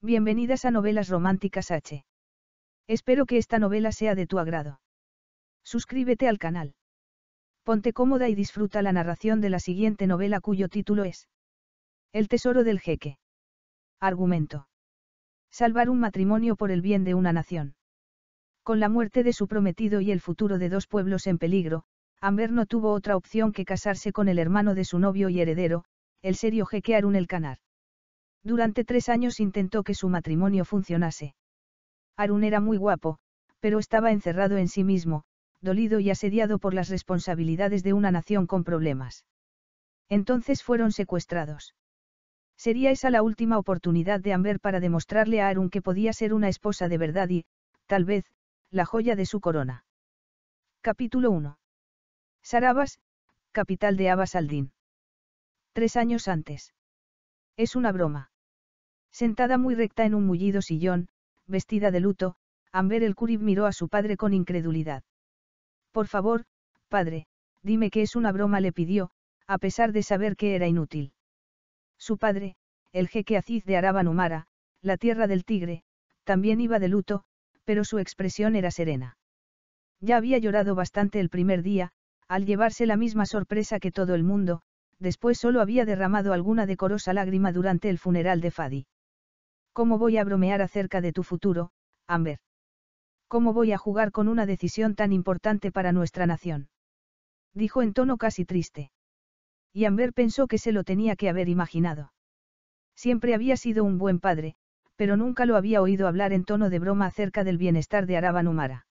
Bienvenidas a Novelas Románticas H. Espero que esta novela sea de tu agrado. Suscríbete al canal. Ponte cómoda y disfruta la narración de la siguiente novela cuyo título es El Tesoro del Jeque. Argumento. Salvar un matrimonio por el bien de una nación. Con la muerte de su prometido y el futuro de dos pueblos en peligro, Amber no tuvo otra opción que casarse con el hermano de su novio y heredero, el serio jeque Arun el Canar. Durante tres años intentó que su matrimonio funcionase. Arun era muy guapo, pero estaba encerrado en sí mismo, dolido y asediado por las responsabilidades de una nación con problemas. Entonces fueron secuestrados. Sería esa la última oportunidad de Amber para demostrarle a Arun que podía ser una esposa de verdad y, tal vez, la joya de su corona. Capítulo 1. Sarabas, capital de Abbas al Tres años antes. Es una broma. Sentada muy recta en un mullido sillón, vestida de luto, Amber el Curib miró a su padre con incredulidad. Por favor, padre, dime que es una broma, le pidió, a pesar de saber que era inútil. Su padre, el jeque Aziz de Araba la tierra del tigre, también iba de luto, pero su expresión era serena. Ya había llorado bastante el primer día, al llevarse la misma sorpresa que todo el mundo, después solo había derramado alguna decorosa lágrima durante el funeral de Fadi. ¿Cómo voy a bromear acerca de tu futuro, Amber? ¿Cómo voy a jugar con una decisión tan importante para nuestra nación? Dijo en tono casi triste. Y Amber pensó que se lo tenía que haber imaginado. Siempre había sido un buen padre, pero nunca lo había oído hablar en tono de broma acerca del bienestar de Araba Numara.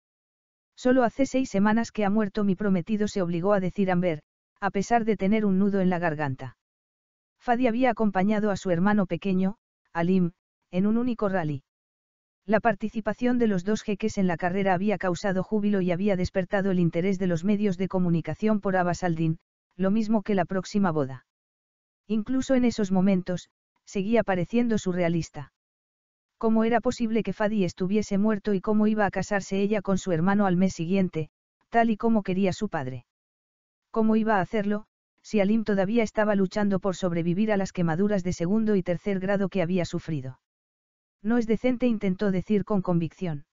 Solo hace seis semanas que ha muerto mi prometido se obligó a decir Amber, a pesar de tener un nudo en la garganta. Fadi había acompañado a su hermano pequeño, Alim, en un único rally. La participación de los dos jeques en la carrera había causado júbilo y había despertado el interés de los medios de comunicación por Abbas Aldin, lo mismo que la próxima boda. Incluso en esos momentos, seguía pareciendo surrealista. ¿Cómo era posible que Fadi estuviese muerto y cómo iba a casarse ella con su hermano al mes siguiente, tal y como quería su padre? ¿Cómo iba a hacerlo, si Alim todavía estaba luchando por sobrevivir a las quemaduras de segundo y tercer grado que había sufrido? No es decente, intentó decir con convicción.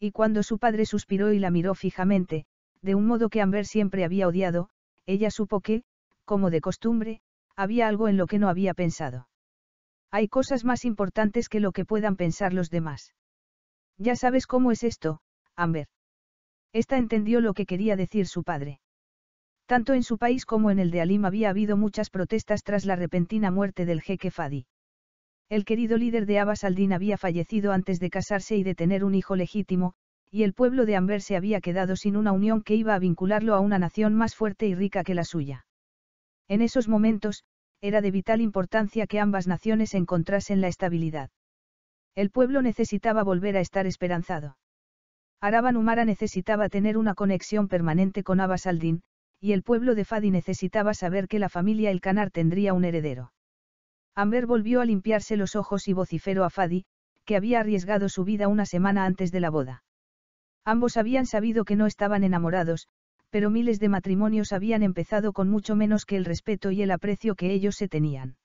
Y cuando su padre suspiró y la miró fijamente, de un modo que Amber siempre había odiado, ella supo que, como de costumbre, había algo en lo que no había pensado. Hay cosas más importantes que lo que puedan pensar los demás. Ya sabes cómo es esto, Amber. Esta entendió lo que quería decir su padre. Tanto en su país como en el de Alim había habido muchas protestas tras la repentina muerte del jeque Fadi. El querido líder de Abbas al-Din había fallecido antes de casarse y de tener un hijo legítimo, y el pueblo de Amber se había quedado sin una unión que iba a vincularlo a una nación más fuerte y rica que la suya. En esos momentos, era de vital importancia que ambas naciones encontrasen la estabilidad. El pueblo necesitaba volver a estar esperanzado. Araban Numara necesitaba tener una conexión permanente con Abbas al-Din, y el pueblo de Fadi necesitaba saber que la familia El Canar tendría un heredero. Amber volvió a limpiarse los ojos y vociferó a Fadi, que había arriesgado su vida una semana antes de la boda. Ambos habían sabido que no estaban enamorados, pero miles de matrimonios habían empezado con mucho menos que el respeto y el aprecio que ellos se tenían.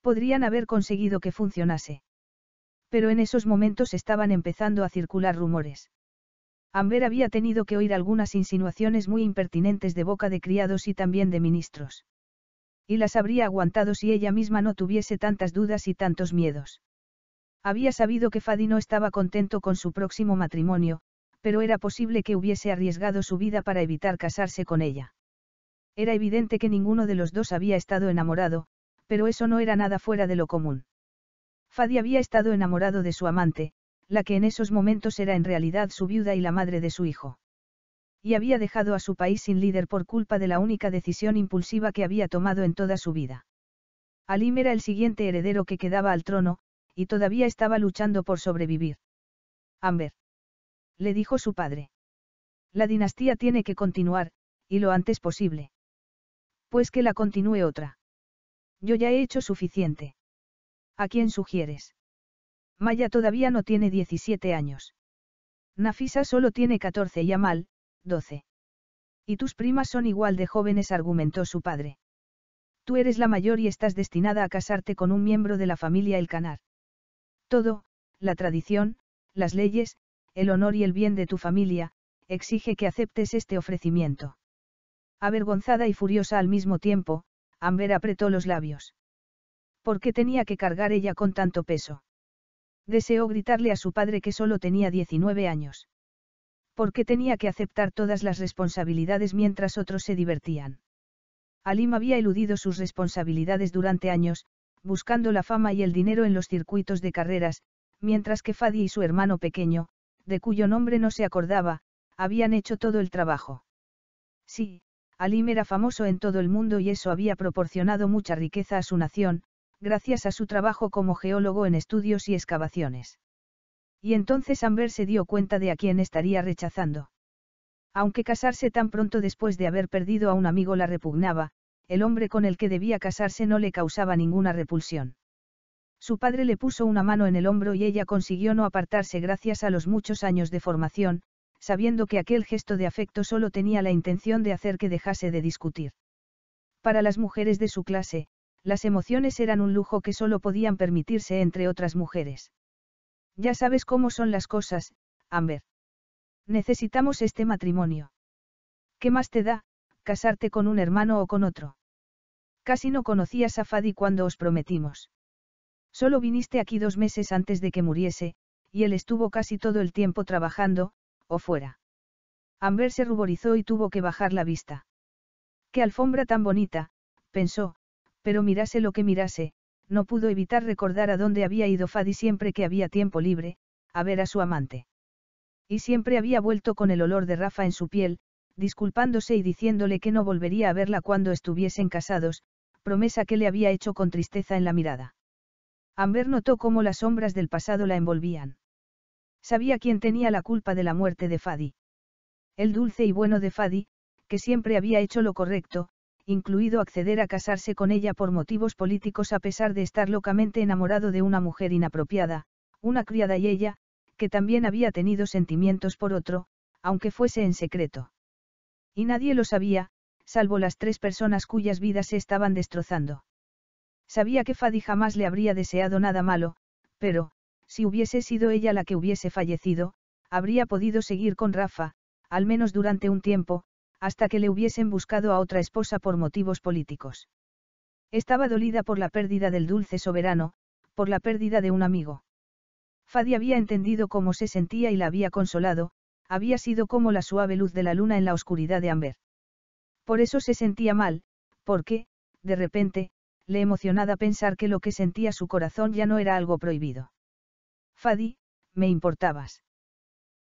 Podrían haber conseguido que funcionase. Pero en esos momentos estaban empezando a circular rumores. Amber había tenido que oír algunas insinuaciones muy impertinentes de boca de criados y también de ministros y las habría aguantado si ella misma no tuviese tantas dudas y tantos miedos. Había sabido que Fadi no estaba contento con su próximo matrimonio, pero era posible que hubiese arriesgado su vida para evitar casarse con ella. Era evidente que ninguno de los dos había estado enamorado, pero eso no era nada fuera de lo común. Fadi había estado enamorado de su amante, la que en esos momentos era en realidad su viuda y la madre de su hijo y había dejado a su país sin líder por culpa de la única decisión impulsiva que había tomado en toda su vida. Alim era el siguiente heredero que quedaba al trono, y todavía estaba luchando por sobrevivir. Amber. Le dijo su padre. La dinastía tiene que continuar, y lo antes posible. Pues que la continúe otra. Yo ya he hecho suficiente. ¿A quién sugieres? Maya todavía no tiene 17 años. Nafisa solo tiene 14 y Amal, 12. Y tus primas son igual de jóvenes, argumentó su padre. Tú eres la mayor y estás destinada a casarte con un miembro de la familia El Canar. Todo, la tradición, las leyes, el honor y el bien de tu familia, exige que aceptes este ofrecimiento. Avergonzada y furiosa al mismo tiempo, Amber apretó los labios. ¿Por qué tenía que cargar ella con tanto peso? Deseó gritarle a su padre que solo tenía 19 años. Porque tenía que aceptar todas las responsabilidades mientras otros se divertían. Alim había eludido sus responsabilidades durante años, buscando la fama y el dinero en los circuitos de carreras, mientras que Fadi y su hermano pequeño, de cuyo nombre no se acordaba, habían hecho todo el trabajo. Sí, Alim era famoso en todo el mundo y eso había proporcionado mucha riqueza a su nación, gracias a su trabajo como geólogo en estudios y excavaciones. Y entonces Amber se dio cuenta de a quién estaría rechazando. Aunque casarse tan pronto después de haber perdido a un amigo la repugnaba, el hombre con el que debía casarse no le causaba ninguna repulsión. Su padre le puso una mano en el hombro y ella consiguió no apartarse gracias a los muchos años de formación, sabiendo que aquel gesto de afecto solo tenía la intención de hacer que dejase de discutir. Para las mujeres de su clase, las emociones eran un lujo que solo podían permitirse entre otras mujeres. Ya sabes cómo son las cosas, Amber. Necesitamos este matrimonio. ¿Qué más te da, casarte con un hermano o con otro? Casi no conocías a Fadi cuando os prometimos. Solo viniste aquí dos meses antes de que muriese, y él estuvo casi todo el tiempo trabajando, o fuera. Amber se ruborizó y tuvo que bajar la vista. Qué alfombra tan bonita, pensó, pero mirase lo que mirase, no pudo evitar recordar a dónde había ido Fadi siempre que había tiempo libre, a ver a su amante. Y siempre había vuelto con el olor de Rafa en su piel, disculpándose y diciéndole que no volvería a verla cuando estuviesen casados, promesa que le había hecho con tristeza en la mirada. Amber notó cómo las sombras del pasado la envolvían. Sabía quién tenía la culpa de la muerte de Fadi. El dulce y bueno de Fadi, que siempre había hecho lo correcto, incluido acceder a casarse con ella por motivos políticos a pesar de estar locamente enamorado de una mujer inapropiada, una criada y ella, que también había tenido sentimientos por otro, aunque fuese en secreto. Y nadie lo sabía, salvo las tres personas cuyas vidas se estaban destrozando. Sabía que Fadi jamás le habría deseado nada malo, pero, si hubiese sido ella la que hubiese fallecido, habría podido seguir con Rafa, al menos durante un tiempo, hasta que le hubiesen buscado a otra esposa por motivos políticos. Estaba dolida por la pérdida del dulce soberano, por la pérdida de un amigo. Fadi había entendido cómo se sentía y la había consolado, había sido como la suave luz de la luna en la oscuridad de Amber. Por eso se sentía mal, porque, de repente, le emocionaba pensar que lo que sentía su corazón ya no era algo prohibido. Fadi, me importabas.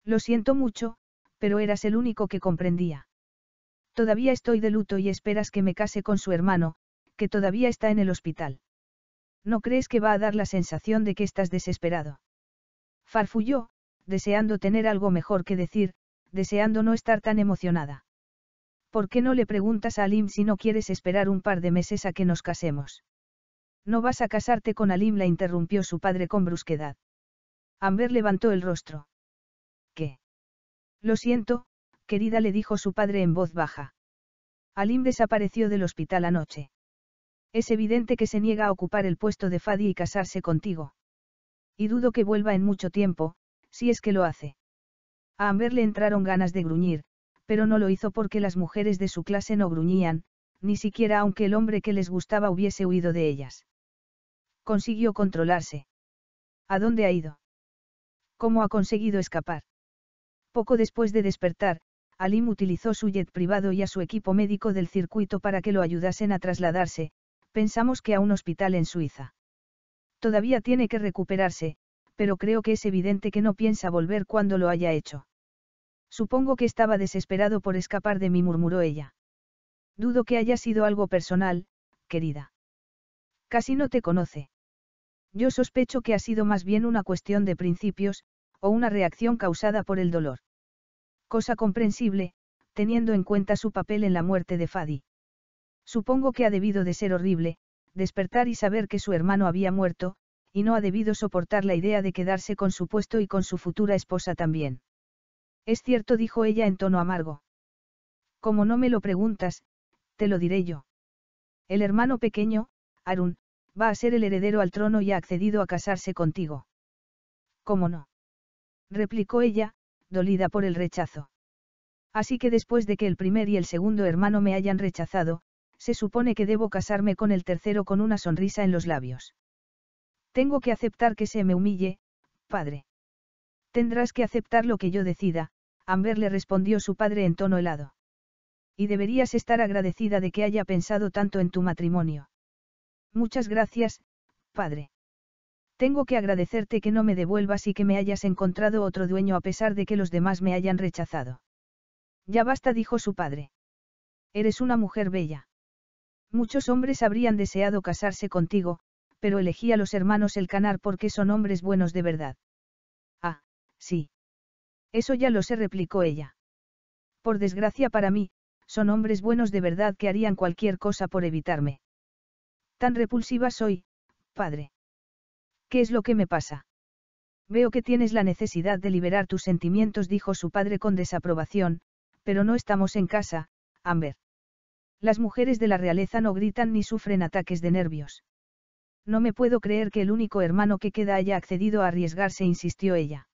Lo siento mucho, pero eras el único que comprendía. Todavía estoy de luto y esperas que me case con su hermano, que todavía está en el hospital. ¿No crees que va a dar la sensación de que estás desesperado? Farfulló, deseando tener algo mejor que decir, deseando no estar tan emocionada. ¿Por qué no le preguntas a Alim si no quieres esperar un par de meses a que nos casemos? No vas a casarte con Alim, la interrumpió su padre con brusquedad. Amber levantó el rostro. ¿Qué? Lo siento, querida le dijo su padre en voz baja. Alim desapareció del hospital anoche. Es evidente que se niega a ocupar el puesto de Fadi y casarse contigo. Y dudo que vuelva en mucho tiempo, si es que lo hace. A Amber le entraron ganas de gruñir, pero no lo hizo porque las mujeres de su clase no gruñían, ni siquiera aunque el hombre que les gustaba hubiese huido de ellas. Consiguió controlarse. ¿A dónde ha ido? ¿Cómo ha conseguido escapar? Poco después de despertar, Alim utilizó su jet privado y a su equipo médico del circuito para que lo ayudasen a trasladarse, pensamos que a un hospital en Suiza. Todavía tiene que recuperarse, pero creo que es evidente que no piensa volver cuando lo haya hecho. Supongo que estaba desesperado por escapar de mí, murmuró ella. Dudo que haya sido algo personal, querida. Casi no te conoce. Yo sospecho que ha sido más bien una cuestión de principios, o una reacción causada por el dolor. Cosa comprensible, teniendo en cuenta su papel en la muerte de Fadi. Supongo que ha debido de ser horrible, despertar y saber que su hermano había muerto, y no ha debido soportar la idea de quedarse con su puesto y con su futura esposa también. Es cierto, dijo ella en tono amargo. Como no me lo preguntas, te lo diré yo. El hermano pequeño, Arun, va a ser el heredero al trono y ha accedido a casarse contigo. ¿Cómo no? replicó ella, dolida por el rechazo. Así que después de que el primer y el segundo hermano me hayan rechazado, se supone que debo casarme con el tercero con una sonrisa en los labios. Tengo que aceptar que se me humille, padre. Tendrás que aceptar lo que yo decida, Amber le respondió su padre en tono helado. Y deberías estar agradecida de que haya pensado tanto en tu matrimonio. Muchas gracias, padre. Tengo que agradecerte que no me devuelvas y que me hayas encontrado otro dueño a pesar de que los demás me hayan rechazado. Ya basta, dijo su padre. Eres una mujer bella. Muchos hombres habrían deseado casarse contigo, pero elegí a los hermanos el canar porque son hombres buenos de verdad. Ah, sí. Eso ya lo sé, replicó ella. Por desgracia para mí, son hombres buenos de verdad que harían cualquier cosa por evitarme. Tan repulsiva soy, padre. ¿Qué es lo que me pasa? Veo que tienes la necesidad de liberar tus sentimientos, dijo su padre con desaprobación, pero no estamos en casa, Amber. Las mujeres de la realeza no gritan ni sufren ataques de nervios. No me puedo creer que el único hermano que queda haya accedido a arriesgarse, insistió ella.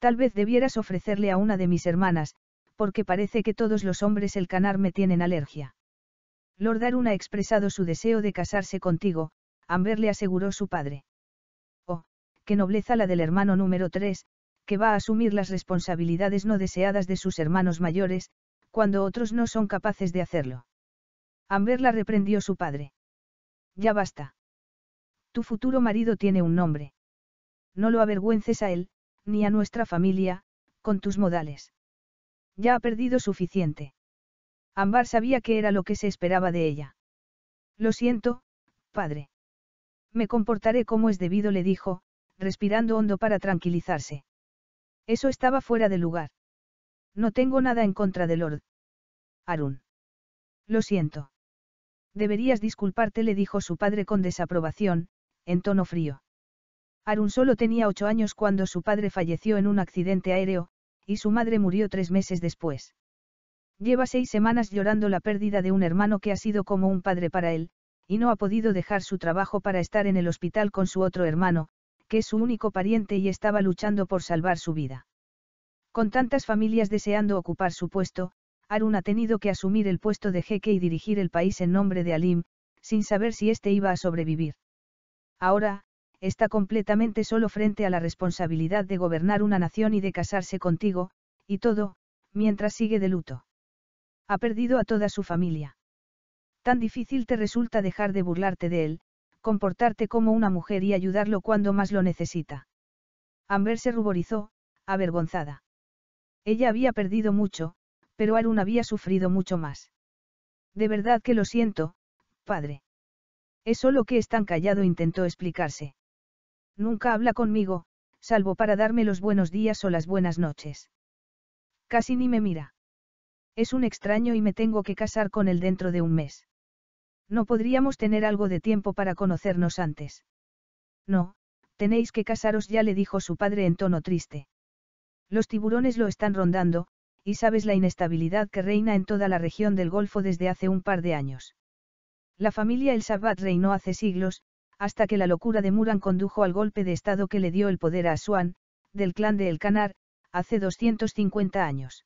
Tal vez debieras ofrecerle a una de mis hermanas, porque parece que todos los hombres el canar me tienen alergia. Lord Arun ha expresado su deseo de casarse contigo, Amber le aseguró su padre qué nobleza la del hermano número 3, que va a asumir las responsabilidades no deseadas de sus hermanos mayores, cuando otros no son capaces de hacerlo. Amber la reprendió su padre. Ya basta. Tu futuro marido tiene un nombre. No lo avergüences a él, ni a nuestra familia, con tus modales. Ya ha perdido suficiente. Ambar sabía que era lo que se esperaba de ella. Lo siento, padre. Me comportaré como es debido, le dijo, respirando hondo para tranquilizarse. Eso estaba fuera de lugar. No tengo nada en contra de Lord. Arun. Lo siento. Deberías disculparte, le dijo su padre con desaprobación, en tono frío. Arun solo tenía ocho años cuando su padre falleció en un accidente aéreo, y su madre murió tres meses después. Lleva seis semanas llorando la pérdida de un hermano que ha sido como un padre para él, y no ha podido dejar su trabajo para estar en el hospital con su otro hermano, es su único pariente y estaba luchando por salvar su vida. Con tantas familias deseando ocupar su puesto, Harun ha tenido que asumir el puesto de jeque y dirigir el país en nombre de Alim, sin saber si éste iba a sobrevivir. Ahora, está completamente solo frente a la responsabilidad de gobernar una nación y de casarse contigo, y todo, mientras sigue de luto. Ha perdido a toda su familia. Tan difícil te resulta dejar de burlarte de él, comportarte como una mujer y ayudarlo cuando más lo necesita. Amber se ruborizó, avergonzada. Ella había perdido mucho, pero Arun había sufrido mucho más. De verdad que lo siento, padre. Es solo que es tan callado, intentó explicarse. Nunca habla conmigo, salvo para darme los buenos días o las buenas noches. Casi ni me mira. Es un extraño y me tengo que casar con él dentro de un mes. No podríamos tener algo de tiempo para conocernos antes. No, tenéis que casaros ya, le dijo su padre en tono triste. Los tiburones lo están rondando, y sabes la inestabilidad que reina en toda la región del Golfo desde hace un par de años. La familia El Sabbat reinó hace siglos, hasta que la locura de Muran condujo al golpe de Estado que le dio el poder a suan del clan de El Canar, hace 250 años.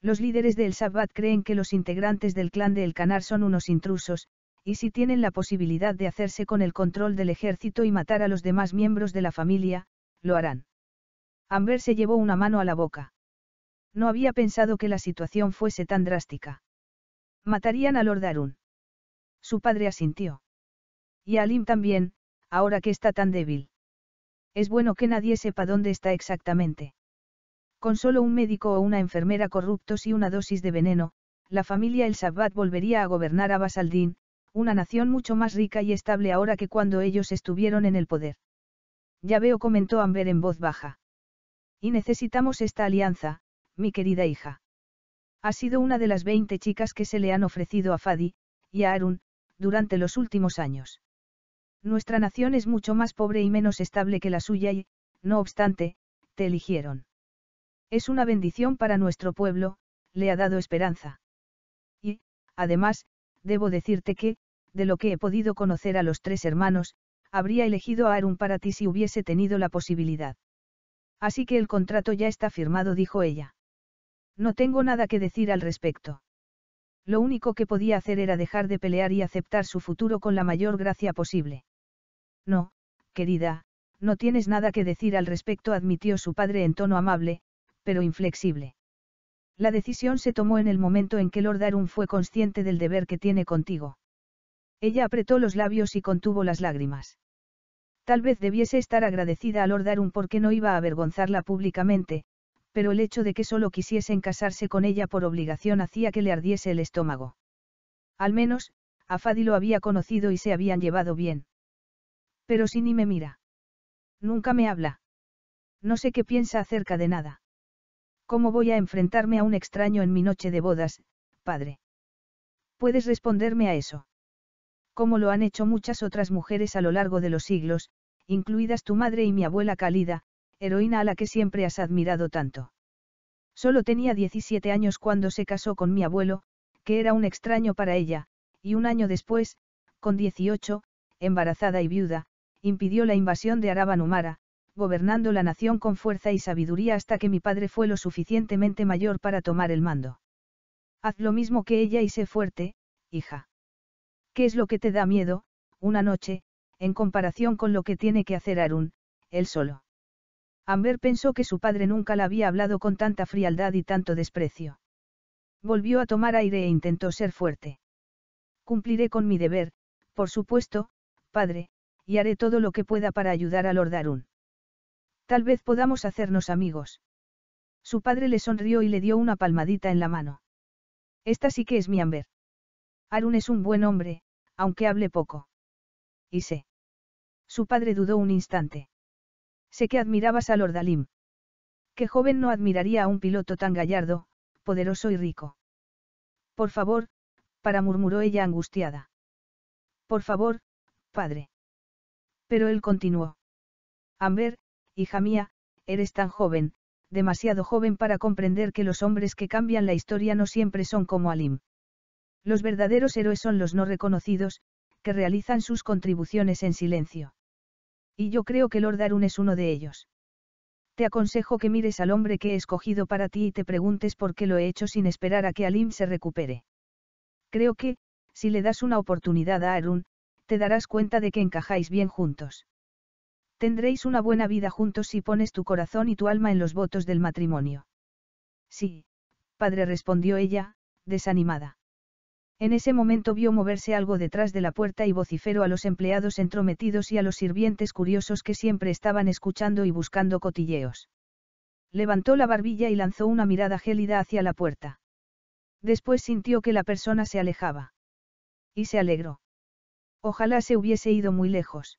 Los líderes del Sabbat creen que los integrantes del clan de El Canar son unos intrusos, y si tienen la posibilidad de hacerse con el control del ejército y matar a los demás miembros de la familia, lo harán. Amber se llevó una mano a la boca. No había pensado que la situación fuese tan drástica. Matarían a Lord Arun. Su padre asintió. Y a Alim también, ahora que está tan débil. Es bueno que nadie sepa dónde está exactamente. Con solo un médico o una enfermera corruptos y una dosis de veneno, la familia El Sabbat volvería a gobernar a Basaldín, una nación mucho más rica y estable ahora que cuando ellos estuvieron en el poder. Ya veo, comentó Amber en voz baja. Y necesitamos esta alianza, mi querida hija. Ha sido una de las 20 chicas que se le han ofrecido a Fadi, y a Arun, durante los últimos años. Nuestra nación es mucho más pobre y menos estable que la suya y, no obstante, te eligieron. Es una bendición para nuestro pueblo, le ha dado esperanza. Y, además, debo decirte que, de lo que he podido conocer a los tres hermanos, habría elegido a Arun para ti si hubiese tenido la posibilidad. Así que el contrato ya está firmado, dijo ella. No tengo nada que decir al respecto. Lo único que podía hacer era dejar de pelear y aceptar su futuro con la mayor gracia posible. No, querida, no tienes nada que decir al respecto, admitió su padre en tono amable, pero inflexible. La decisión se tomó en el momento en que Lord Arun fue consciente del deber que tiene contigo. Ella apretó los labios y contuvo las lágrimas. Tal vez debiese estar agradecida a Lord Arun porque no iba a avergonzarla públicamente, pero el hecho de que solo quisiesen casarse con ella por obligación hacía que le ardiese el estómago. Al menos, a Fadi lo había conocido y se habían llevado bien. Pero si ni me mira. Nunca me habla. No sé qué piensa acerca de nada. ¿Cómo voy a enfrentarme a un extraño en mi noche de bodas, padre? ¿Puedes responderme a eso? Como lo han hecho muchas otras mujeres a lo largo de los siglos, incluidas tu madre y mi abuela Cálida, heroína a la que siempre has admirado tanto. Solo tenía 17 años cuando se casó con mi abuelo, que era un extraño para ella, y un año después, con 18, embarazada y viuda, impidió la invasión de Araba Numara, gobernando la nación con fuerza y sabiduría hasta que mi padre fue lo suficientemente mayor para tomar el mando. Haz lo mismo que ella y sé fuerte, hija. ¿Qué es lo que te da miedo, una noche, en comparación con lo que tiene que hacer Arun, él solo? Amber pensó que su padre nunca la había hablado con tanta frialdad y tanto desprecio. Volvió a tomar aire e intentó ser fuerte. Cumpliré con mi deber, por supuesto, padre, y haré todo lo que pueda para ayudar a Lord Arun. Tal vez podamos hacernos amigos. Su padre le sonrió y le dio una palmadita en la mano. Esta sí que es mi Amber. Arun es un buen hombre, aunque hable poco. Y sé. Su padre dudó un instante. Sé que admirabas a Lord Alim. Qué joven no admiraría a un piloto tan gallardo, poderoso y rico. Por favor, para murmuró ella angustiada. Por favor, padre. Pero él continuó. Amber, hija mía, eres tan joven, demasiado joven para comprender que los hombres que cambian la historia no siempre son como Alim. Los verdaderos héroes son los no reconocidos, que realizan sus contribuciones en silencio. Y yo creo que Lord Arun es uno de ellos. Te aconsejo que mires al hombre que he escogido para ti y te preguntes por qué lo he hecho sin esperar a que Alim se recupere. Creo que, si le das una oportunidad a Arun, te darás cuenta de que encajáis bien juntos. Tendréis una buena vida juntos si pones tu corazón y tu alma en los votos del matrimonio. Sí, padre respondió ella, desanimada. En ese momento vio moverse algo detrás de la puerta y vociferó a los empleados entrometidos y a los sirvientes curiosos que siempre estaban escuchando y buscando cotilleos. Levantó la barbilla y lanzó una mirada gélida hacia la puerta. Después sintió que la persona se alejaba. Y se alegró. Ojalá se hubiese ido muy lejos.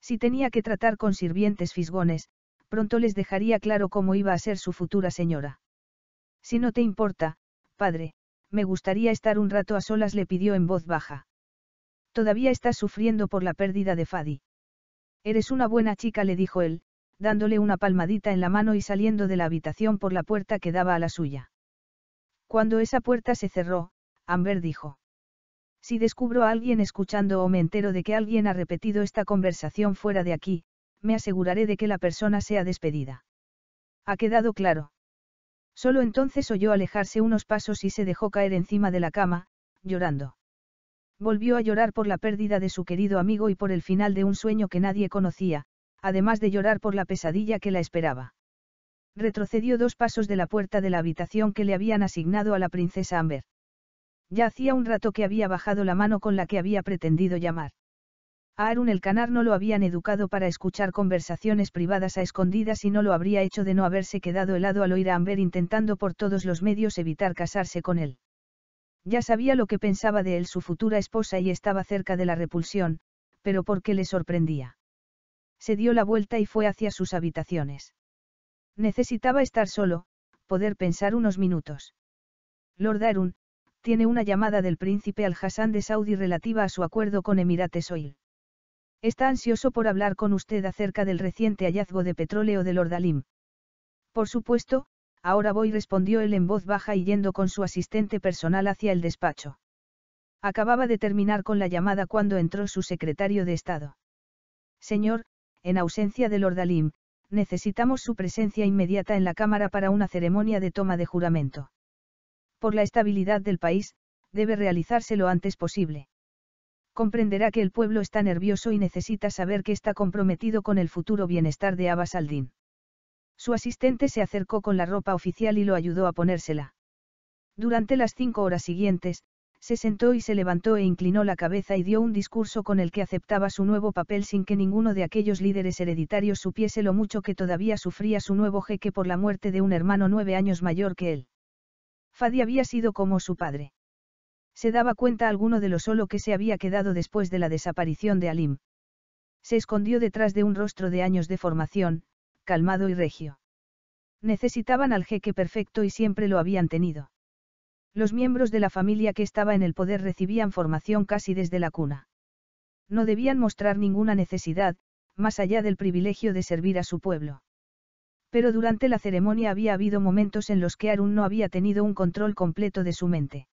Si tenía que tratar con sirvientes fisgones, pronto les dejaría claro cómo iba a ser su futura señora. Si no te importa, padre, me gustaría estar un rato a solas, le pidió en voz baja. Todavía estás sufriendo por la pérdida de Fadi. Eres una buena chica, le dijo él, dándole una palmadita en la mano y saliendo de la habitación por la puerta que daba a la suya. Cuando esa puerta se cerró, Amber dijo. Si descubro a alguien escuchando o me entero de que alguien ha repetido esta conversación fuera de aquí, me aseguraré de que la persona sea despedida. ¿Ha quedado claro? Solo entonces oyó alejarse unos pasos y se dejó caer encima de la cama, llorando. Volvió a llorar por la pérdida de su querido amigo y por el final de un sueño que nadie conocía, además de llorar por la pesadilla que la esperaba. Retrocedió dos pasos de la puerta de la habitación que le habían asignado a la princesa Amber. Ya hacía un rato que había bajado la mano con la que había pretendido llamar. A Arun el canar no lo habían educado para escuchar conversaciones privadas a escondidas y no lo habría hecho de no haberse quedado helado al oír a Amber intentando por todos los medios evitar casarse con él. Ya sabía lo que pensaba de él su futura esposa y estaba cerca de la repulsión, pero ¿por qué le sorprendía? Se dio la vuelta y fue hacia sus habitaciones. Necesitaba estar solo, poder pensar unos minutos. Lord Arun, tiene una llamada del príncipe Al-Hassan de Saudi relativa a su acuerdo con Emirates Oil. Está ansioso por hablar con usted acerca del reciente hallazgo de petróleo del Lordalim. Por supuesto, ahora voy, respondió él en voz baja y yendo con su asistente personal hacia el despacho. Acababa de terminar con la llamada cuando entró su secretario de Estado. Señor, en ausencia del Lordalim, necesitamos su presencia inmediata en la Cámara para una ceremonia de toma de juramento por la estabilidad del país, debe realizarse lo antes posible. Comprenderá que el pueblo está nervioso y necesita saber que está comprometido con el futuro bienestar de Abbas al Su asistente se acercó con la ropa oficial y lo ayudó a ponérsela. Durante las cinco horas siguientes, se sentó y se levantó e inclinó la cabeza y dio un discurso con el que aceptaba su nuevo papel sin que ninguno de aquellos líderes hereditarios supiese lo mucho que todavía sufría su nuevo jeque por la muerte de un hermano nueve años mayor que él. Fadi había sido como su padre. Se daba cuenta alguno de lo solo que se había quedado después de la desaparición de Alim. Se escondió detrás de un rostro de años de formación, calmado y regio. Necesitaban al jeque perfecto y siempre lo habían tenido. Los miembros de la familia que estaba en el poder recibían formación casi desde la cuna. No debían mostrar ninguna necesidad, más allá del privilegio de servir a su pueblo. Pero durante la ceremonia había habido momentos en los que Arun no había tenido un control completo de su mente.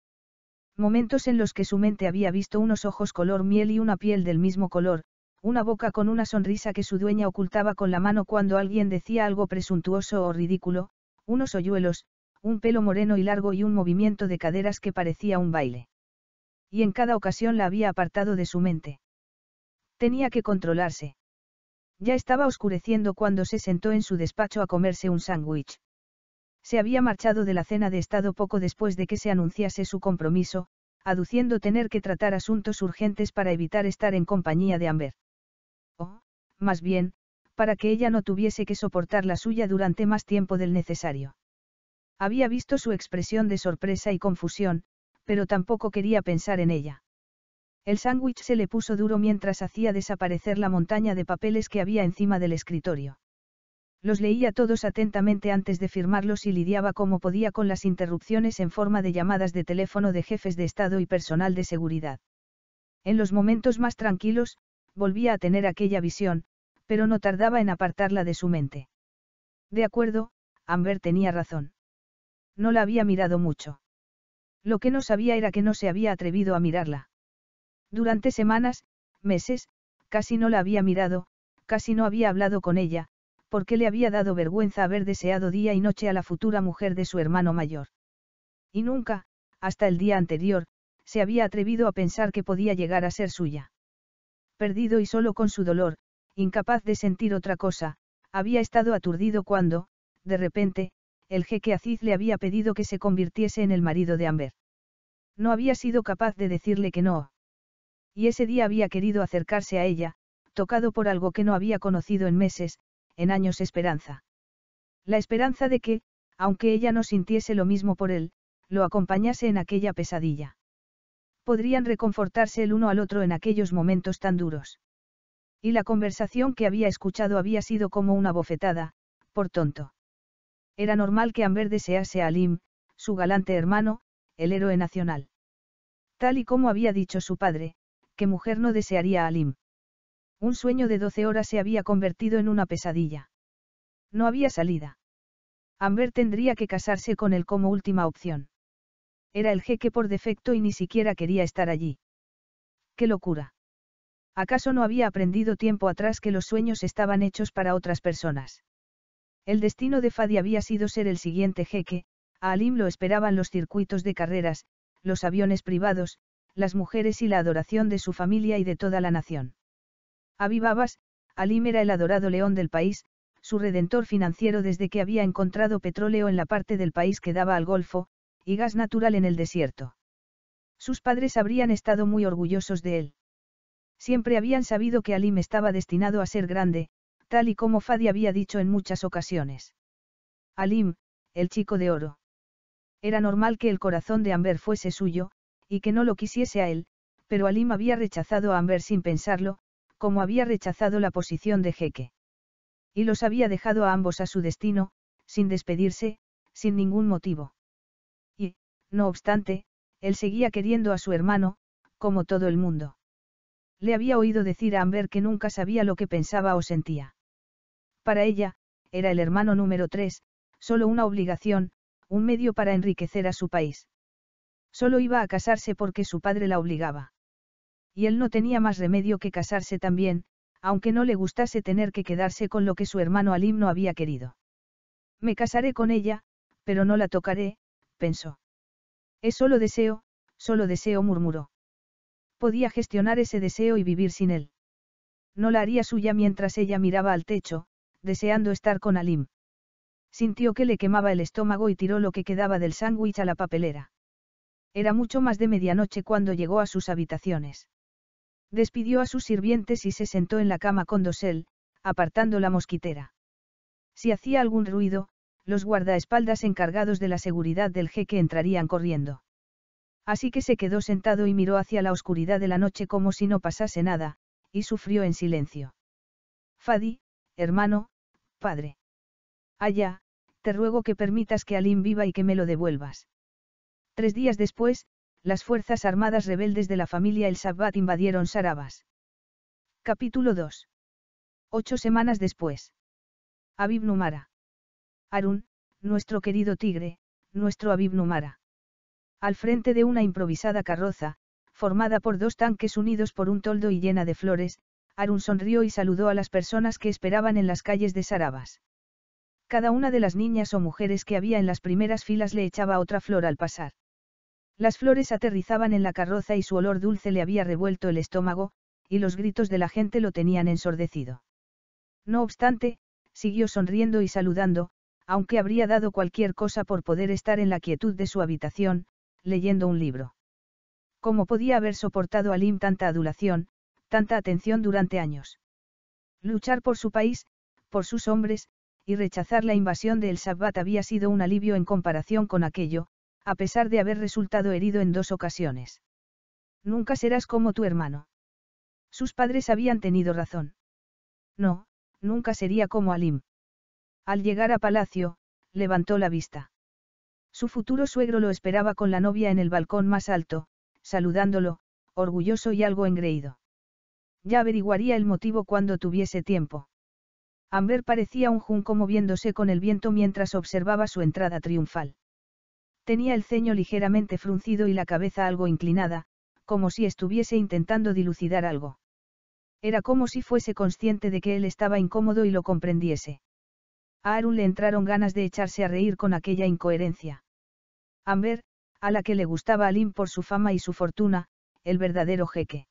Momentos en los que su mente había visto unos ojos color miel y una piel del mismo color, una boca con una sonrisa que su dueña ocultaba con la mano cuando alguien decía algo presuntuoso o ridículo, unos hoyuelos, un pelo moreno y largo y un movimiento de caderas que parecía un baile. Y en cada ocasión la había apartado de su mente. Tenía que controlarse. Ya estaba oscureciendo cuando se sentó en su despacho a comerse un sándwich. Se había marchado de la cena de Estado poco después de que se anunciase su compromiso, aduciendo tener que tratar asuntos urgentes para evitar estar en compañía de Amber. O, más bien, para que ella no tuviese que soportar la suya durante más tiempo del necesario. Había visto su expresión de sorpresa y confusión, pero tampoco quería pensar en ella. El sándwich se le puso duro mientras hacía desaparecer la montaña de papeles que había encima del escritorio. Los leía todos atentamente antes de firmarlos y lidiaba como podía con las interrupciones en forma de llamadas de teléfono de jefes de Estado y personal de seguridad. En los momentos más tranquilos, volvía a tener aquella visión, pero no tardaba en apartarla de su mente. De acuerdo, Amber tenía razón. No la había mirado mucho. Lo que no sabía era que no se había atrevido a mirarla. Durante semanas, meses, casi no la había mirado, casi no había hablado con ella, porque le había dado vergüenza haber deseado día y noche a la futura mujer de su hermano mayor. Y nunca, hasta el día anterior, se había atrevido a pensar que podía llegar a ser suya. Perdido y solo con su dolor, incapaz de sentir otra cosa, había estado aturdido cuando, de repente, el jeque Aziz le había pedido que se convirtiese en el marido de Amber. No había sido capaz de decirle que no y ese día había querido acercarse a ella, tocado por algo que no había conocido en meses, en años esperanza. La esperanza de que, aunque ella no sintiese lo mismo por él, lo acompañase en aquella pesadilla. Podrían reconfortarse el uno al otro en aquellos momentos tan duros. Y la conversación que había escuchado había sido como una bofetada, por tonto. Era normal que Amber desease a Alim, su galante hermano, el héroe nacional. Tal y como había dicho su padre, ¿qué mujer no desearía a Alim? Un sueño de doce horas se había convertido en una pesadilla. No había salida. Amber tendría que casarse con él como última opción. Era el jeque por defecto y ni siquiera quería estar allí. ¡Qué locura! ¿Acaso no había aprendido tiempo atrás que los sueños estaban hechos para otras personas? El destino de Fadi había sido ser el siguiente jeque, a Alim lo esperaban los circuitos de carreras, los aviones privados, las mujeres y la adoración de su familia y de toda la nación. Avivabas, Alim era el adorado león del país, su redentor financiero desde que había encontrado petróleo en la parte del país que daba al Golfo, y gas natural en el desierto. Sus padres habrían estado muy orgullosos de él. Siempre habían sabido que Alim estaba destinado a ser grande, tal y como Fadi había dicho en muchas ocasiones. Alim, el chico de oro. Era normal que el corazón de Amber fuese suyo, y que no lo quisiese a él, pero Alim había rechazado a Amber sin pensarlo, como había rechazado la posición de jeque. Y los había dejado a ambos a su destino, sin despedirse, sin ningún motivo. Y, no obstante, él seguía queriendo a su hermano, como todo el mundo. Le había oído decir a Amber que nunca sabía lo que pensaba o sentía. Para ella, era el hermano número tres, solo una obligación, un medio para enriquecer a su país. Solo iba a casarse porque su padre la obligaba. Y él no tenía más remedio que casarse también, aunque no le gustase tener que quedarse con lo que su hermano Alim no había querido. Me casaré con ella, pero no la tocaré, pensó. Es solo deseo, solo deseo murmuró. Podía gestionar ese deseo y vivir sin él. No la haría suya mientras ella miraba al techo, deseando estar con Alim. Sintió que le quemaba el estómago y tiró lo que quedaba del sándwich a la papelera. Era mucho más de medianoche cuando llegó a sus habitaciones. Despidió a sus sirvientes y se sentó en la cama con dosel, apartando la mosquitera. Si hacía algún ruido, los guardaespaldas encargados de la seguridad del jeque entrarían corriendo. Así que se quedó sentado y miró hacia la oscuridad de la noche como si no pasase nada, y sufrió en silencio. Fadi, hermano, padre. Allá, te ruego que permitas que Alim viva y que me lo devuelvas. Tres días después, las Fuerzas Armadas rebeldes de la familia El Sabbat invadieron Sarabas. Capítulo 2. Ocho semanas después. Abib Numara. Arun, nuestro querido tigre, nuestro Abib Numara. Al frente de una improvisada carroza, formada por dos tanques unidos por un toldo y llena de flores, Arun sonrió y saludó a las personas que esperaban en las calles de Sarabas. Cada una de las niñas o mujeres que había en las primeras filas le echaba otra flor al pasar. Las flores aterrizaban en la carroza y su olor dulce le había revuelto el estómago, y los gritos de la gente lo tenían ensordecido. No obstante, siguió sonriendo y saludando, aunque habría dado cualquier cosa por poder estar en la quietud de su habitación, leyendo un libro. ¿Cómo podía haber soportado a Lim tanta adulación, tanta atención durante años? Luchar por su país, por sus hombres, y rechazar la invasión de El Sabbat había sido un alivio en comparación con aquello, a pesar de haber resultado herido en dos ocasiones. Nunca serás como tu hermano. Sus padres habían tenido razón. No, nunca sería como Alim. Al llegar a Palacio, levantó la vista. Su futuro suegro lo esperaba con la novia en el balcón más alto, saludándolo, orgulloso y algo engreído. Ya averiguaría el motivo cuando tuviese tiempo. Amber parecía un junco moviéndose con el viento mientras observaba su entrada triunfal. Tenía el ceño ligeramente fruncido y la cabeza algo inclinada, como si estuviese intentando dilucidar algo. Era como si fuese consciente de que él estaba incómodo y lo comprendiese. A Arun le entraron ganas de echarse a reír con aquella incoherencia. Amber, a la que le gustaba Alim por su fama y su fortuna, el verdadero jeque.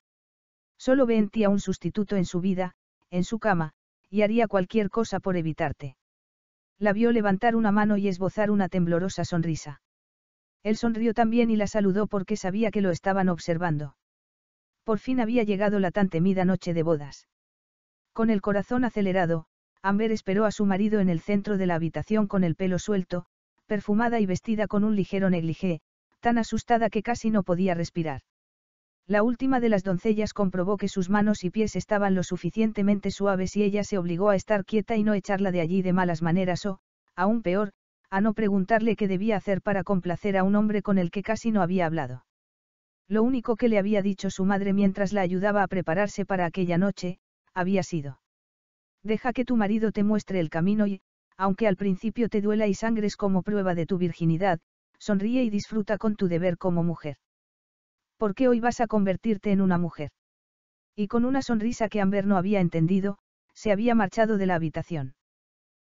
Solo ve en ti a un sustituto en su vida, en su cama, y haría cualquier cosa por evitarte. La vio levantar una mano y esbozar una temblorosa sonrisa. Él sonrió también y la saludó porque sabía que lo estaban observando. Por fin había llegado la tan temida noche de bodas. Con el corazón acelerado, Amber esperó a su marido en el centro de la habitación con el pelo suelto, perfumada y vestida con un ligero negligé, tan asustada que casi no podía respirar. La última de las doncellas comprobó que sus manos y pies estaban lo suficientemente suaves y ella se obligó a estar quieta y no echarla de allí de malas maneras o, aún peor, a no preguntarle qué debía hacer para complacer a un hombre con el que casi no había hablado. Lo único que le había dicho su madre mientras la ayudaba a prepararse para aquella noche, había sido. Deja que tu marido te muestre el camino y, aunque al principio te duela y sangres como prueba de tu virginidad, sonríe y disfruta con tu deber como mujer. ¿Por qué hoy vas a convertirte en una mujer? Y con una sonrisa que Amber no había entendido, se había marchado de la habitación.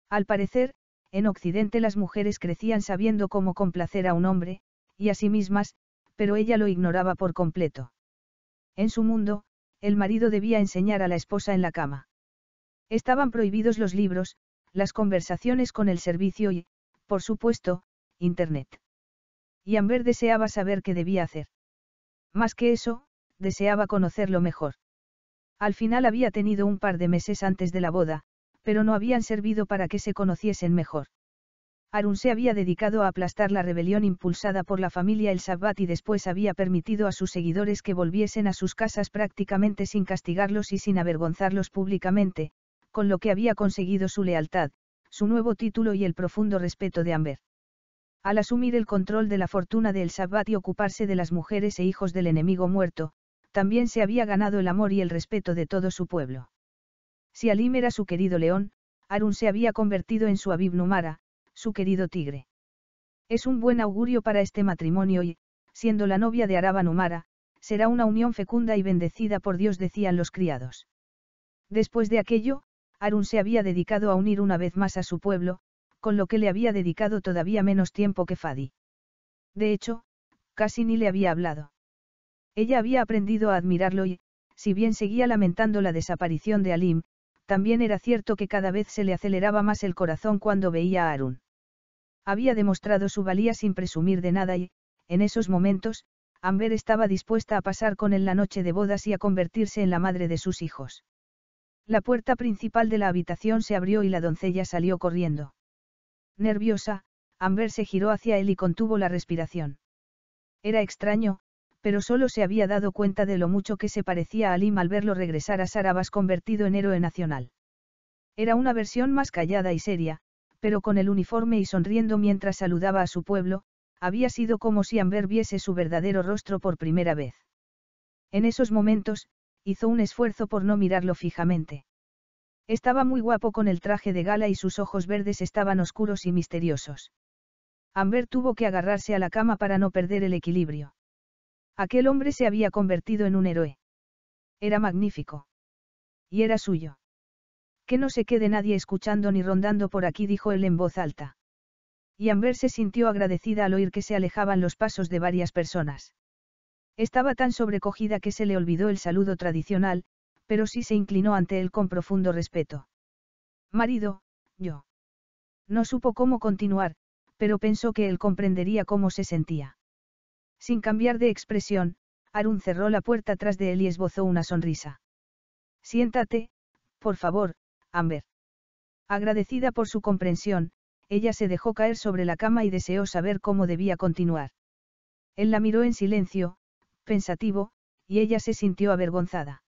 Al parecer, en Occidente las mujeres crecían sabiendo cómo complacer a un hombre, y a sí mismas, pero ella lo ignoraba por completo. En su mundo, el marido debía enseñar a la esposa en la cama. Estaban prohibidos los libros, las conversaciones con el servicio y, por supuesto, Internet. Y Amber deseaba saber qué debía hacer. Más que eso, deseaba conocerlo mejor. Al final había tenido un par de meses antes de la boda, pero no habían servido para que se conociesen mejor. Arun se había dedicado a aplastar la rebelión impulsada por la familia El Sabbat y después había permitido a sus seguidores que volviesen a sus casas prácticamente sin castigarlos y sin avergonzarlos públicamente, con lo que había conseguido su lealtad, su nuevo título y el profundo respeto de Amber. Al asumir el control de la fortuna de El Sabbat y ocuparse de las mujeres e hijos del enemigo muerto, también se había ganado el amor y el respeto de todo su pueblo. Si Alim era su querido león, Arun se había convertido en su Abib Numara, su querido tigre. Es un buen augurio para este matrimonio y, siendo la novia de Araba Numara, será una unión fecunda y bendecida por Dios decían los criados. Después de aquello, Arun se había dedicado a unir una vez más a su pueblo, con lo que le había dedicado todavía menos tiempo que Fadi. De hecho, casi ni le había hablado. Ella había aprendido a admirarlo y, si bien seguía lamentando la desaparición de Alim, también era cierto que cada vez se le aceleraba más el corazón cuando veía a Arun. Había demostrado su valía sin presumir de nada y, en esos momentos, Amber estaba dispuesta a pasar con él la noche de bodas y a convertirse en la madre de sus hijos. La puerta principal de la habitación se abrió y la doncella salió corriendo. Nerviosa, Amber se giró hacia él y contuvo la respiración. Era extraño, pero solo se había dado cuenta de lo mucho que se parecía a Alim al verlo regresar a Sarabas convertido en héroe nacional. Era una versión más callada y seria, pero con el uniforme y sonriendo mientras saludaba a su pueblo, había sido como si Amber viese su verdadero rostro por primera vez. En esos momentos, hizo un esfuerzo por no mirarlo fijamente. Estaba muy guapo con el traje de gala y sus ojos verdes estaban oscuros y misteriosos. Amber tuvo que agarrarse a la cama para no perder el equilibrio. Aquel hombre se había convertido en un héroe. Era magnífico. Y era suyo. Que no se quede nadie escuchando ni rondando por aquí, dijo él en voz alta. Y Amber se sintió agradecida al oír que se alejaban los pasos de varias personas. Estaba tan sobrecogida que se le olvidó el saludo tradicional, pero sí se inclinó ante él con profundo respeto. Marido, yo. No supo cómo continuar, pero pensó que él comprendería cómo se sentía. Sin cambiar de expresión, Arun cerró la puerta tras de él y esbozó una sonrisa. Siéntate, por favor, Amber. Agradecida por su comprensión, ella se dejó caer sobre la cama y deseó saber cómo debía continuar. Él la miró en silencio, pensativo, y ella se sintió avergonzada.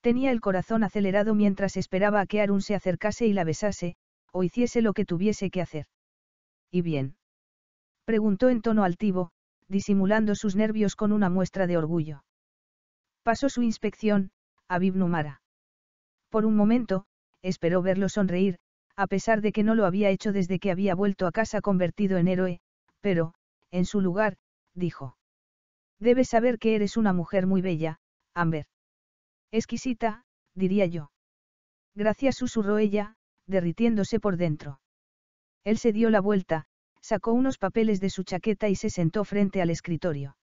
Tenía el corazón acelerado mientras esperaba a que Arun se acercase y la besase, o hiciese lo que tuviese que hacer. ¿Y bien? Preguntó en tono altivo, disimulando sus nervios con una muestra de orgullo. Pasó su inspección, a bibnumara Por un momento, esperó verlo sonreír, a pesar de que no lo había hecho desde que había vuelto a casa convertido en héroe, pero, en su lugar, dijo. Debes saber que eres una mujer muy bella, Amber. Exquisita, diría yo. Gracias, susurró ella, derritiéndose por dentro. Él se dio la vuelta, sacó unos papeles de su chaqueta y se sentó frente al escritorio.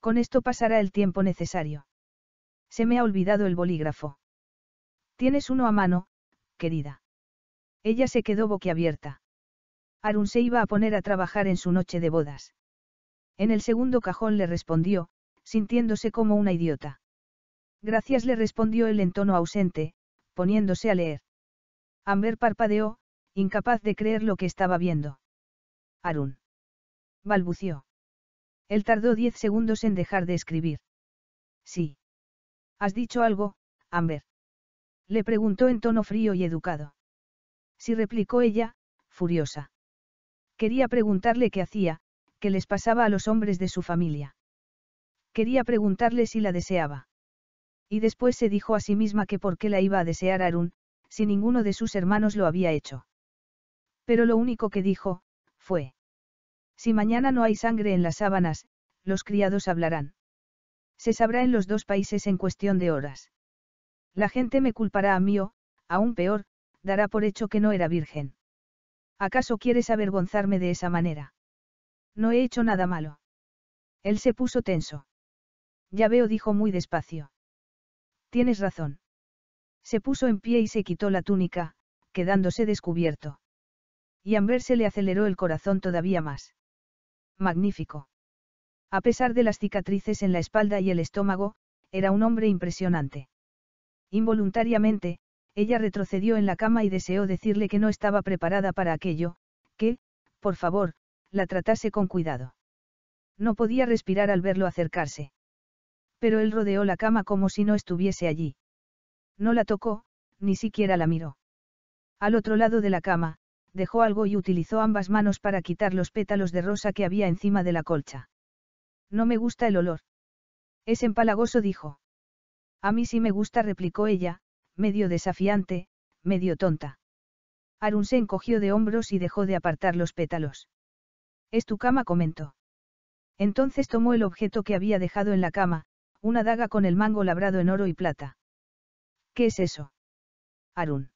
Con esto pasará el tiempo necesario. Se me ha olvidado el bolígrafo. Tienes uno a mano, querida. Ella se quedó boquiabierta. Arun se iba a poner a trabajar en su noche de bodas. En el segundo cajón le respondió, sintiéndose como una idiota. Gracias le respondió él en tono ausente, poniéndose a leer. Amber parpadeó, incapaz de creer lo que estaba viendo. Arun. Balbució. Él tardó diez segundos en dejar de escribir. Sí. ¿Has dicho algo, Amber? Le preguntó en tono frío y educado. Sí replicó ella, furiosa. Quería preguntarle qué hacía, qué les pasaba a los hombres de su familia. Quería preguntarle si la deseaba. Y después se dijo a sí misma que por qué la iba a desear Arun, si ninguno de sus hermanos lo había hecho. Pero lo único que dijo, fue. Si mañana no hay sangre en las sábanas, los criados hablarán. Se sabrá en los dos países en cuestión de horas. La gente me culpará a mí o, aún peor, dará por hecho que no era virgen. ¿Acaso quieres avergonzarme de esa manera? No he hecho nada malo. Él se puso tenso. Ya veo, dijo muy despacio. Tienes razón. Se puso en pie y se quitó la túnica, quedándose descubierto y Amber se le aceleró el corazón todavía más. Magnífico. A pesar de las cicatrices en la espalda y el estómago, era un hombre impresionante. Involuntariamente, ella retrocedió en la cama y deseó decirle que no estaba preparada para aquello, que, por favor, la tratase con cuidado. No podía respirar al verlo acercarse. Pero él rodeó la cama como si no estuviese allí. No la tocó, ni siquiera la miró. Al otro lado de la cama, dejó algo y utilizó ambas manos para quitar los pétalos de rosa que había encima de la colcha. No me gusta el olor. Es empalagoso, dijo. A mí sí me gusta, replicó ella, medio desafiante, medio tonta. Arun se encogió de hombros y dejó de apartar los pétalos. Es tu cama, comentó. Entonces tomó el objeto que había dejado en la cama, una daga con el mango labrado en oro y plata. ¿Qué es eso? Arun.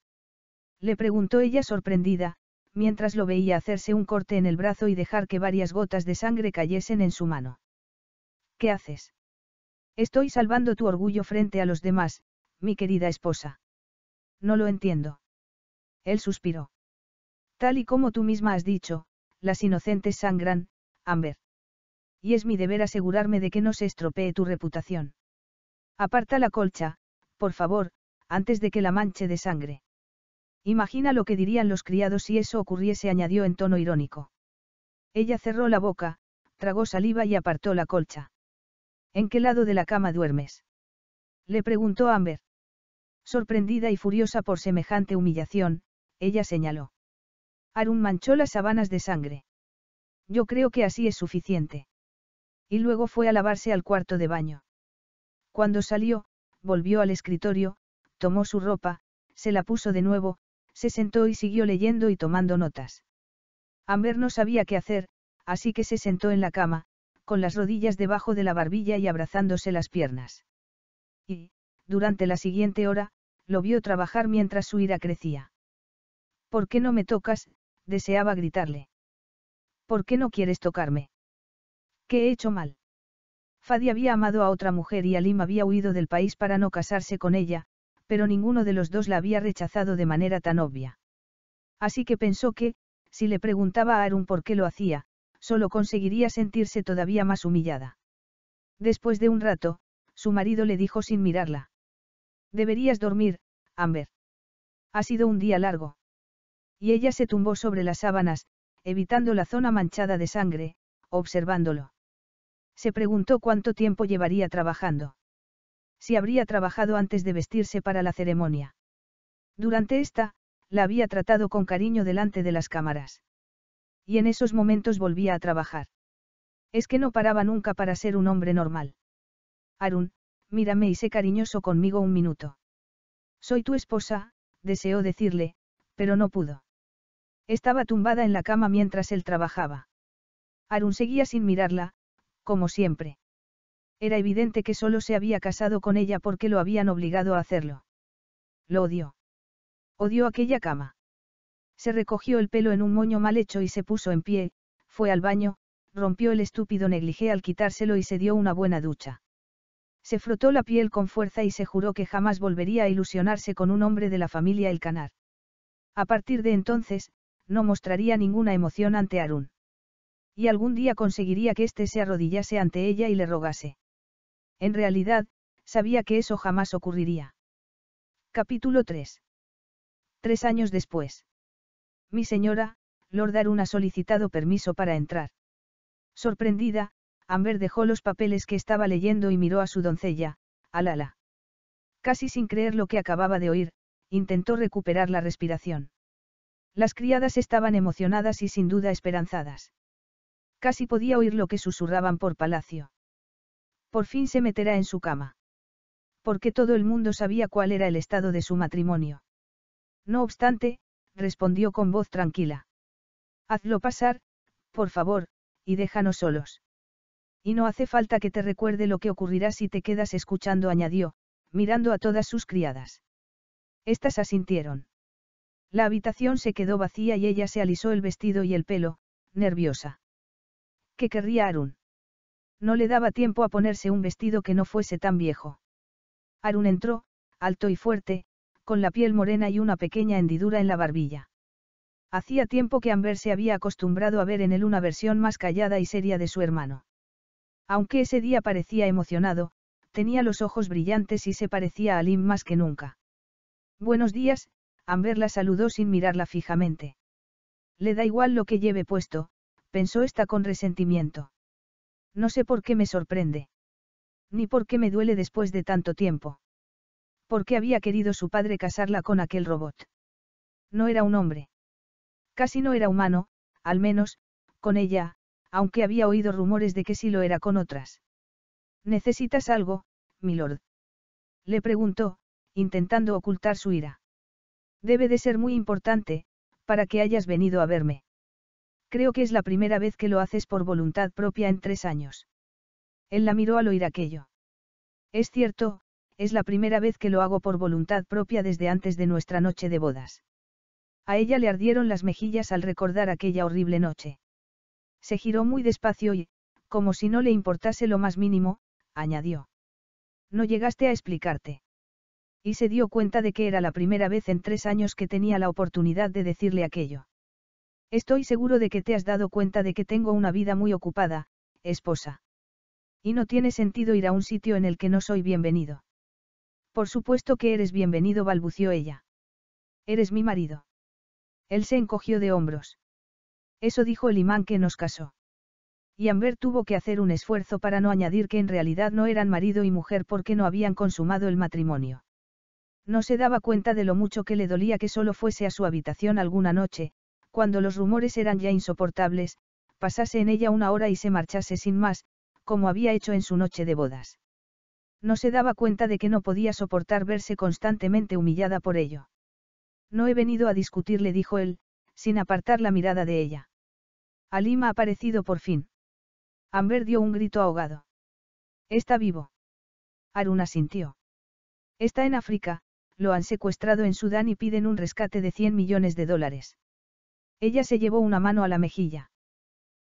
Le preguntó ella sorprendida, mientras lo veía hacerse un corte en el brazo y dejar que varias gotas de sangre cayesen en su mano. ¿Qué haces? Estoy salvando tu orgullo frente a los demás, mi querida esposa. No lo entiendo. Él suspiró. Tal y como tú misma has dicho, las inocentes sangran, Amber. Y es mi deber asegurarme de que no se estropee tu reputación. Aparta la colcha, por favor, antes de que la manche de sangre. Imagina lo que dirían los criados si eso ocurriese, añadió en tono irónico. Ella cerró la boca, tragó saliva y apartó la colcha. ¿En qué lado de la cama duermes? Le preguntó Amber. Sorprendida y furiosa por semejante humillación, ella señaló. Arun manchó las sábanas de sangre. Yo creo que así es suficiente. Y luego fue a lavarse al cuarto de baño. Cuando salió, volvió al escritorio, tomó su ropa, se la puso de nuevo, se sentó y siguió leyendo y tomando notas. Amber no sabía qué hacer, así que se sentó en la cama, con las rodillas debajo de la barbilla y abrazándose las piernas. Y, durante la siguiente hora, lo vio trabajar mientras su ira crecía. ¿Por qué no me tocas? deseaba gritarle. ¿Por qué no quieres tocarme? ¿Qué he hecho mal? Fadi había amado a otra mujer y Alim había huido del país para no casarse con ella, pero ninguno de los dos la había rechazado de manera tan obvia. Así que pensó que, si le preguntaba a Arun por qué lo hacía, solo conseguiría sentirse todavía más humillada. Después de un rato, su marido le dijo sin mirarla. Deberías dormir, Amber. Ha sido un día largo. Y ella se tumbó sobre las sábanas, evitando la zona manchada de sangre, observándolo. Se preguntó cuánto tiempo llevaría trabajando si habría trabajado antes de vestirse para la ceremonia. Durante esta, la había tratado con cariño delante de las cámaras. Y en esos momentos volvía a trabajar. Es que no paraba nunca para ser un hombre normal. Arun, mírame y sé cariñoso conmigo un minuto. Soy tu esposa, deseó decirle, pero no pudo. Estaba tumbada en la cama mientras él trabajaba. Arun seguía sin mirarla, como siempre. Era evidente que solo se había casado con ella porque lo habían obligado a hacerlo. Lo odió. Odió aquella cama. Se recogió el pelo en un moño mal hecho y se puso en pie, fue al baño, rompió el estúpido negligé al quitárselo y se dio una buena ducha. Se frotó la piel con fuerza y se juró que jamás volvería a ilusionarse con un hombre de la familia El Canar. A partir de entonces, no mostraría ninguna emoción ante Arun. Y algún día conseguiría que éste se arrodillase ante ella y le rogase. En realidad, sabía que eso jamás ocurriría. Capítulo 3. Tres años después. Mi señora, Lord Arun ha solicitado permiso para entrar. Sorprendida, Amber dejó los papeles que estaba leyendo y miró a su doncella, Alala. Casi sin creer lo que acababa de oír, intentó recuperar la respiración. Las criadas estaban emocionadas y sin duda esperanzadas. Casi podía oír lo que susurraban por palacio. Por fin se meterá en su cama. Porque todo el mundo sabía cuál era el estado de su matrimonio. No obstante, respondió con voz tranquila. Hazlo pasar, por favor, y déjanos solos. Y no hace falta que te recuerde lo que ocurrirá si te quedas escuchando, añadió, mirando a todas sus criadas. Estas asintieron. La habitación se quedó vacía y ella se alisó el vestido y el pelo, nerviosa. ¿Qué querría Arun? No le daba tiempo a ponerse un vestido que no fuese tan viejo. Arun entró, alto y fuerte, con la piel morena y una pequeña hendidura en la barbilla. Hacía tiempo que Amber se había acostumbrado a ver en él una versión más callada y seria de su hermano. Aunque ese día parecía emocionado, tenía los ojos brillantes y se parecía a Lim más que nunca. Buenos días, Amber la saludó sin mirarla fijamente. Le da igual lo que lleve puesto, pensó esta con resentimiento. No sé por qué me sorprende. Ni por qué me duele después de tanto tiempo. ¿Por qué había querido su padre casarla con aquel robot? No era un hombre. Casi no era humano, al menos, con ella, aunque había oído rumores de que sí lo era con otras. ¿Necesitas algo, milord? Le preguntó, intentando ocultar su ira. Debe de ser muy importante, para que hayas venido a verme. Creo que es la primera vez que lo haces por voluntad propia en tres años. Él la miró al oír aquello. Es cierto, es la primera vez que lo hago por voluntad propia desde antes de nuestra noche de bodas. A ella le ardieron las mejillas al recordar aquella horrible noche. Se giró muy despacio y, como si no le importase lo más mínimo, añadió. No llegaste a explicarte. Y se dio cuenta de que era la primera vez en tres años que tenía la oportunidad de decirle aquello. Estoy seguro de que te has dado cuenta de que tengo una vida muy ocupada, esposa. Y no tiene sentido ir a un sitio en el que no soy bienvenido. Por supuesto que eres bienvenido, balbució ella. Eres mi marido. Él se encogió de hombros. Eso dijo el imán que nos casó. Y Amber tuvo que hacer un esfuerzo para no añadir que en realidad no eran marido y mujer porque no habían consumado el matrimonio. No se daba cuenta de lo mucho que le dolía que solo fuese a su habitación alguna noche, cuando los rumores eran ya insoportables, pasase en ella una hora y se marchase sin más, como había hecho en su noche de bodas. No se daba cuenta de que no podía soportar verse constantemente humillada por ello. No he venido a discutir, le dijo él, sin apartar la mirada de ella. Alima ha aparecido por fin. Amber dio un grito ahogado. Está vivo. Aruna sintió. Está en África, lo han secuestrado en Sudán y piden un rescate de 100 millones de dólares. Ella se llevó una mano a la mejilla.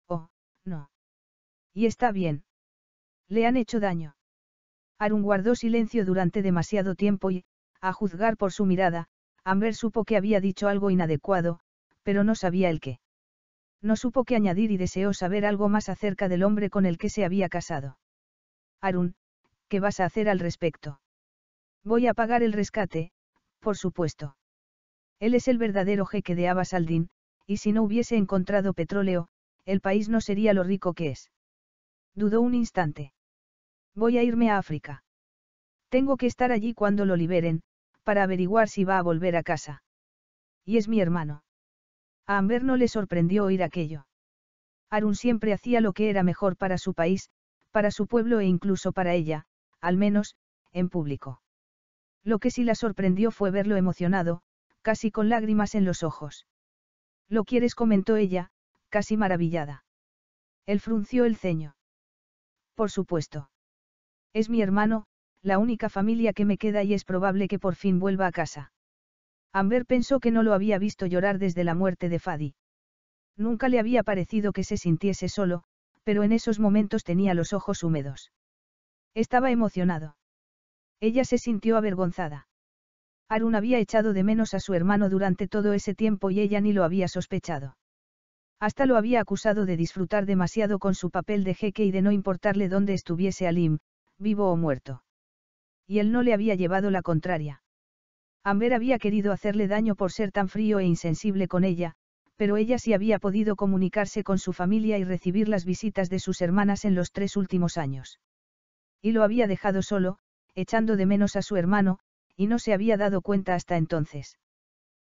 Oh, no. Y está bien. Le han hecho daño. Arun guardó silencio durante demasiado tiempo y, a juzgar por su mirada, Amber supo que había dicho algo inadecuado, pero no sabía el qué. No supo qué añadir y deseó saber algo más acerca del hombre con el que se había casado. Arun, ¿qué vas a hacer al respecto? Voy a pagar el rescate, por supuesto. Él es el verdadero jeque de Abbas al y si no hubiese encontrado petróleo, el país no sería lo rico que es. Dudó un instante. Voy a irme a África. Tengo que estar allí cuando lo liberen, para averiguar si va a volver a casa. Y es mi hermano. A Amber no le sorprendió oír aquello. Arun siempre hacía lo que era mejor para su país, para su pueblo e incluso para ella, al menos, en público. Lo que sí la sorprendió fue verlo emocionado, casi con lágrimas en los ojos. ¿Lo quieres? comentó ella, casi maravillada. Él frunció el ceño. Por supuesto. Es mi hermano, la única familia que me queda y es probable que por fin vuelva a casa. Amber pensó que no lo había visto llorar desde la muerte de Fadi. Nunca le había parecido que se sintiese solo, pero en esos momentos tenía los ojos húmedos. Estaba emocionado. Ella se sintió avergonzada. Arun había echado de menos a su hermano durante todo ese tiempo y ella ni lo había sospechado. Hasta lo había acusado de disfrutar demasiado con su papel de jeque y de no importarle dónde estuviese Alim, vivo o muerto. Y él no le había llevado la contraria. Amber había querido hacerle daño por ser tan frío e insensible con ella, pero ella sí había podido comunicarse con su familia y recibir las visitas de sus hermanas en los tres últimos años. Y lo había dejado solo, echando de menos a su hermano, y no se había dado cuenta hasta entonces.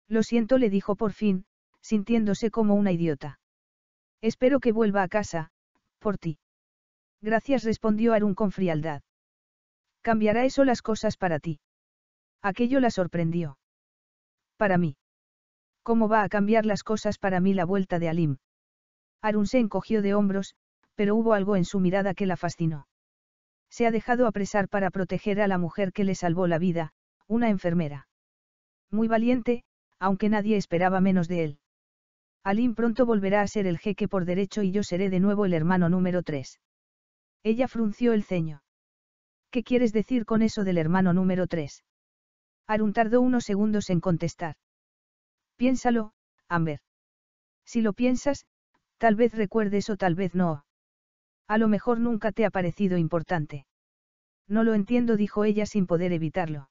Lo siento, le dijo por fin, sintiéndose como una idiota. Espero que vuelva a casa, por ti. Gracias, respondió Arun con frialdad. ¿Cambiará eso las cosas para ti? Aquello la sorprendió. Para mí. ¿Cómo va a cambiar las cosas para mí la vuelta de Alim? Arun se encogió de hombros, pero hubo algo en su mirada que la fascinó. Se ha dejado apresar para proteger a la mujer que le salvó la vida, una enfermera. Muy valiente, aunque nadie esperaba menos de él. Alim pronto volverá a ser el jeque por derecho y yo seré de nuevo el hermano número 3. Ella frunció el ceño. ¿Qué quieres decir con eso del hermano número 3? Arun tardó unos segundos en contestar. Piénsalo, Amber. Si lo piensas, tal vez recuerdes o tal vez no. A lo mejor nunca te ha parecido importante. No lo entiendo, dijo ella sin poder evitarlo.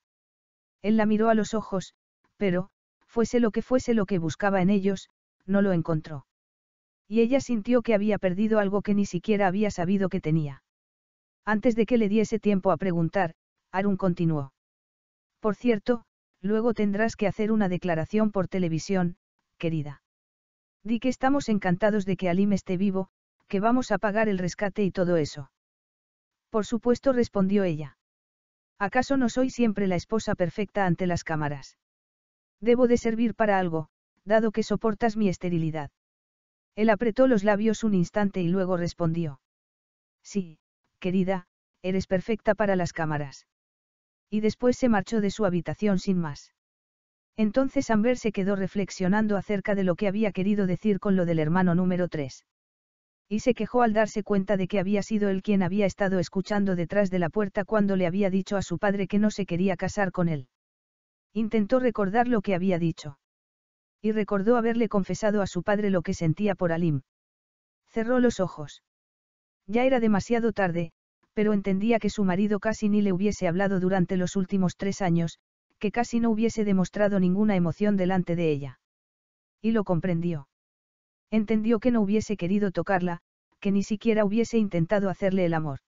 Él la miró a los ojos, pero, fuese lo que fuese lo que buscaba en ellos, no lo encontró. Y ella sintió que había perdido algo que ni siquiera había sabido que tenía. Antes de que le diese tiempo a preguntar, Arun continuó. Por cierto, luego tendrás que hacer una declaración por televisión, querida. Di que estamos encantados de que Alim esté vivo, que vamos a pagar el rescate y todo eso. Por supuesto respondió ella. ¿Acaso no soy siempre la esposa perfecta ante las cámaras? Debo de servir para algo, dado que soportas mi esterilidad. Él apretó los labios un instante y luego respondió. Sí, querida, eres perfecta para las cámaras. Y después se marchó de su habitación sin más. Entonces Amber se quedó reflexionando acerca de lo que había querido decir con lo del hermano número 3 y se quejó al darse cuenta de que había sido él quien había estado escuchando detrás de la puerta cuando le había dicho a su padre que no se quería casar con él. Intentó recordar lo que había dicho. Y recordó haberle confesado a su padre lo que sentía por Alim. Cerró los ojos. Ya era demasiado tarde, pero entendía que su marido casi ni le hubiese hablado durante los últimos tres años, que casi no hubiese demostrado ninguna emoción delante de ella. Y lo comprendió. Entendió que no hubiese querido tocarla, que ni siquiera hubiese intentado hacerle el amor.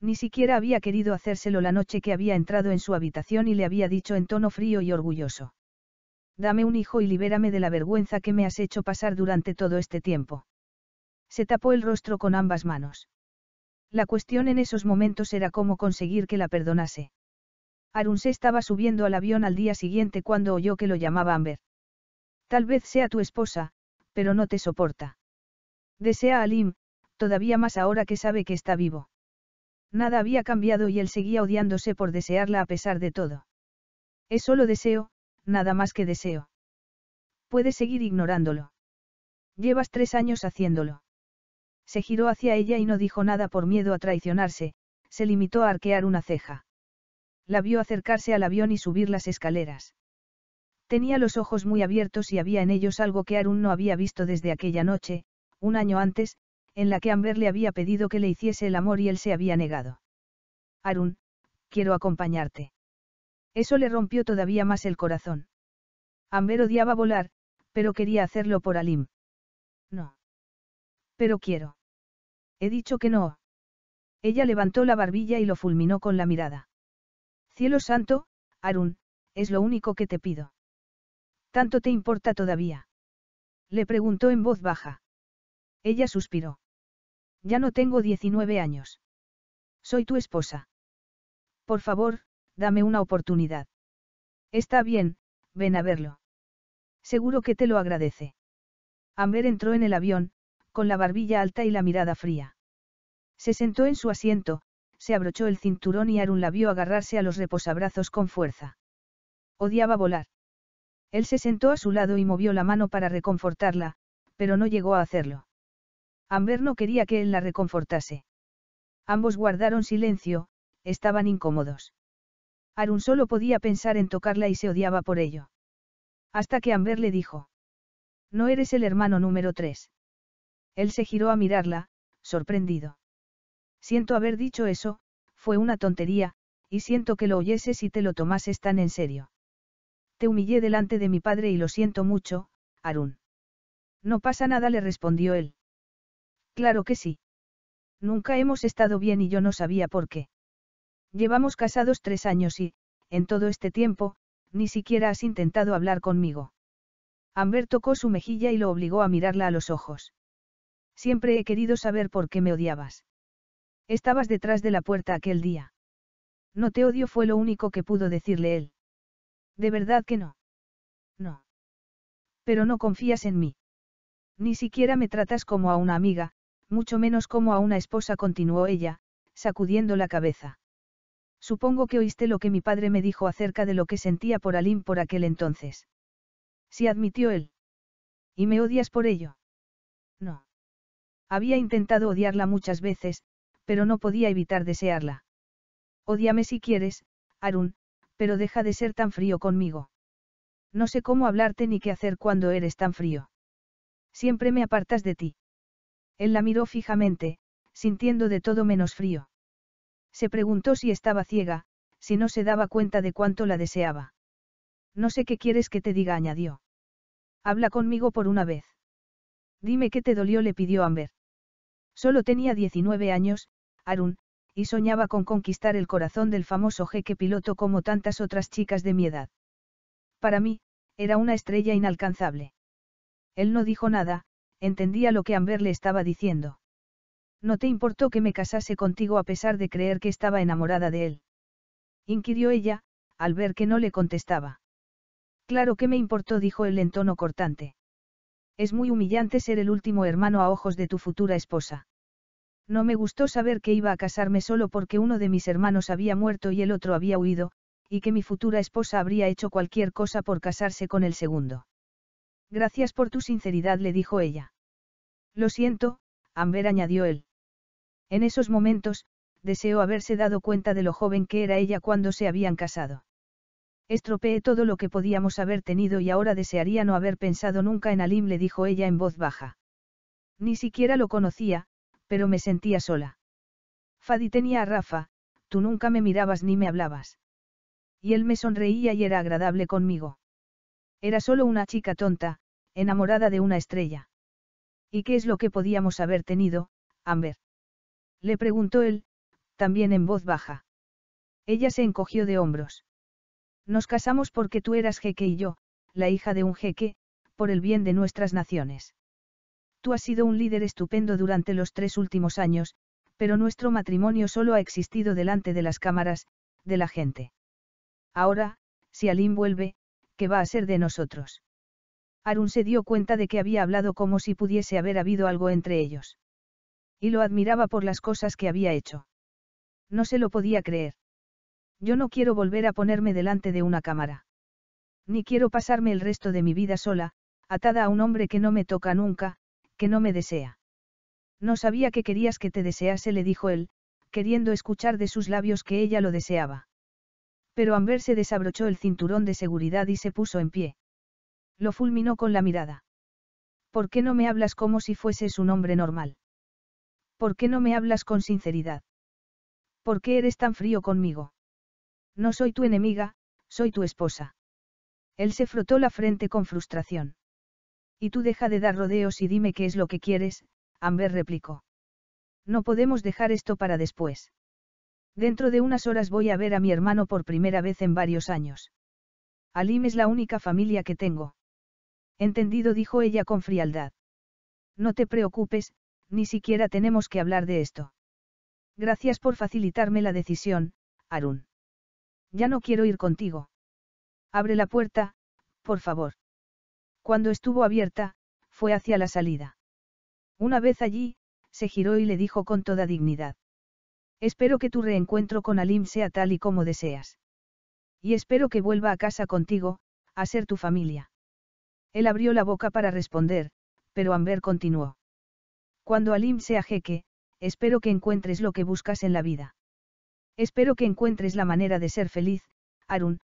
Ni siquiera había querido hacérselo la noche que había entrado en su habitación y le había dicho en tono frío y orgulloso. Dame un hijo y libérame de la vergüenza que me has hecho pasar durante todo este tiempo. Se tapó el rostro con ambas manos. La cuestión en esos momentos era cómo conseguir que la perdonase. Arun estaba subiendo al avión al día siguiente cuando oyó que lo llamaba Amber. Tal vez sea tu esposa, pero no te soporta. Desea a Lim, todavía más ahora que sabe que está vivo. Nada había cambiado y él seguía odiándose por desearla a pesar de todo. Es solo deseo, nada más que deseo. Puedes seguir ignorándolo. Llevas tres años haciéndolo. Se giró hacia ella y no dijo nada por miedo a traicionarse, se limitó a arquear una ceja. La vio acercarse al avión y subir las escaleras. Tenía los ojos muy abiertos y había en ellos algo que Arun no había visto desde aquella noche, un año antes, en la que Amber le había pedido que le hiciese el amor y él se había negado. Arun, quiero acompañarte. Eso le rompió todavía más el corazón. Amber odiaba volar, pero quería hacerlo por Alim. No. Pero quiero. He dicho que no. Ella levantó la barbilla y lo fulminó con la mirada. Cielo santo, Arun, es lo único que te pido. ¿Tanto te importa todavía? Le preguntó en voz baja. Ella suspiró. Ya no tengo 19 años. Soy tu esposa. Por favor, dame una oportunidad. Está bien, ven a verlo. Seguro que te lo agradece. Amber entró en el avión, con la barbilla alta y la mirada fría. Se sentó en su asiento, se abrochó el cinturón y Arun la vio agarrarse a los reposabrazos con fuerza. Odiaba volar. Él se sentó a su lado y movió la mano para reconfortarla, pero no llegó a hacerlo. Amber no quería que él la reconfortase. Ambos guardaron silencio, estaban incómodos. Arun solo podía pensar en tocarla y se odiaba por ello. Hasta que Amber le dijo. No eres el hermano número 3. Él se giró a mirarla, sorprendido. Siento haber dicho eso, fue una tontería, y siento que lo oyeses y te lo tomases tan en serio humillé delante de mi padre y lo siento mucho, Arun. No pasa nada, le respondió él. Claro que sí. Nunca hemos estado bien y yo no sabía por qué. Llevamos casados tres años y, en todo este tiempo, ni siquiera has intentado hablar conmigo. Amber tocó su mejilla y lo obligó a mirarla a los ojos. Siempre he querido saber por qué me odiabas. Estabas detrás de la puerta aquel día. No te odio fue lo único que pudo decirle él. De verdad que no. No. Pero no confías en mí. Ni siquiera me tratas como a una amiga, mucho menos como a una esposa, continuó ella, sacudiendo la cabeza. Supongo que oíste lo que mi padre me dijo acerca de lo que sentía por Alim por aquel entonces. Si sí, admitió él. ¿Y me odias por ello? No. Había intentado odiarla muchas veces, pero no podía evitar desearla. Odíame si quieres, Arun, pero deja de ser tan frío conmigo. No sé cómo hablarte ni qué hacer cuando eres tan frío. Siempre me apartas de ti. Él la miró fijamente, sintiendo de todo menos frío. Se preguntó si estaba ciega, si no se daba cuenta de cuánto la deseaba. No sé qué quieres que te diga, añadió. Habla conmigo por una vez. Dime qué te dolió, le pidió Amber. Solo tenía 19 años, Arun, y soñaba con conquistar el corazón del famoso jeque piloto como tantas otras chicas de mi edad. Para mí, era una estrella inalcanzable. Él no dijo nada, entendía lo que Amber le estaba diciendo. No te importó que me casase contigo a pesar de creer que estaba enamorada de él. Inquirió ella, al ver que no le contestaba. Claro que me importó, dijo él en tono cortante. Es muy humillante ser el último hermano a ojos de tu futura esposa. No me gustó saber que iba a casarme solo porque uno de mis hermanos había muerto y el otro había huido, y que mi futura esposa habría hecho cualquier cosa por casarse con el segundo. Gracias por tu sinceridad, le dijo ella. Lo siento, Amber añadió él. En esos momentos, deseó haberse dado cuenta de lo joven que era ella cuando se habían casado. Estropeé todo lo que podíamos haber tenido y ahora desearía no haber pensado nunca en Alim, le dijo ella en voz baja. Ni siquiera lo conocía, pero me sentía sola. Fadi tenía a Rafa, tú nunca me mirabas ni me hablabas. Y él me sonreía y era agradable conmigo. Era solo una chica tonta, enamorada de una estrella. ¿Y qué es lo que podíamos haber tenido, Amber? Le preguntó él, también en voz baja. Ella se encogió de hombros. Nos casamos porque tú eras jeque y yo, la hija de un jeque, por el bien de nuestras naciones. Tú has sido un líder estupendo durante los tres últimos años, pero nuestro matrimonio solo ha existido delante de las cámaras, de la gente. Ahora, si Alim vuelve, ¿qué va a ser de nosotros? Arun se dio cuenta de que había hablado como si pudiese haber habido algo entre ellos. Y lo admiraba por las cosas que había hecho. No se lo podía creer. Yo no quiero volver a ponerme delante de una cámara. Ni quiero pasarme el resto de mi vida sola, atada a un hombre que no me toca nunca, que no me desea. No sabía que querías que te desease, le dijo él, queriendo escuchar de sus labios que ella lo deseaba. Pero Amber se desabrochó el cinturón de seguridad y se puso en pie. Lo fulminó con la mirada. ¿Por qué no me hablas como si fueses un hombre normal? ¿Por qué no me hablas con sinceridad? ¿Por qué eres tan frío conmigo? No soy tu enemiga, soy tu esposa. Él se frotó la frente con frustración. Y tú deja de dar rodeos y dime qué es lo que quieres, Amber replicó. No podemos dejar esto para después. Dentro de unas horas voy a ver a mi hermano por primera vez en varios años. Alim es la única familia que tengo. Entendido, dijo ella con frialdad. No te preocupes, ni siquiera tenemos que hablar de esto. Gracias por facilitarme la decisión, Arun. Ya no quiero ir contigo. Abre la puerta, por favor. Cuando estuvo abierta, fue hacia la salida. Una vez allí, se giró y le dijo con toda dignidad. Espero que tu reencuentro con Alim sea tal y como deseas. Y espero que vuelva a casa contigo, a ser tu familia. Él abrió la boca para responder, pero Amber continuó. Cuando Alim sea jeque, espero que encuentres lo que buscas en la vida. Espero que encuentres la manera de ser feliz, Arun,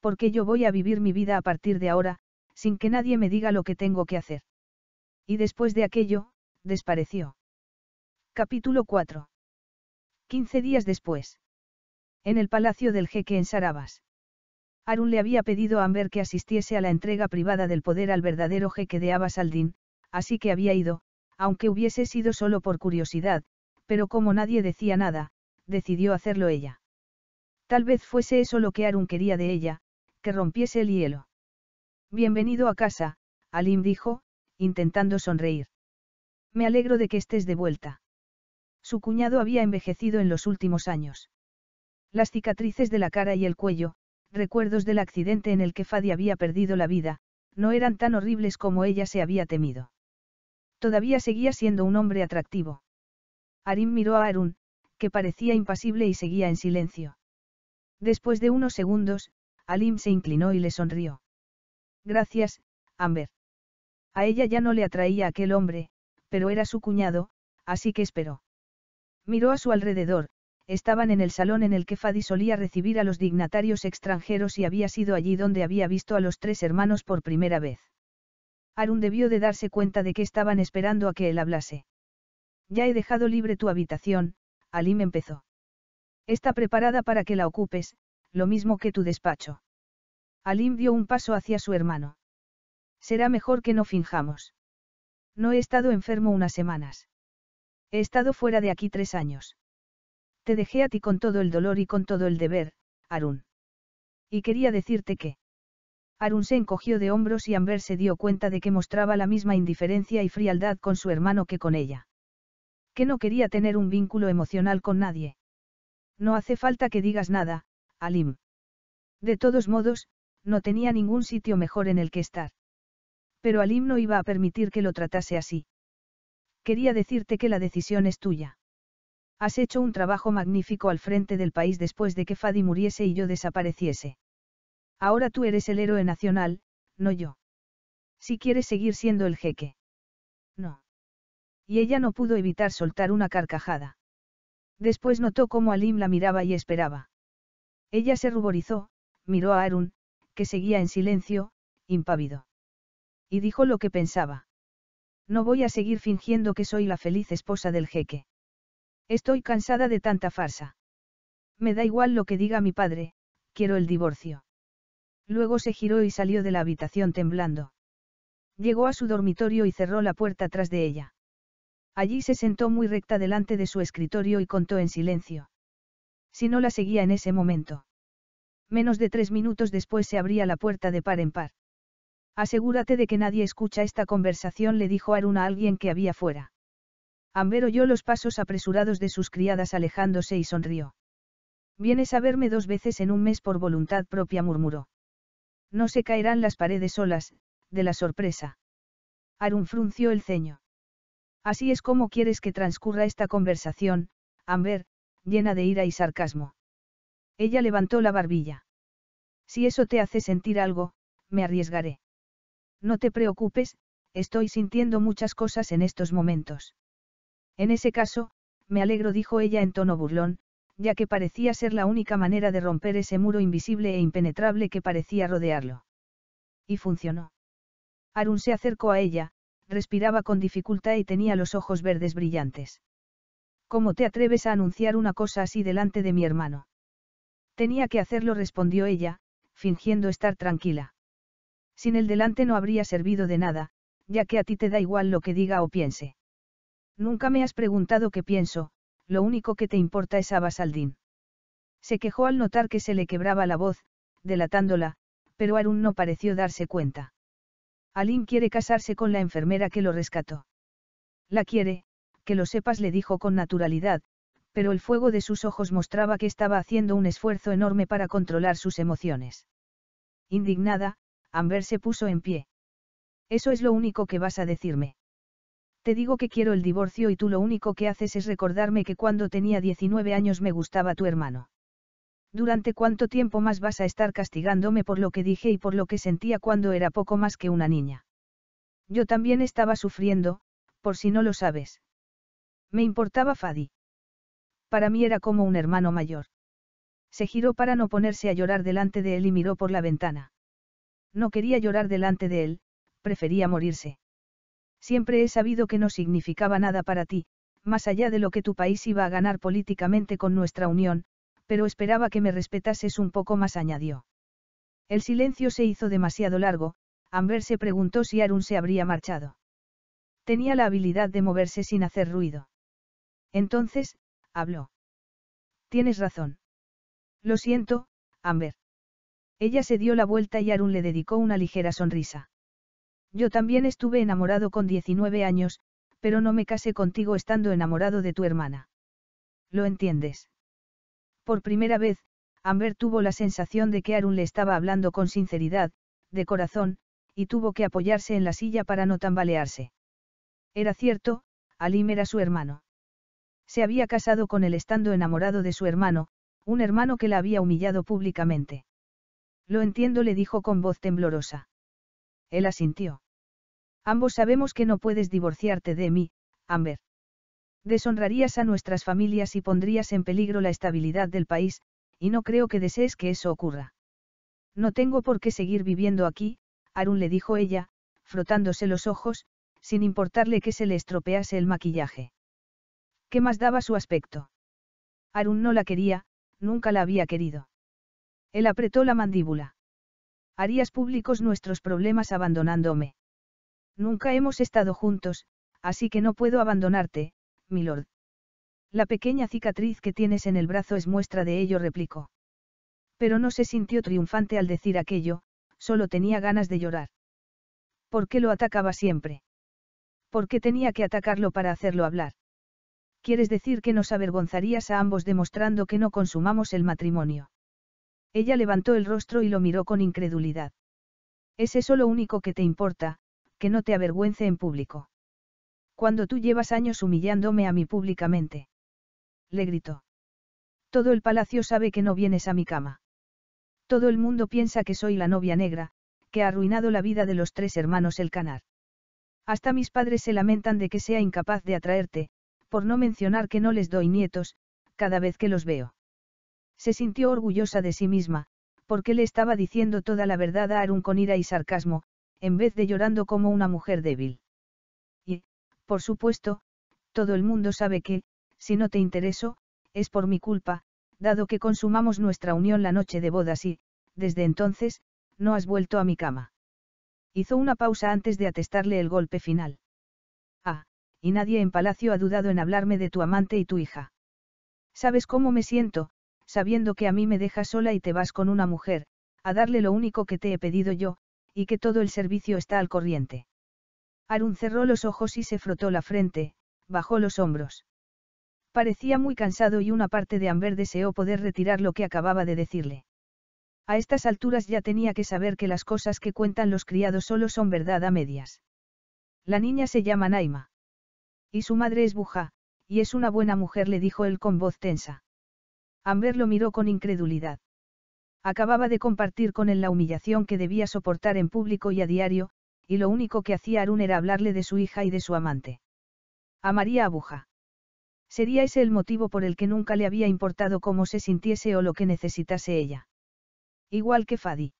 porque yo voy a vivir mi vida a partir de ahora, sin que nadie me diga lo que tengo que hacer. Y después de aquello, despareció. Capítulo 4. 15 días después. En el palacio del jeque en Sarabas. Arun le había pedido a Amber que asistiese a la entrega privada del poder al verdadero jeque de Abbas así que había ido, aunque hubiese sido solo por curiosidad, pero como nadie decía nada, decidió hacerlo ella. Tal vez fuese eso lo que Arun quería de ella, que rompiese el hielo. Bienvenido a casa, Alim dijo, intentando sonreír. Me alegro de que estés de vuelta. Su cuñado había envejecido en los últimos años. Las cicatrices de la cara y el cuello, recuerdos del accidente en el que Fadi había perdido la vida, no eran tan horribles como ella se había temido. Todavía seguía siendo un hombre atractivo. Arim miró a Arun, que parecía impasible y seguía en silencio. Después de unos segundos, Alim se inclinó y le sonrió. Gracias, Amber. A ella ya no le atraía aquel hombre, pero era su cuñado, así que esperó. Miró a su alrededor, estaban en el salón en el que Fadi solía recibir a los dignatarios extranjeros y había sido allí donde había visto a los tres hermanos por primera vez. Arun debió de darse cuenta de que estaban esperando a que él hablase. Ya he dejado libre tu habitación, Alim empezó. Está preparada para que la ocupes, lo mismo que tu despacho. Alim dio un paso hacia su hermano. Será mejor que no finjamos. No he estado enfermo unas semanas. He estado fuera de aquí tres años. Te dejé a ti con todo el dolor y con todo el deber, Arun. Y quería decirte que... Arun se encogió de hombros y Amber se dio cuenta de que mostraba la misma indiferencia y frialdad con su hermano que con ella. Que no quería tener un vínculo emocional con nadie. No hace falta que digas nada, Alim. De todos modos, no tenía ningún sitio mejor en el que estar. Pero Alim no iba a permitir que lo tratase así. Quería decirte que la decisión es tuya. Has hecho un trabajo magnífico al frente del país después de que Fadi muriese y yo desapareciese. Ahora tú eres el héroe nacional, no yo. Si quieres seguir siendo el jeque. No. Y ella no pudo evitar soltar una carcajada. Después notó cómo Alim la miraba y esperaba. Ella se ruborizó, miró a Arun, que seguía en silencio, impávido. Y dijo lo que pensaba. No voy a seguir fingiendo que soy la feliz esposa del jeque. Estoy cansada de tanta farsa. Me da igual lo que diga mi padre, quiero el divorcio. Luego se giró y salió de la habitación temblando. Llegó a su dormitorio y cerró la puerta tras de ella. Allí se sentó muy recta delante de su escritorio y contó en silencio. Si no la seguía en ese momento menos de tres minutos después se abría la puerta de par en par. Asegúrate de que nadie escucha esta conversación, le dijo Arun a alguien que había fuera. Amber oyó los pasos apresurados de sus criadas alejándose y sonrió. Vienes a verme dos veces en un mes por voluntad propia, murmuró. No se caerán las paredes solas, de la sorpresa. Arun frunció el ceño. Así es como quieres que transcurra esta conversación, Amber, llena de ira y sarcasmo. Ella levantó la barbilla. Si eso te hace sentir algo, me arriesgaré. No te preocupes, estoy sintiendo muchas cosas en estos momentos. En ese caso, me alegro, dijo ella en tono burlón, ya que parecía ser la única manera de romper ese muro invisible e impenetrable que parecía rodearlo. Y funcionó. Arun se acercó a ella, respiraba con dificultad y tenía los ojos verdes brillantes. ¿Cómo te atreves a anunciar una cosa así delante de mi hermano? Tenía que hacerlo, respondió ella, fingiendo estar tranquila. Sin el delante no habría servido de nada, ya que a ti te da igual lo que diga o piense. Nunca me has preguntado qué pienso, lo único que te importa es a Basaldín. Se quejó al notar que se le quebraba la voz, delatándola, pero Arun no pareció darse cuenta. Alim quiere casarse con la enfermera que lo rescató. La quiere, que lo sepas, le dijo con naturalidad, pero el fuego de sus ojos mostraba que estaba haciendo un esfuerzo enorme para controlar sus emociones. Indignada, Amber se puso en pie. Eso es lo único que vas a decirme. Te digo que quiero el divorcio y tú lo único que haces es recordarme que cuando tenía 19 años me gustaba tu hermano. ¿Durante cuánto tiempo más vas a estar castigándome por lo que dije y por lo que sentía cuando era poco más que una niña? Yo también estaba sufriendo, por si no lo sabes. Me importaba Fadi para mí era como un hermano mayor. Se giró para no ponerse a llorar delante de él y miró por la ventana. No quería llorar delante de él, prefería morirse. Siempre he sabido que no significaba nada para ti, más allá de lo que tu país iba a ganar políticamente con nuestra unión, pero esperaba que me respetases un poco más, añadió. El silencio se hizo demasiado largo, Amber se preguntó si Arun se habría marchado. Tenía la habilidad de moverse sin hacer ruido. Entonces, habló. Tienes razón. Lo siento, Amber. Ella se dio la vuelta y Arun le dedicó una ligera sonrisa. Yo también estuve enamorado con 19 años, pero no me casé contigo estando enamorado de tu hermana. ¿Lo entiendes? Por primera vez, Amber tuvo la sensación de que Arun le estaba hablando con sinceridad, de corazón, y tuvo que apoyarse en la silla para no tambalearse. Era cierto, Alim era su hermano. Se había casado con él estando enamorado de su hermano, un hermano que la había humillado públicamente. Lo entiendo, le dijo con voz temblorosa. Él asintió. Ambos sabemos que no puedes divorciarte de mí, Amber. Deshonrarías a nuestras familias y pondrías en peligro la estabilidad del país, y no creo que desees que eso ocurra. No tengo por qué seguir viviendo aquí, Arun le dijo ella, frotándose los ojos, sin importarle que se le estropease el maquillaje más daba su aspecto? Arun no la quería, nunca la había querido. Él apretó la mandíbula. Harías públicos nuestros problemas abandonándome. Nunca hemos estado juntos, así que no puedo abandonarte, milord. La pequeña cicatriz que tienes en el brazo es muestra de ello, replicó. Pero no se sintió triunfante al decir aquello, solo tenía ganas de llorar. ¿Por qué lo atacaba siempre? ¿Por qué tenía que atacarlo para hacerlo hablar? ¿Quieres decir que nos avergonzarías a ambos demostrando que no consumamos el matrimonio? Ella levantó el rostro y lo miró con incredulidad. ¿Es eso lo único que te importa, que no te avergüence en público? Cuando tú llevas años humillándome a mí públicamente. Le gritó. Todo el palacio sabe que no vienes a mi cama. Todo el mundo piensa que soy la novia negra, que ha arruinado la vida de los tres hermanos El Canar. Hasta mis padres se lamentan de que sea incapaz de atraerte, por no mencionar que no les doy nietos, cada vez que los veo. Se sintió orgullosa de sí misma, porque le estaba diciendo toda la verdad a Arun con ira y sarcasmo, en vez de llorando como una mujer débil. Y, por supuesto, todo el mundo sabe que, si no te intereso, es por mi culpa, dado que consumamos nuestra unión la noche de bodas y, desde entonces, no has vuelto a mi cama. Hizo una pausa antes de atestarle el golpe final y nadie en palacio ha dudado en hablarme de tu amante y tu hija. ¿Sabes cómo me siento, sabiendo que a mí me dejas sola y te vas con una mujer, a darle lo único que te he pedido yo, y que todo el servicio está al corriente? Arun cerró los ojos y se frotó la frente, bajó los hombros. Parecía muy cansado y una parte de Amber deseó poder retirar lo que acababa de decirle. A estas alturas ya tenía que saber que las cosas que cuentan los criados solo son verdad a medias. La niña se llama Naima. Y su madre es buja, y es una buena mujer, le dijo él con voz tensa. Amber lo miró con incredulidad. Acababa de compartir con él la humillación que debía soportar en público y a diario, y lo único que hacía Arun era hablarle de su hija y de su amante. Amaría a Buja. Sería ese el motivo por el que nunca le había importado cómo se sintiese o lo que necesitase ella. Igual que Fadi.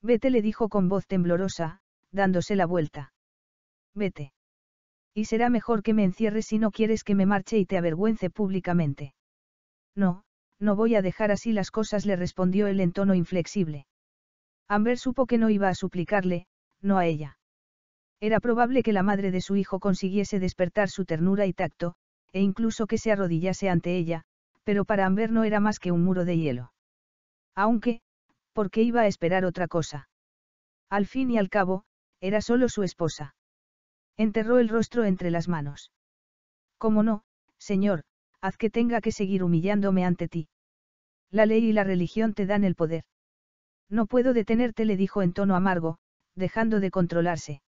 Vete, le dijo con voz temblorosa, dándose la vuelta. Vete. Y será mejor que me encierres si no quieres que me marche y te avergüence públicamente. No, no voy a dejar así las cosas, le respondió él en tono inflexible. Amber supo que no iba a suplicarle, no a ella. Era probable que la madre de su hijo consiguiese despertar su ternura y tacto, e incluso que se arrodillase ante ella, pero para Amber no era más que un muro de hielo. Aunque, ¿por qué iba a esperar otra cosa? Al fin y al cabo, era solo su esposa. Enterró el rostro entre las manos. ¿Cómo no, señor, haz que tenga que seguir humillándome ante ti? La ley y la religión te dan el poder. No puedo detenerte, le dijo en tono amargo, dejando de controlarse.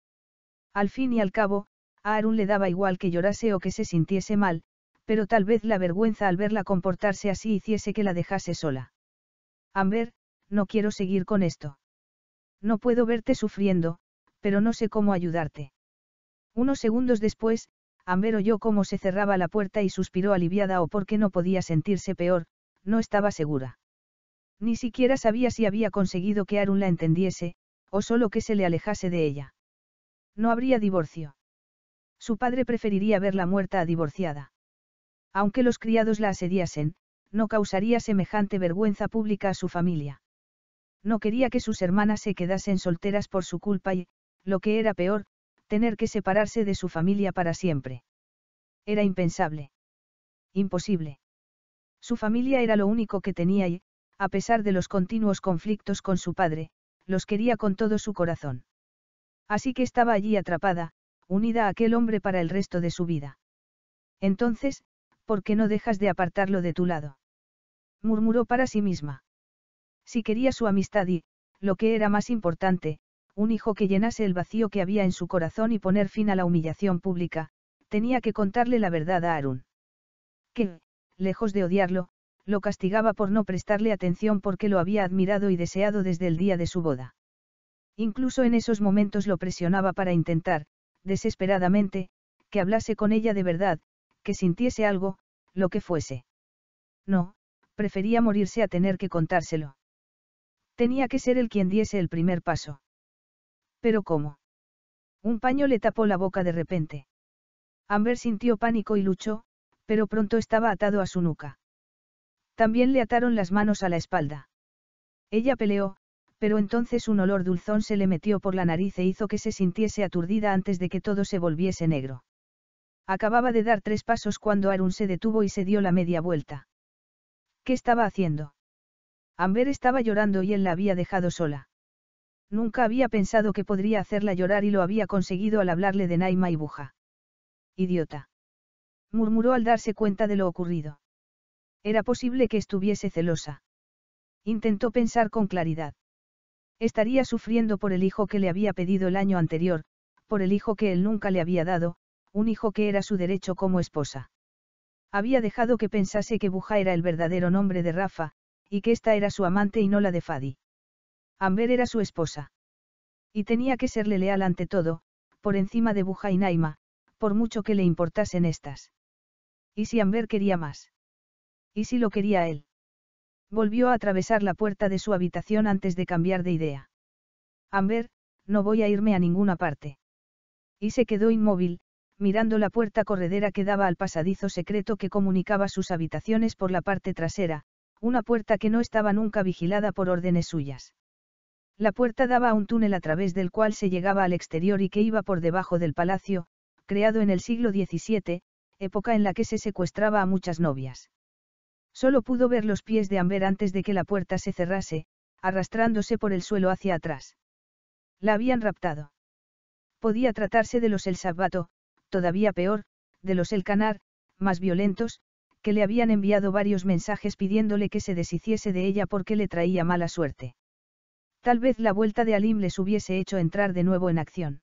Al fin y al cabo, a Arun le daba igual que llorase o que se sintiese mal, pero tal vez la vergüenza al verla comportarse así hiciese que la dejase sola. Amber, no quiero seguir con esto. No puedo verte sufriendo, pero no sé cómo ayudarte. Unos segundos después, Amber oyó cómo se cerraba la puerta y suspiró aliviada o porque no podía sentirse peor, no estaba segura. Ni siquiera sabía si había conseguido que Arun la entendiese, o solo que se le alejase de ella. No habría divorcio. Su padre preferiría verla muerta a divorciada. Aunque los criados la asediasen, no causaría semejante vergüenza pública a su familia. No quería que sus hermanas se quedasen solteras por su culpa y, lo que era peor, tener que separarse de su familia para siempre. Era impensable. Imposible. Su familia era lo único que tenía y, a pesar de los continuos conflictos con su padre, los quería con todo su corazón. Así que estaba allí atrapada, unida a aquel hombre para el resto de su vida. Entonces, ¿por qué no dejas de apartarlo de tu lado? murmuró para sí misma. Si quería su amistad y, lo que era más importante, un hijo que llenase el vacío que había en su corazón y poner fin a la humillación pública, tenía que contarle la verdad a Arun. Que, lejos de odiarlo, lo castigaba por no prestarle atención porque lo había admirado y deseado desde el día de su boda. Incluso en esos momentos lo presionaba para intentar, desesperadamente, que hablase con ella de verdad, que sintiese algo, lo que fuese. No, prefería morirse a tener que contárselo. Tenía que ser el quien diese el primer paso. Pero ¿cómo? Un paño le tapó la boca de repente. Amber sintió pánico y luchó, pero pronto estaba atado a su nuca. También le ataron las manos a la espalda. Ella peleó, pero entonces un olor dulzón se le metió por la nariz e hizo que se sintiese aturdida antes de que todo se volviese negro. Acababa de dar tres pasos cuando Arun se detuvo y se dio la media vuelta. ¿Qué estaba haciendo? Amber estaba llorando y él la había dejado sola. Nunca había pensado que podría hacerla llorar y lo había conseguido al hablarle de Naima y Buja. Idiota. Murmuró al darse cuenta de lo ocurrido. Era posible que estuviese celosa. Intentó pensar con claridad. Estaría sufriendo por el hijo que le había pedido el año anterior, por el hijo que él nunca le había dado, un hijo que era su derecho como esposa. Había dejado que pensase que Buja era el verdadero nombre de Rafa, y que esta era su amante y no la de Fadi. Amber era su esposa. Y tenía que serle leal ante todo, por encima de Buja y Naima, por mucho que le importasen estas. ¿Y si Amber quería más? ¿Y si lo quería él? Volvió a atravesar la puerta de su habitación antes de cambiar de idea. Amber, no voy a irme a ninguna parte. Y se quedó inmóvil, mirando la puerta corredera que daba al pasadizo secreto que comunicaba sus habitaciones por la parte trasera, una puerta que no estaba nunca vigilada por órdenes suyas. La puerta daba a un túnel a través del cual se llegaba al exterior y que iba por debajo del palacio, creado en el siglo XVII, época en la que se secuestraba a muchas novias. Solo pudo ver los pies de Amber antes de que la puerta se cerrase, arrastrándose por el suelo hacia atrás. La habían raptado. Podía tratarse de los El Sabato, todavía peor, de los El Canar, más violentos, que le habían enviado varios mensajes pidiéndole que se deshiciese de ella porque le traía mala suerte. Tal vez la vuelta de Alim les hubiese hecho entrar de nuevo en acción.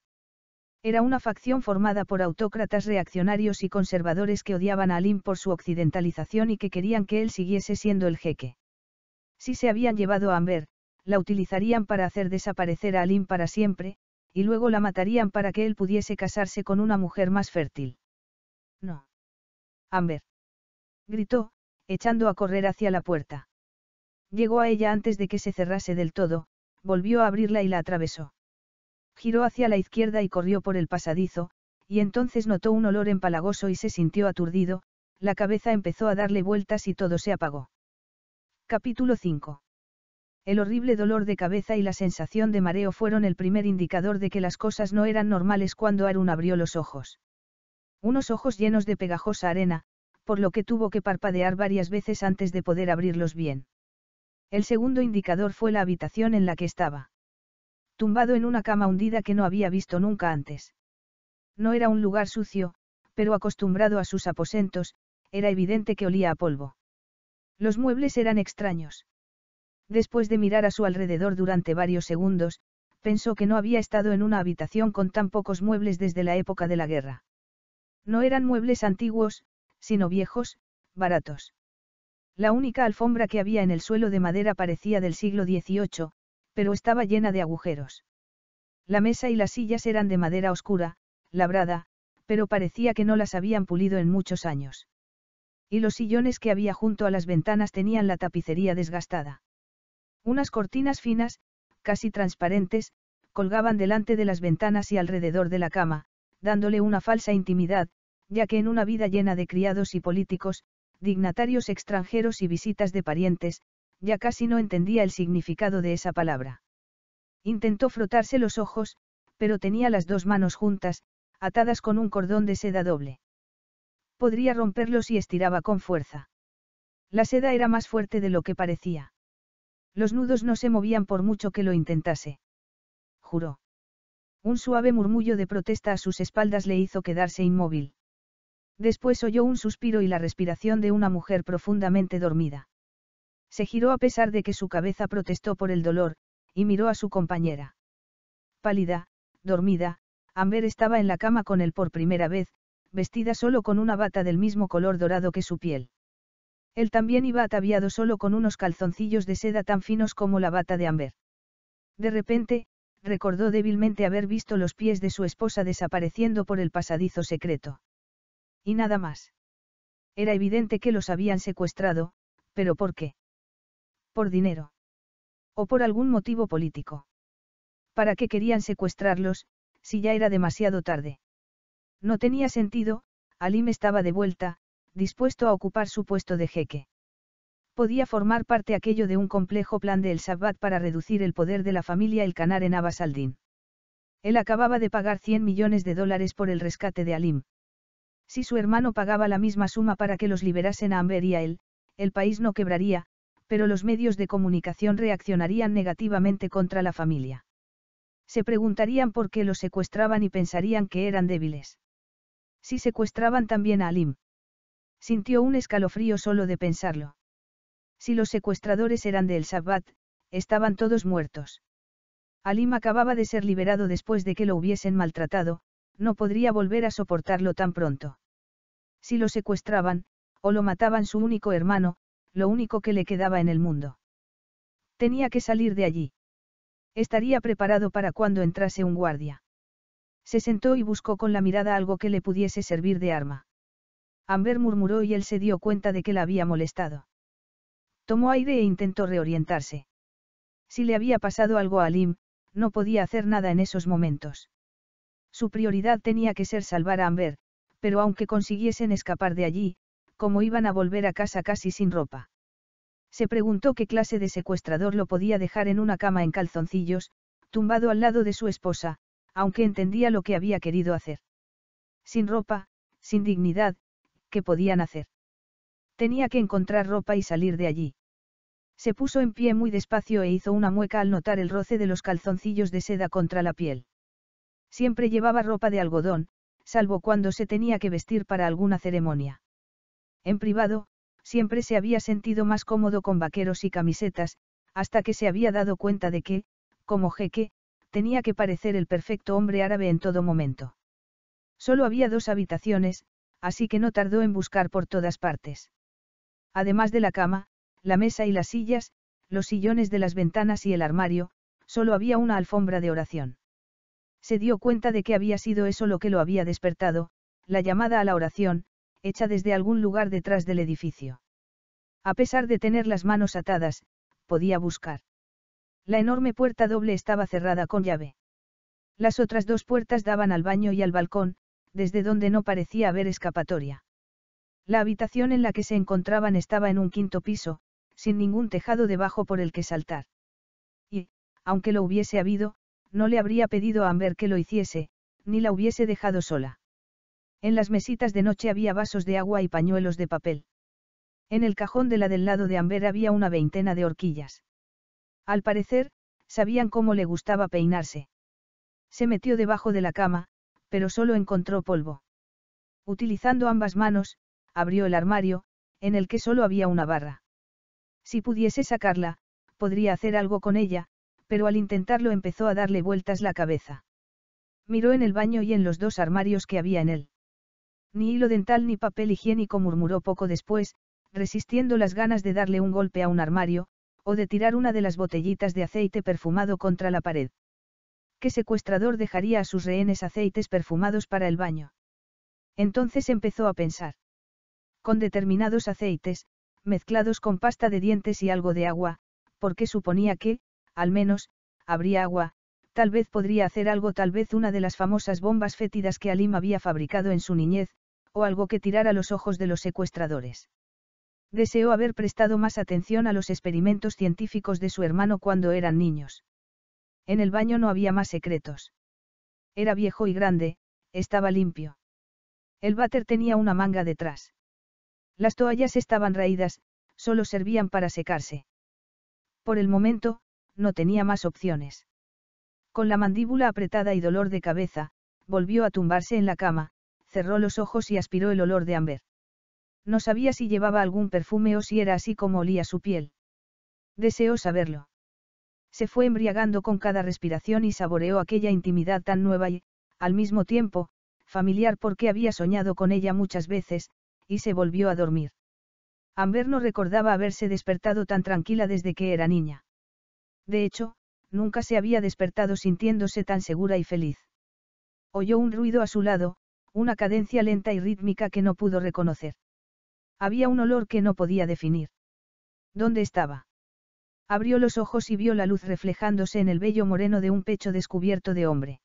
Era una facción formada por autócratas reaccionarios y conservadores que odiaban a Alim por su occidentalización y que querían que él siguiese siendo el jeque. Si se habían llevado a Amber, la utilizarían para hacer desaparecer a Alim para siempre, y luego la matarían para que él pudiese casarse con una mujer más fértil. No. Amber. Gritó, echando a correr hacia la puerta. Llegó a ella antes de que se cerrase del todo, volvió a abrirla y la atravesó. Giró hacia la izquierda y corrió por el pasadizo, y entonces notó un olor empalagoso y se sintió aturdido, la cabeza empezó a darle vueltas y todo se apagó. Capítulo 5. El horrible dolor de cabeza y la sensación de mareo fueron el primer indicador de que las cosas no eran normales cuando Arun abrió los ojos. Unos ojos llenos de pegajosa arena, por lo que tuvo que parpadear varias veces antes de poder abrirlos bien. El segundo indicador fue la habitación en la que estaba. Tumbado en una cama hundida que no había visto nunca antes. No era un lugar sucio, pero acostumbrado a sus aposentos, era evidente que olía a polvo. Los muebles eran extraños. Después de mirar a su alrededor durante varios segundos, pensó que no había estado en una habitación con tan pocos muebles desde la época de la guerra. No eran muebles antiguos, sino viejos, baratos. La única alfombra que había en el suelo de madera parecía del siglo XVIII, pero estaba llena de agujeros. La mesa y las sillas eran de madera oscura, labrada, pero parecía que no las habían pulido en muchos años. Y los sillones que había junto a las ventanas tenían la tapicería desgastada. Unas cortinas finas, casi transparentes, colgaban delante de las ventanas y alrededor de la cama, dándole una falsa intimidad, ya que en una vida llena de criados y políticos, dignatarios extranjeros y visitas de parientes, ya casi no entendía el significado de esa palabra. Intentó frotarse los ojos, pero tenía las dos manos juntas, atadas con un cordón de seda doble. Podría romperlos si estiraba con fuerza. La seda era más fuerte de lo que parecía. Los nudos no se movían por mucho que lo intentase. Juró. Un suave murmullo de protesta a sus espaldas le hizo quedarse inmóvil. Después oyó un suspiro y la respiración de una mujer profundamente dormida. Se giró a pesar de que su cabeza protestó por el dolor, y miró a su compañera. Pálida, dormida, Amber estaba en la cama con él por primera vez, vestida solo con una bata del mismo color dorado que su piel. Él también iba ataviado solo con unos calzoncillos de seda tan finos como la bata de Amber. De repente, recordó débilmente haber visto los pies de su esposa desapareciendo por el pasadizo secreto nada más. Era evidente que los habían secuestrado, pero ¿por qué? Por dinero. O por algún motivo político. ¿Para qué querían secuestrarlos, si ya era demasiado tarde? No tenía sentido, Alim estaba de vuelta, dispuesto a ocupar su puesto de jeque. Podía formar parte aquello de un complejo plan de El Sabbat para reducir el poder de la familia El Canar en Abbas al Él acababa de pagar 100 millones de dólares por el rescate de Alim. Si su hermano pagaba la misma suma para que los liberasen a Amber y a él, el país no quebraría, pero los medios de comunicación reaccionarían negativamente contra la familia. Se preguntarían por qué los secuestraban y pensarían que eran débiles. Si secuestraban también a Alim. Sintió un escalofrío solo de pensarlo. Si los secuestradores eran de El Sabbat, estaban todos muertos. Alim acababa de ser liberado después de que lo hubiesen maltratado, no podría volver a soportarlo tan pronto. Si lo secuestraban, o lo mataban su único hermano, lo único que le quedaba en el mundo. Tenía que salir de allí. Estaría preparado para cuando entrase un guardia. Se sentó y buscó con la mirada algo que le pudiese servir de arma. Amber murmuró y él se dio cuenta de que la había molestado. Tomó aire e intentó reorientarse. Si le había pasado algo a Lim, no podía hacer nada en esos momentos. Su prioridad tenía que ser salvar a Amber, pero aunque consiguiesen escapar de allí, ¿cómo iban a volver a casa casi sin ropa? Se preguntó qué clase de secuestrador lo podía dejar en una cama en calzoncillos, tumbado al lado de su esposa, aunque entendía lo que había querido hacer. Sin ropa, sin dignidad, ¿qué podían hacer? Tenía que encontrar ropa y salir de allí. Se puso en pie muy despacio e hizo una mueca al notar el roce de los calzoncillos de seda contra la piel. Siempre llevaba ropa de algodón, salvo cuando se tenía que vestir para alguna ceremonia. En privado, siempre se había sentido más cómodo con vaqueros y camisetas, hasta que se había dado cuenta de que, como jeque, tenía que parecer el perfecto hombre árabe en todo momento. Solo había dos habitaciones, así que no tardó en buscar por todas partes. Además de la cama, la mesa y las sillas, los sillones de las ventanas y el armario, solo había una alfombra de oración. Se dio cuenta de que había sido eso lo que lo había despertado, la llamada a la oración, hecha desde algún lugar detrás del edificio. A pesar de tener las manos atadas, podía buscar. La enorme puerta doble estaba cerrada con llave. Las otras dos puertas daban al baño y al balcón, desde donde no parecía haber escapatoria. La habitación en la que se encontraban estaba en un quinto piso, sin ningún tejado debajo por el que saltar. Y, aunque lo hubiese habido, no le habría pedido a Amber que lo hiciese, ni la hubiese dejado sola. En las mesitas de noche había vasos de agua y pañuelos de papel. En el cajón de la del lado de Amber había una veintena de horquillas. Al parecer, sabían cómo le gustaba peinarse. Se metió debajo de la cama, pero solo encontró polvo. Utilizando ambas manos, abrió el armario, en el que solo había una barra. Si pudiese sacarla, podría hacer algo con ella, pero al intentarlo empezó a darle vueltas la cabeza. Miró en el baño y en los dos armarios que había en él. Ni hilo dental ni papel higiénico murmuró poco después, resistiendo las ganas de darle un golpe a un armario, o de tirar una de las botellitas de aceite perfumado contra la pared. ¿Qué secuestrador dejaría a sus rehenes aceites perfumados para el baño? Entonces empezó a pensar. Con determinados aceites, mezclados con pasta de dientes y algo de agua, porque suponía que, al menos, habría agua, tal vez podría hacer algo, tal vez una de las famosas bombas fétidas que Alim había fabricado en su niñez, o algo que tirara los ojos de los secuestradores. Deseó haber prestado más atención a los experimentos científicos de su hermano cuando eran niños. En el baño no había más secretos. Era viejo y grande, estaba limpio. El váter tenía una manga detrás. Las toallas estaban raídas, solo servían para secarse. Por el momento, no tenía más opciones. Con la mandíbula apretada y dolor de cabeza, volvió a tumbarse en la cama, cerró los ojos y aspiró el olor de Amber. No sabía si llevaba algún perfume o si era así como olía su piel. Deseó saberlo. Se fue embriagando con cada respiración y saboreó aquella intimidad tan nueva y, al mismo tiempo, familiar porque había soñado con ella muchas veces, y se volvió a dormir. Amber no recordaba haberse despertado tan tranquila desde que era niña. De hecho, nunca se había despertado sintiéndose tan segura y feliz. Oyó un ruido a su lado, una cadencia lenta y rítmica que no pudo reconocer. Había un olor que no podía definir. ¿Dónde estaba? Abrió los ojos y vio la luz reflejándose en el vello moreno de un pecho descubierto de hombre.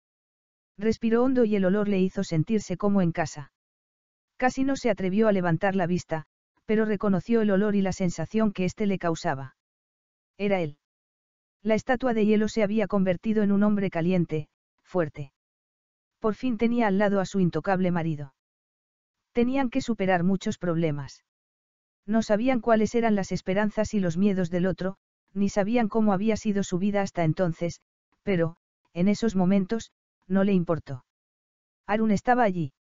Respiró hondo y el olor le hizo sentirse como en casa. Casi no se atrevió a levantar la vista, pero reconoció el olor y la sensación que éste le causaba. Era él. La estatua de hielo se había convertido en un hombre caliente, fuerte. Por fin tenía al lado a su intocable marido. Tenían que superar muchos problemas. No sabían cuáles eran las esperanzas y los miedos del otro, ni sabían cómo había sido su vida hasta entonces, pero, en esos momentos, no le importó. Arun estaba allí.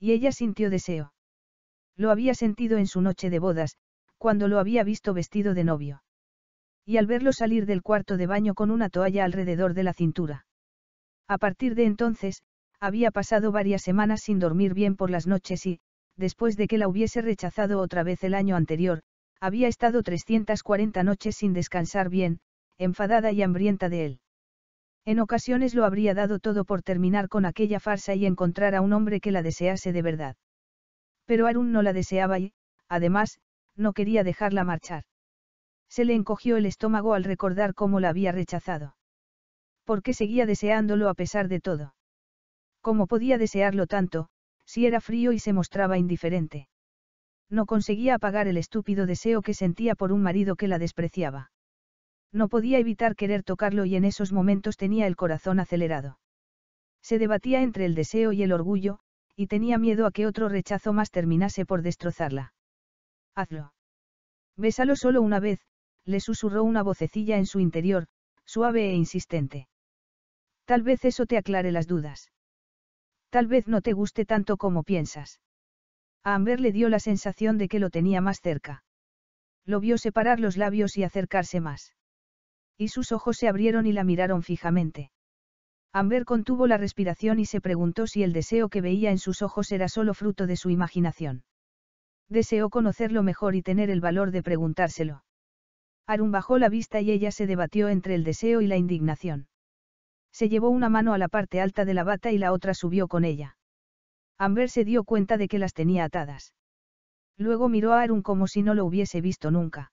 Y ella sintió deseo. Lo había sentido en su noche de bodas, cuando lo había visto vestido de novio y al verlo salir del cuarto de baño con una toalla alrededor de la cintura. A partir de entonces, había pasado varias semanas sin dormir bien por las noches y, después de que la hubiese rechazado otra vez el año anterior, había estado 340 noches sin descansar bien, enfadada y hambrienta de él. En ocasiones lo habría dado todo por terminar con aquella farsa y encontrar a un hombre que la desease de verdad. Pero Arun no la deseaba y, además, no quería dejarla marchar. Se le encogió el estómago al recordar cómo la había rechazado. ¿Por qué seguía deseándolo a pesar de todo? ¿Cómo podía desearlo tanto, si era frío y se mostraba indiferente? No conseguía apagar el estúpido deseo que sentía por un marido que la despreciaba. No podía evitar querer tocarlo y en esos momentos tenía el corazón acelerado. Se debatía entre el deseo y el orgullo, y tenía miedo a que otro rechazo más terminase por destrozarla. Hazlo. Bésalo solo una vez, le susurró una vocecilla en su interior, suave e insistente. Tal vez eso te aclare las dudas. Tal vez no te guste tanto como piensas. A Amber le dio la sensación de que lo tenía más cerca. Lo vio separar los labios y acercarse más. Y sus ojos se abrieron y la miraron fijamente. Amber contuvo la respiración y se preguntó si el deseo que veía en sus ojos era solo fruto de su imaginación. Deseó conocerlo mejor y tener el valor de preguntárselo. Arun bajó la vista y ella se debatió entre el deseo y la indignación. Se llevó una mano a la parte alta de la bata y la otra subió con ella. Amber se dio cuenta de que las tenía atadas. Luego miró a Arun como si no lo hubiese visto nunca.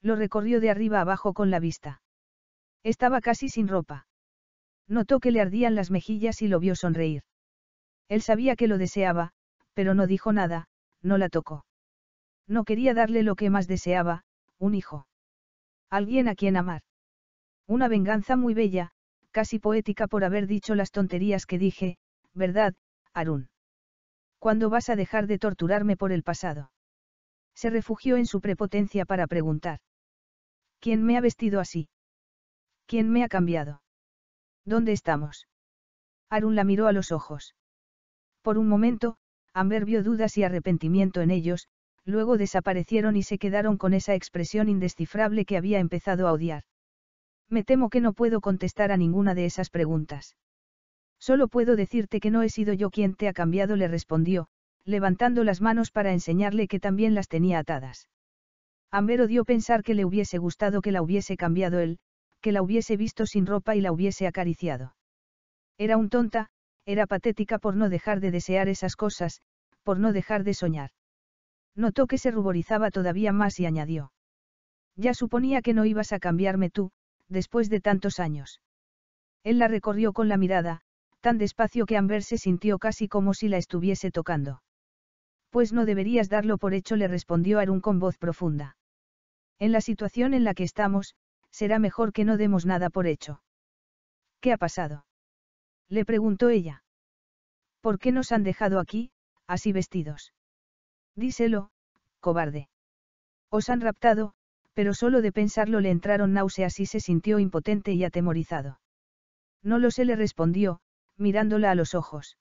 Lo recorrió de arriba abajo con la vista. Estaba casi sin ropa. Notó que le ardían las mejillas y lo vio sonreír. Él sabía que lo deseaba, pero no dijo nada, no la tocó. No quería darle lo que más deseaba, un hijo. Alguien a quien amar. Una venganza muy bella, casi poética por haber dicho las tonterías que dije, ¿verdad, Arun? ¿Cuándo vas a dejar de torturarme por el pasado? Se refugió en su prepotencia para preguntar. ¿Quién me ha vestido así? ¿Quién me ha cambiado? ¿Dónde estamos? Arun la miró a los ojos. Por un momento, Amber vio dudas y arrepentimiento en ellos, luego desaparecieron y se quedaron con esa expresión indescifrable que había empezado a odiar. Me temo que no puedo contestar a ninguna de esas preguntas. Solo puedo decirte que no he sido yo quien te ha cambiado, le respondió, levantando las manos para enseñarle que también las tenía atadas. Amber odió pensar que le hubiese gustado que la hubiese cambiado él, que la hubiese visto sin ropa y la hubiese acariciado. Era un tonta, era patética por no dejar de desear esas cosas, por no dejar de soñar. Notó que se ruborizaba todavía más y añadió. Ya suponía que no ibas a cambiarme tú, después de tantos años. Él la recorrió con la mirada, tan despacio que Amber se sintió casi como si la estuviese tocando. Pues no deberías darlo por hecho, le respondió Arun con voz profunda. En la situación en la que estamos, será mejor que no demos nada por hecho. ¿Qué ha pasado? Le preguntó ella. ¿Por qué nos han dejado aquí, así vestidos? Díselo, cobarde. Os han raptado, pero solo de pensarlo le entraron náuseas y se sintió impotente y atemorizado. No lo sé, le respondió, mirándola a los ojos.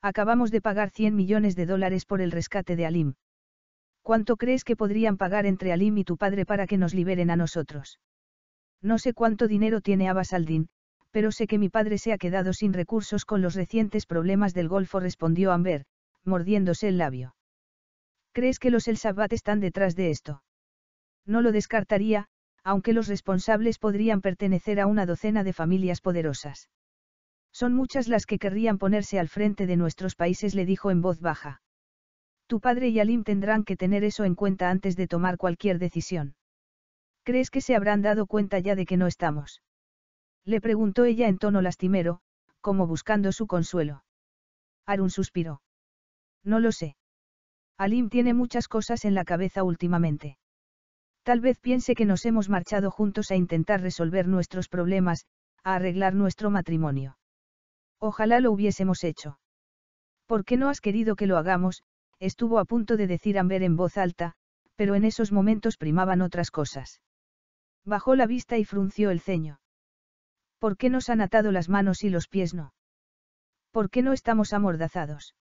Acabamos de pagar 100 millones de dólares por el rescate de Alim. ¿Cuánto crees que podrían pagar entre Alim y tu padre para que nos liberen a nosotros? No sé cuánto dinero tiene Abbas Aldin, pero sé que mi padre se ha quedado sin recursos con los recientes problemas del Golfo, respondió Amber, mordiéndose el labio. ¿Crees que los El Sabbat están detrás de esto? No lo descartaría, aunque los responsables podrían pertenecer a una docena de familias poderosas. Son muchas las que querrían ponerse al frente de nuestros países, le dijo en voz baja. Tu padre y Alim tendrán que tener eso en cuenta antes de tomar cualquier decisión. ¿Crees que se habrán dado cuenta ya de que no estamos? Le preguntó ella en tono lastimero, como buscando su consuelo. Arun suspiró. No lo sé. Alim tiene muchas cosas en la cabeza últimamente. Tal vez piense que nos hemos marchado juntos a intentar resolver nuestros problemas, a arreglar nuestro matrimonio. Ojalá lo hubiésemos hecho. ¿Por qué no has querido que lo hagamos? estuvo a punto de decir Amber en voz alta, pero en esos momentos primaban otras cosas. Bajó la vista y frunció el ceño. ¿Por qué nos han atado las manos y los pies no? ¿Por qué no estamos amordazados?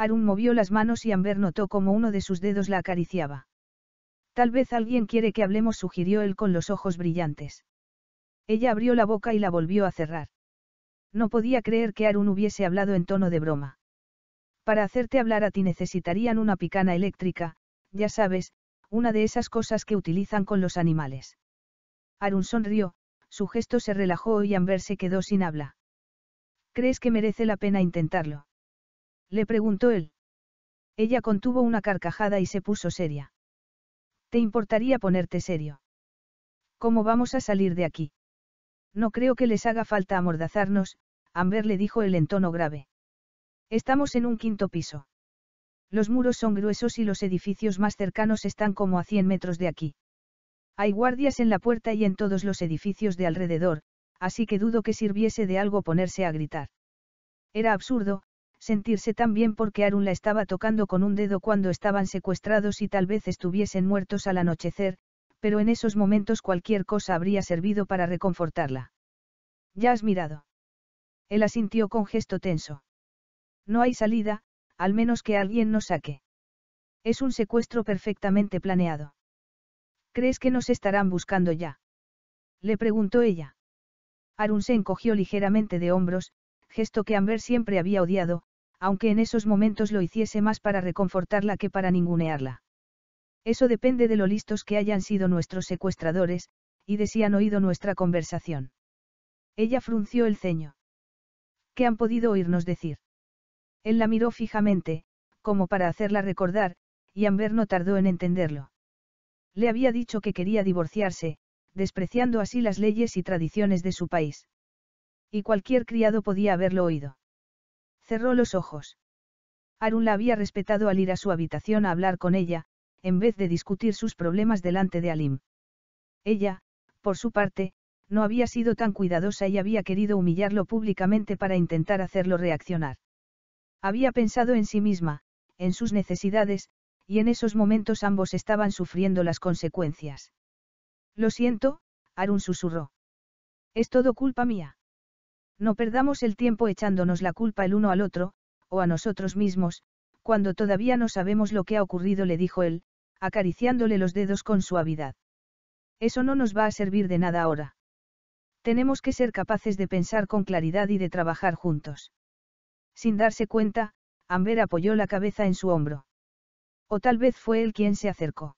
Arun movió las manos y Amber notó como uno de sus dedos la acariciaba. Tal vez alguien quiere que hablemos, sugirió él con los ojos brillantes. Ella abrió la boca y la volvió a cerrar. No podía creer que Arun hubiese hablado en tono de broma. Para hacerte hablar a ti necesitarían una picana eléctrica, ya sabes, una de esas cosas que utilizan con los animales. Arun sonrió, su gesto se relajó y Amber se quedó sin habla. ¿Crees que merece la pena intentarlo? Le preguntó él. Ella contuvo una carcajada y se puso seria. ¿Te importaría ponerte serio? ¿Cómo vamos a salir de aquí? No creo que les haga falta amordazarnos, Amber le dijo él en tono grave. Estamos en un quinto piso. Los muros son gruesos y los edificios más cercanos están como a 100 metros de aquí. Hay guardias en la puerta y en todos los edificios de alrededor, así que dudo que sirviese de algo ponerse a gritar. Era absurdo, sentirse tan bien porque Arun la estaba tocando con un dedo cuando estaban secuestrados y tal vez estuviesen muertos al anochecer, pero en esos momentos cualquier cosa habría servido para reconfortarla. Ya has mirado. Él asintió con gesto tenso. No hay salida, al menos que alguien nos saque. Es un secuestro perfectamente planeado. ¿Crees que nos estarán buscando ya? Le preguntó ella. Arun se encogió ligeramente de hombros, gesto que Amber siempre había odiado, aunque en esos momentos lo hiciese más para reconfortarla que para ningunearla. Eso depende de lo listos que hayan sido nuestros secuestradores, y de si han oído nuestra conversación. Ella frunció el ceño. ¿Qué han podido oírnos decir? Él la miró fijamente, como para hacerla recordar, y Amber no tardó en entenderlo. Le había dicho que quería divorciarse, despreciando así las leyes y tradiciones de su país. Y cualquier criado podía haberlo oído. Cerró los ojos. Arun la había respetado al ir a su habitación a hablar con ella, en vez de discutir sus problemas delante de Alim. Ella, por su parte, no había sido tan cuidadosa y había querido humillarlo públicamente para intentar hacerlo reaccionar. Había pensado en sí misma, en sus necesidades, y en esos momentos ambos estaban sufriendo las consecuencias. Lo siento, Arun susurró. Es todo culpa mía. No perdamos el tiempo echándonos la culpa el uno al otro, o a nosotros mismos, cuando todavía no sabemos lo que ha ocurrido, le dijo él, acariciándole los dedos con suavidad. Eso no nos va a servir de nada ahora. Tenemos que ser capaces de pensar con claridad y de trabajar juntos. Sin darse cuenta, Amber apoyó la cabeza en su hombro. O tal vez fue él quien se acercó.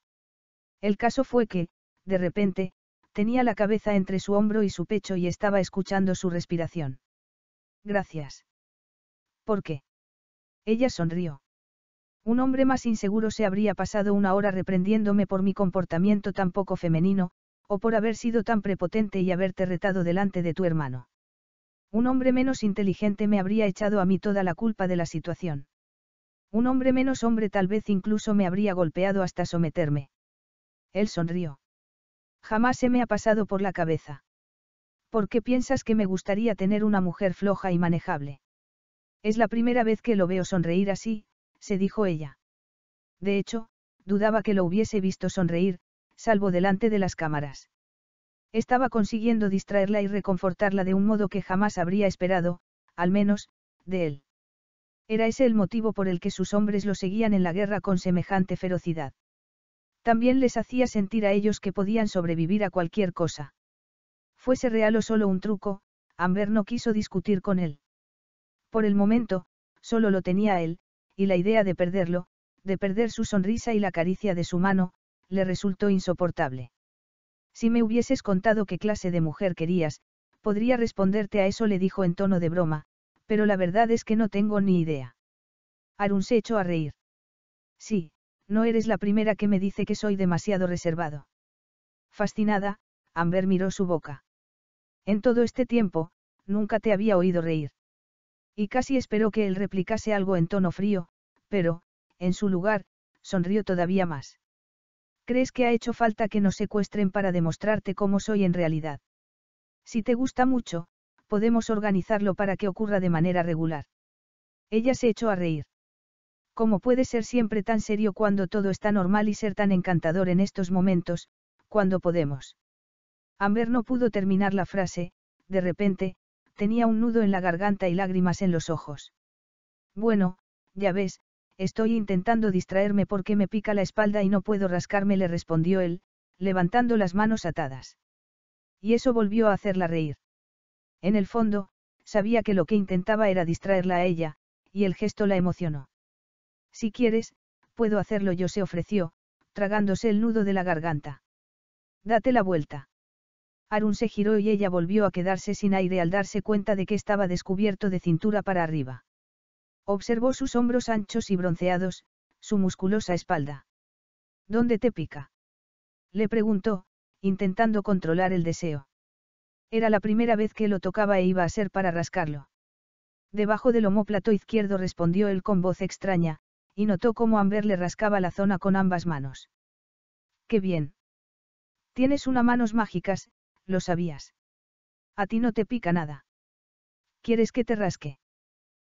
El caso fue que, de repente, tenía la cabeza entre su hombro y su pecho y estaba escuchando su respiración. Gracias. ¿Por qué? Ella sonrió. Un hombre más inseguro se habría pasado una hora reprendiéndome por mi comportamiento tan poco femenino, o por haber sido tan prepotente y haberte retado delante de tu hermano. Un hombre menos inteligente me habría echado a mí toda la culpa de la situación. Un hombre menos hombre tal vez incluso me habría golpeado hasta someterme. Él sonrió. Jamás se me ha pasado por la cabeza. ¿Por qué piensas que me gustaría tener una mujer floja y manejable? Es la primera vez que lo veo sonreír así, se dijo ella. De hecho, dudaba que lo hubiese visto sonreír, salvo delante de las cámaras. Estaba consiguiendo distraerla y reconfortarla de un modo que jamás habría esperado, al menos, de él. Era ese el motivo por el que sus hombres lo seguían en la guerra con semejante ferocidad. También les hacía sentir a ellos que podían sobrevivir a cualquier cosa. Fuese real o solo un truco, Amber no quiso discutir con él. Por el momento, solo lo tenía él, y la idea de perderlo, de perder su sonrisa y la caricia de su mano, le resultó insoportable. Si me hubieses contado qué clase de mujer querías, podría responderte a eso, le dijo en tono de broma, pero la verdad es que no tengo ni idea. Arun se echó a reír. Sí, no eres la primera que me dice que soy demasiado reservado. Fascinada, Amber miró su boca. En todo este tiempo, nunca te había oído reír. Y casi esperó que él replicase algo en tono frío, pero, en su lugar, sonrió todavía más. ¿Crees que ha hecho falta que nos secuestren para demostrarte cómo soy en realidad? Si te gusta mucho, podemos organizarlo para que ocurra de manera regular. Ella se echó a reír. ¿Cómo puede ser siempre tan serio cuando todo está normal y ser tan encantador en estos momentos, cuando podemos? Amber no pudo terminar la frase, de repente, tenía un nudo en la garganta y lágrimas en los ojos. Bueno, ya ves, estoy intentando distraerme porque me pica la espalda y no puedo rascarme, le respondió él, levantando las manos atadas. Y eso volvió a hacerla reír. En el fondo, sabía que lo que intentaba era distraerla a ella, y el gesto la emocionó. Si quieres, puedo hacerlo yo, se ofreció, tragándose el nudo de la garganta. Date la vuelta. Arun se giró y ella volvió a quedarse sin aire al darse cuenta de que estaba descubierto de cintura para arriba. Observó sus hombros anchos y bronceados, su musculosa espalda. ¿Dónde te pica? Le preguntó, intentando controlar el deseo. Era la primera vez que lo tocaba e iba a ser para rascarlo. Debajo del homóplato izquierdo respondió él con voz extraña, y notó cómo Amber le rascaba la zona con ambas manos. ¡Qué bien! Tienes unas manos mágicas, lo sabías. A ti no te pica nada. ¿Quieres que te rasque?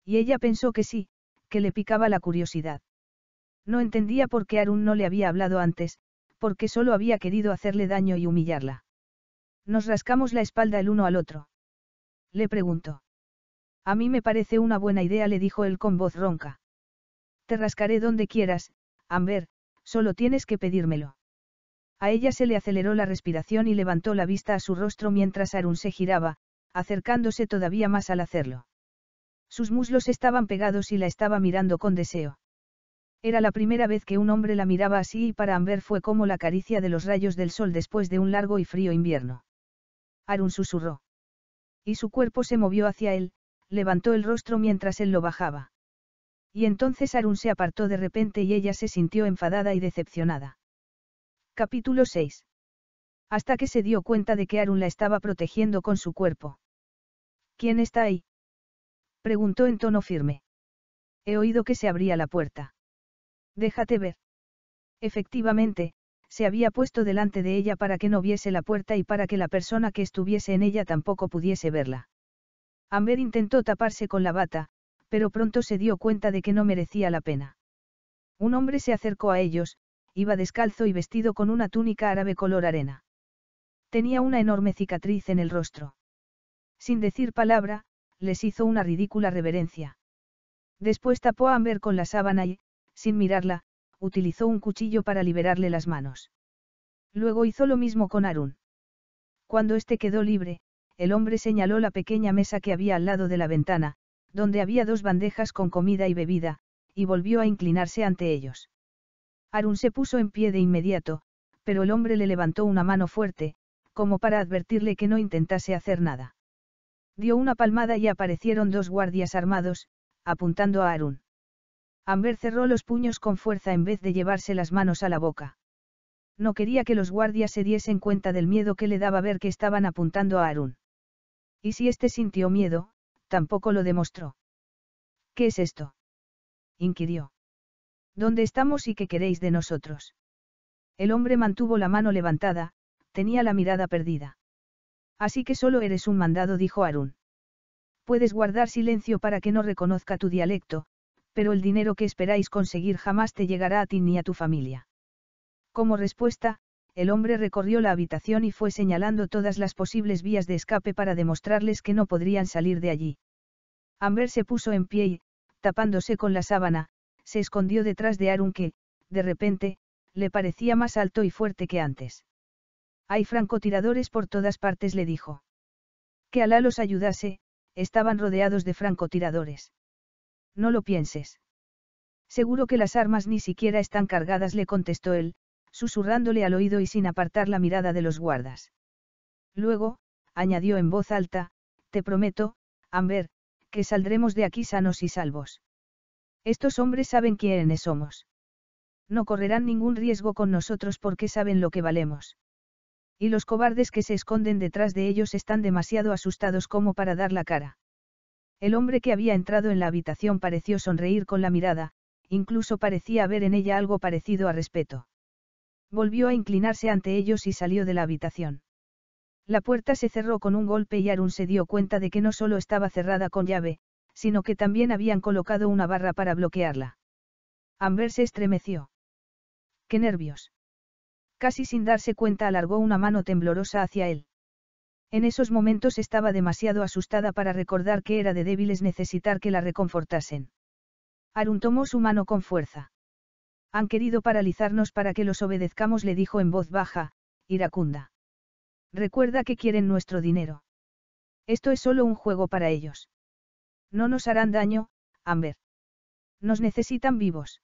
Y ella pensó que sí, que le picaba la curiosidad. No entendía por qué Arun no le había hablado antes, porque solo había querido hacerle daño y humillarla. Nos rascamos la espalda el uno al otro. Le preguntó. A mí me parece una buena idea, le dijo él con voz ronca. Te rascaré donde quieras, Amber, solo tienes que pedírmelo. A ella se le aceleró la respiración y levantó la vista a su rostro mientras Arun se giraba, acercándose todavía más al hacerlo. Sus muslos estaban pegados y la estaba mirando con deseo. Era la primera vez que un hombre la miraba así y para Amber fue como la caricia de los rayos del sol después de un largo y frío invierno. Arun susurró. Y su cuerpo se movió hacia él, levantó el rostro mientras él lo bajaba. Y entonces Arun se apartó de repente y ella se sintió enfadada y decepcionada. Capítulo 6. Hasta que se dio cuenta de que Arun la estaba protegiendo con su cuerpo. ¿Quién está ahí? Preguntó en tono firme. He oído que se abría la puerta. Déjate ver. Efectivamente, se había puesto delante de ella para que no viese la puerta y para que la persona que estuviese en ella tampoco pudiese verla. Amber intentó taparse con la bata, pero pronto se dio cuenta de que no merecía la pena. Un hombre se acercó a ellos, iba descalzo y vestido con una túnica árabe color arena. Tenía una enorme cicatriz en el rostro. Sin decir palabra, les hizo una ridícula reverencia. Después tapó a Amber con la sábana y, sin mirarla, utilizó un cuchillo para liberarle las manos. Luego hizo lo mismo con Arun. Cuando éste quedó libre, el hombre señaló la pequeña mesa que había al lado de la ventana, donde había dos bandejas con comida y bebida, y volvió a inclinarse ante ellos. Arun se puso en pie de inmediato, pero el hombre le levantó una mano fuerte, como para advertirle que no intentase hacer nada. Dio una palmada y aparecieron dos guardias armados, apuntando a Arun. Amber cerró los puños con fuerza en vez de llevarse las manos a la boca. No quería que los guardias se diesen cuenta del miedo que le daba ver que estaban apuntando a Arun. Y si éste sintió miedo, tampoco lo demostró. ¿Qué es esto? inquirió. ¿Dónde estamos y qué queréis de nosotros? El hombre mantuvo la mano levantada, tenía la mirada perdida. Así que solo eres un mandado, dijo Arun. Puedes guardar silencio para que no reconozca tu dialecto, pero el dinero que esperáis conseguir jamás te llegará a ti ni a tu familia. Como respuesta, el hombre recorrió la habitación y fue señalando todas las posibles vías de escape para demostrarles que no podrían salir de allí. Amber se puso en pie y, tapándose con la sábana, se escondió detrás de Arun que, de repente, le parecía más alto y fuerte que antes. Hay francotiradores por todas partes, le dijo. Que Alá los ayudase, estaban rodeados de francotiradores. No lo pienses. Seguro que las armas ni siquiera están cargadas, le contestó él, susurrándole al oído y sin apartar la mirada de los guardas. Luego, añadió en voz alta, te prometo, Amber, que saldremos de aquí sanos y salvos. Estos hombres saben quiénes somos. No correrán ningún riesgo con nosotros porque saben lo que valemos. Y los cobardes que se esconden detrás de ellos están demasiado asustados como para dar la cara. El hombre que había entrado en la habitación pareció sonreír con la mirada, incluso parecía haber en ella algo parecido a respeto. Volvió a inclinarse ante ellos y salió de la habitación. La puerta se cerró con un golpe y Arun se dio cuenta de que no solo estaba cerrada con llave, sino que también habían colocado una barra para bloquearla. Amber se estremeció. ¡Qué nervios! Casi sin darse cuenta alargó una mano temblorosa hacia él. En esos momentos estaba demasiado asustada para recordar que era de débiles necesitar que la reconfortasen. Arun tomó su mano con fuerza. Han querido paralizarnos para que los obedezcamos, le dijo en voz baja, iracunda. Recuerda que quieren nuestro dinero. Esto es solo un juego para ellos. No nos harán daño, Amber. Nos necesitan vivos.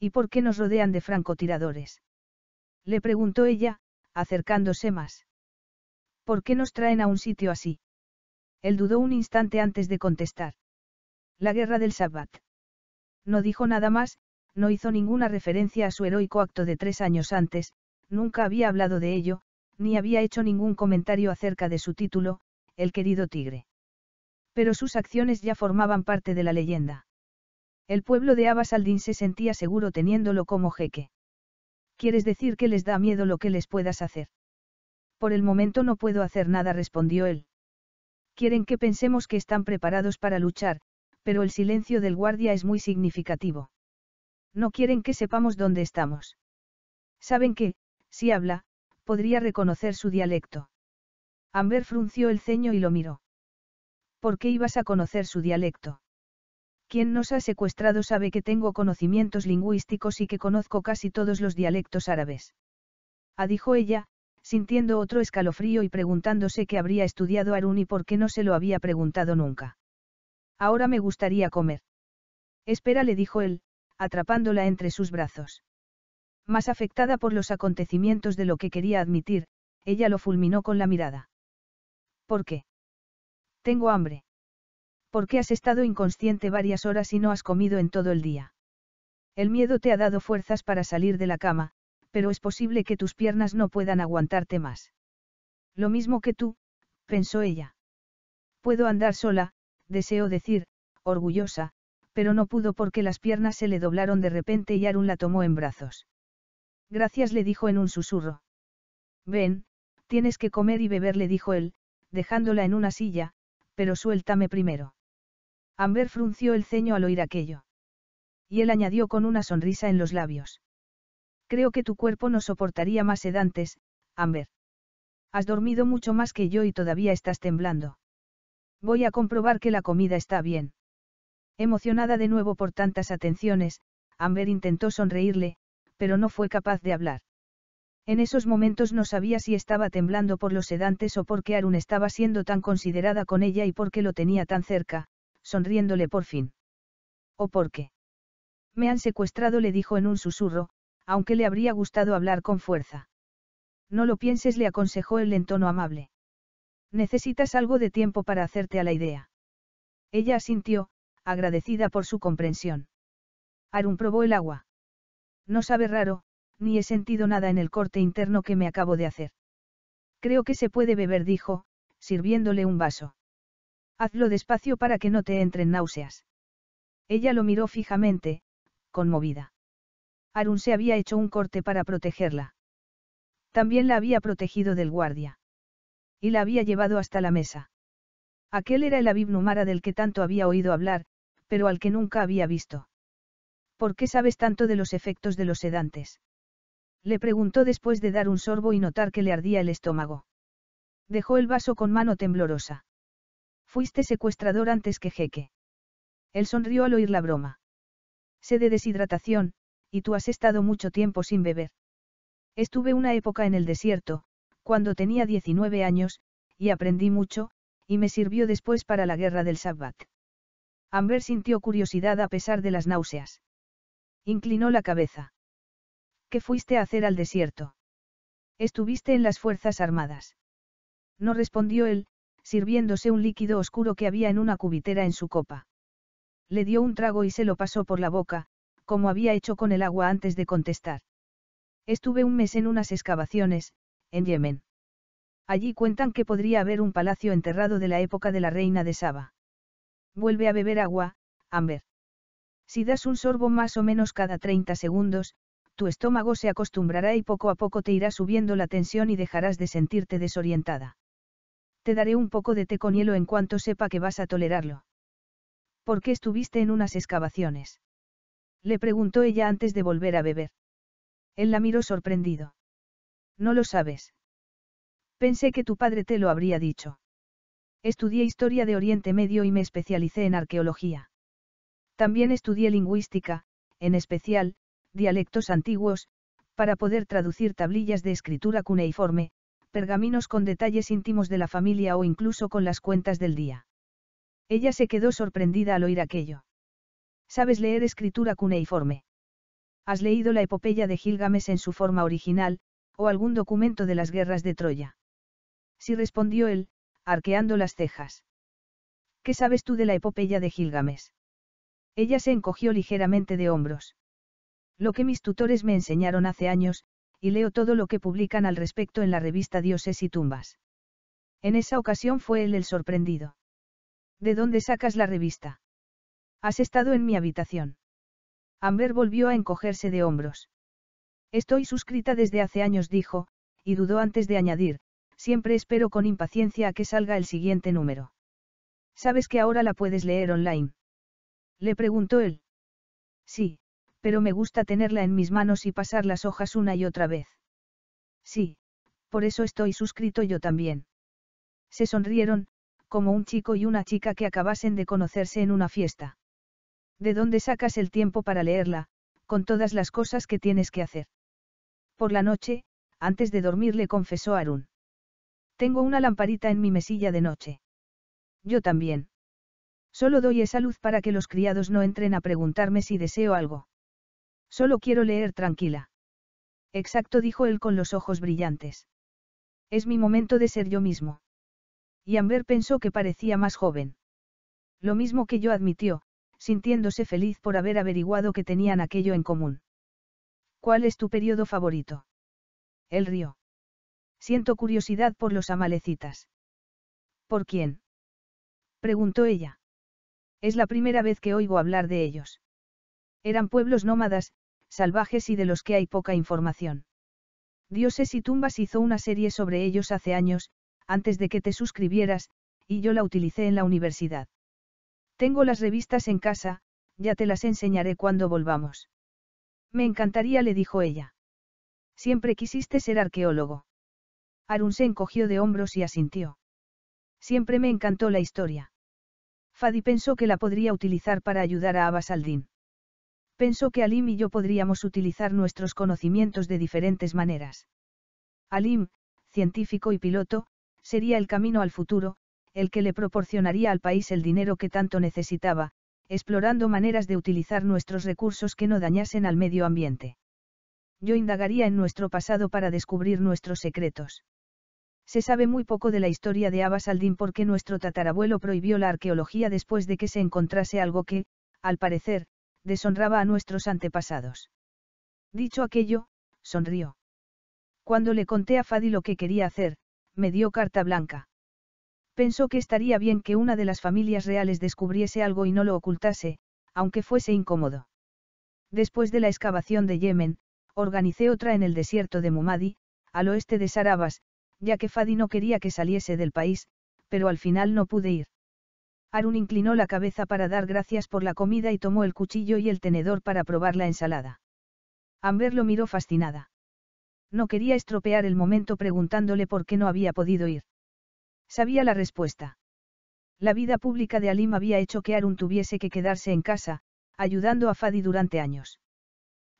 ¿Y por qué nos rodean de francotiradores? Le preguntó ella, acercándose más. ¿Por qué nos traen a un sitio así? Él dudó un instante antes de contestar. La guerra del Sabbat. No dijo nada más, no hizo ninguna referencia a su heroico acto de tres años antes, nunca había hablado de ello, ni había hecho ningún comentario acerca de su título, El querido tigre. Pero sus acciones ya formaban parte de la leyenda. El pueblo de Abasaldín se sentía seguro teniéndolo como jeque. ¿Quieres decir que les da miedo lo que les puedas hacer? Por el momento no puedo hacer nada, respondió él. Quieren que pensemos que están preparados para luchar, pero el silencio del guardia es muy significativo. No quieren que sepamos dónde estamos. Saben que, si habla, podría reconocer su dialecto. Amber frunció el ceño y lo miró. ¿Por qué ibas a conocer su dialecto? Quien nos ha secuestrado sabe que tengo conocimientos lingüísticos y que conozco casi todos los dialectos árabes. a ah, dijo ella, sintiendo otro escalofrío y preguntándose qué habría estudiado Arun y por qué no se lo había preguntado nunca. Ahora me gustaría comer. Espera, le dijo él, atrapándola entre sus brazos. Más afectada por los acontecimientos de lo que quería admitir, ella lo fulminó con la mirada. ¿Por qué? Tengo hambre. ¿Por qué has estado inconsciente varias horas y no has comido en todo el día? El miedo te ha dado fuerzas para salir de la cama, pero es posible que tus piernas no puedan aguantarte más. Lo mismo que tú, pensó ella. Puedo andar sola, deseo decir, orgullosa, pero no pudo porque las piernas se le doblaron de repente y Arun la tomó en brazos. Gracias le dijo en un susurro. Ven, tienes que comer y beber le dijo él, dejándola en una silla, pero suéltame primero. Amber frunció el ceño al oír aquello. Y él añadió con una sonrisa en los labios. Creo que tu cuerpo no soportaría más sedantes, Amber. Has dormido mucho más que yo y todavía estás temblando. Voy a comprobar que la comida está bien. Emocionada de nuevo por tantas atenciones, Amber intentó sonreírle, pero no fue capaz de hablar. En esos momentos no sabía si estaba temblando por los sedantes o porque Arun estaba siendo tan considerada con ella y porque lo tenía tan cerca, sonriéndole por fin. ¿O por qué? Me han secuestrado, le dijo en un susurro, aunque le habría gustado hablar con fuerza. No lo pienses, le aconsejó él en tono amable. Necesitas algo de tiempo para hacerte a la idea. Ella asintió, agradecida por su comprensión. Arun probó el agua. No sabe raro, ni he sentido nada en el corte interno que me acabo de hacer. Creo que se puede beber, dijo, sirviéndole un vaso. Hazlo despacio para que no te entren náuseas. Ella lo miró fijamente, conmovida. Arun se había hecho un corte para protegerla. También la había protegido del guardia. Y la había llevado hasta la mesa. Aquel era el Abib del que tanto había oído hablar, pero al que nunca había visto. ¿Por qué sabes tanto de los efectos de los sedantes? Le preguntó después de dar un sorbo y notar que le ardía el estómago. Dejó el vaso con mano temblorosa. Fuiste secuestrador antes que jeque. Él sonrió al oír la broma. Sé de deshidratación, y tú has estado mucho tiempo sin beber. Estuve una época en el desierto, cuando tenía 19 años, y aprendí mucho, y me sirvió después para la guerra del Sabbat. Amber sintió curiosidad a pesar de las náuseas. Inclinó la cabeza. ¿Qué fuiste a hacer al desierto? Estuviste en las Fuerzas Armadas. No respondió él, sirviéndose un líquido oscuro que había en una cubitera en su copa. Le dio un trago y se lo pasó por la boca, como había hecho con el agua antes de contestar. Estuve un mes en unas excavaciones, en Yemen. Allí cuentan que podría haber un palacio enterrado de la época de la reina de Saba. Vuelve a beber agua, Amber. Si das un sorbo más o menos cada 30 segundos, tu estómago se acostumbrará y poco a poco te irá subiendo la tensión y dejarás de sentirte desorientada. Te daré un poco de té con hielo en cuanto sepa que vas a tolerarlo. ¿Por qué estuviste en unas excavaciones? Le preguntó ella antes de volver a beber. Él la miró sorprendido. No lo sabes. Pensé que tu padre te lo habría dicho. Estudié historia de Oriente Medio y me especialicé en arqueología. También estudié lingüística, en especial, dialectos antiguos, para poder traducir tablillas de escritura cuneiforme, pergaminos con detalles íntimos de la familia o incluso con las cuentas del día. Ella se quedó sorprendida al oír aquello. ¿Sabes leer escritura cuneiforme? ¿Has leído la epopeya de Gilgamesh en su forma original, o algún documento de las guerras de Troya? Sí respondió él, arqueando las cejas. ¿Qué sabes tú de la epopeya de Gilgames? Ella se encogió ligeramente de hombros. Lo que mis tutores me enseñaron hace años, y leo todo lo que publican al respecto en la revista Dioses y Tumbas. En esa ocasión fue él el sorprendido. ¿De dónde sacas la revista? Has estado en mi habitación. Amber volvió a encogerse de hombros. Estoy suscrita desde hace años, dijo, y dudó antes de añadir, Siempre espero con impaciencia a que salga el siguiente número. ¿Sabes que ahora la puedes leer online? Le preguntó él. Sí, pero me gusta tenerla en mis manos y pasar las hojas una y otra vez. Sí, por eso estoy suscrito yo también. Se sonrieron, como un chico y una chica que acabasen de conocerse en una fiesta. ¿De dónde sacas el tiempo para leerla, con todas las cosas que tienes que hacer? Por la noche, antes de dormir le confesó Arun. Tengo una lamparita en mi mesilla de noche. Yo también. Solo doy esa luz para que los criados no entren a preguntarme si deseo algo. Solo quiero leer tranquila. Exacto, dijo él con los ojos brillantes. Es mi momento de ser yo mismo. Y Amber pensó que parecía más joven. Lo mismo que yo admitió, sintiéndose feliz por haber averiguado que tenían aquello en común. ¿Cuál es tu periodo favorito? El río. Siento curiosidad por los amalecitas. ¿Por quién? preguntó ella. Es la primera vez que oigo hablar de ellos. Eran pueblos nómadas, salvajes y de los que hay poca información. Dioses y Tumbas hizo una serie sobre ellos hace años, antes de que te suscribieras, y yo la utilicé en la universidad. Tengo las revistas en casa, ya te las enseñaré cuando volvamos. Me encantaría, le dijo ella. Siempre quisiste ser arqueólogo. Arun se encogió de hombros y asintió. Siempre me encantó la historia. Fadi pensó que la podría utilizar para ayudar a Abbas al Pensó que Alim y yo podríamos utilizar nuestros conocimientos de diferentes maneras. Alim, científico y piloto, sería el camino al futuro, el que le proporcionaría al país el dinero que tanto necesitaba, explorando maneras de utilizar nuestros recursos que no dañasen al medio ambiente. Yo indagaría en nuestro pasado para descubrir nuestros secretos. Se sabe muy poco de la historia de Abbas al-Din porque nuestro tatarabuelo prohibió la arqueología después de que se encontrase algo que, al parecer, deshonraba a nuestros antepasados. Dicho aquello, sonrió. Cuando le conté a Fadi lo que quería hacer, me dio carta blanca. Pensó que estaría bien que una de las familias reales descubriese algo y no lo ocultase, aunque fuese incómodo. Después de la excavación de Yemen, organicé otra en el desierto de Mumadi, al oeste de Sarabas, ya que Fadi no quería que saliese del país, pero al final no pude ir. Arun inclinó la cabeza para dar gracias por la comida y tomó el cuchillo y el tenedor para probar la ensalada. Amber lo miró fascinada. No quería estropear el momento preguntándole por qué no había podido ir. Sabía la respuesta. La vida pública de Alim había hecho que Arun tuviese que quedarse en casa, ayudando a Fadi durante años.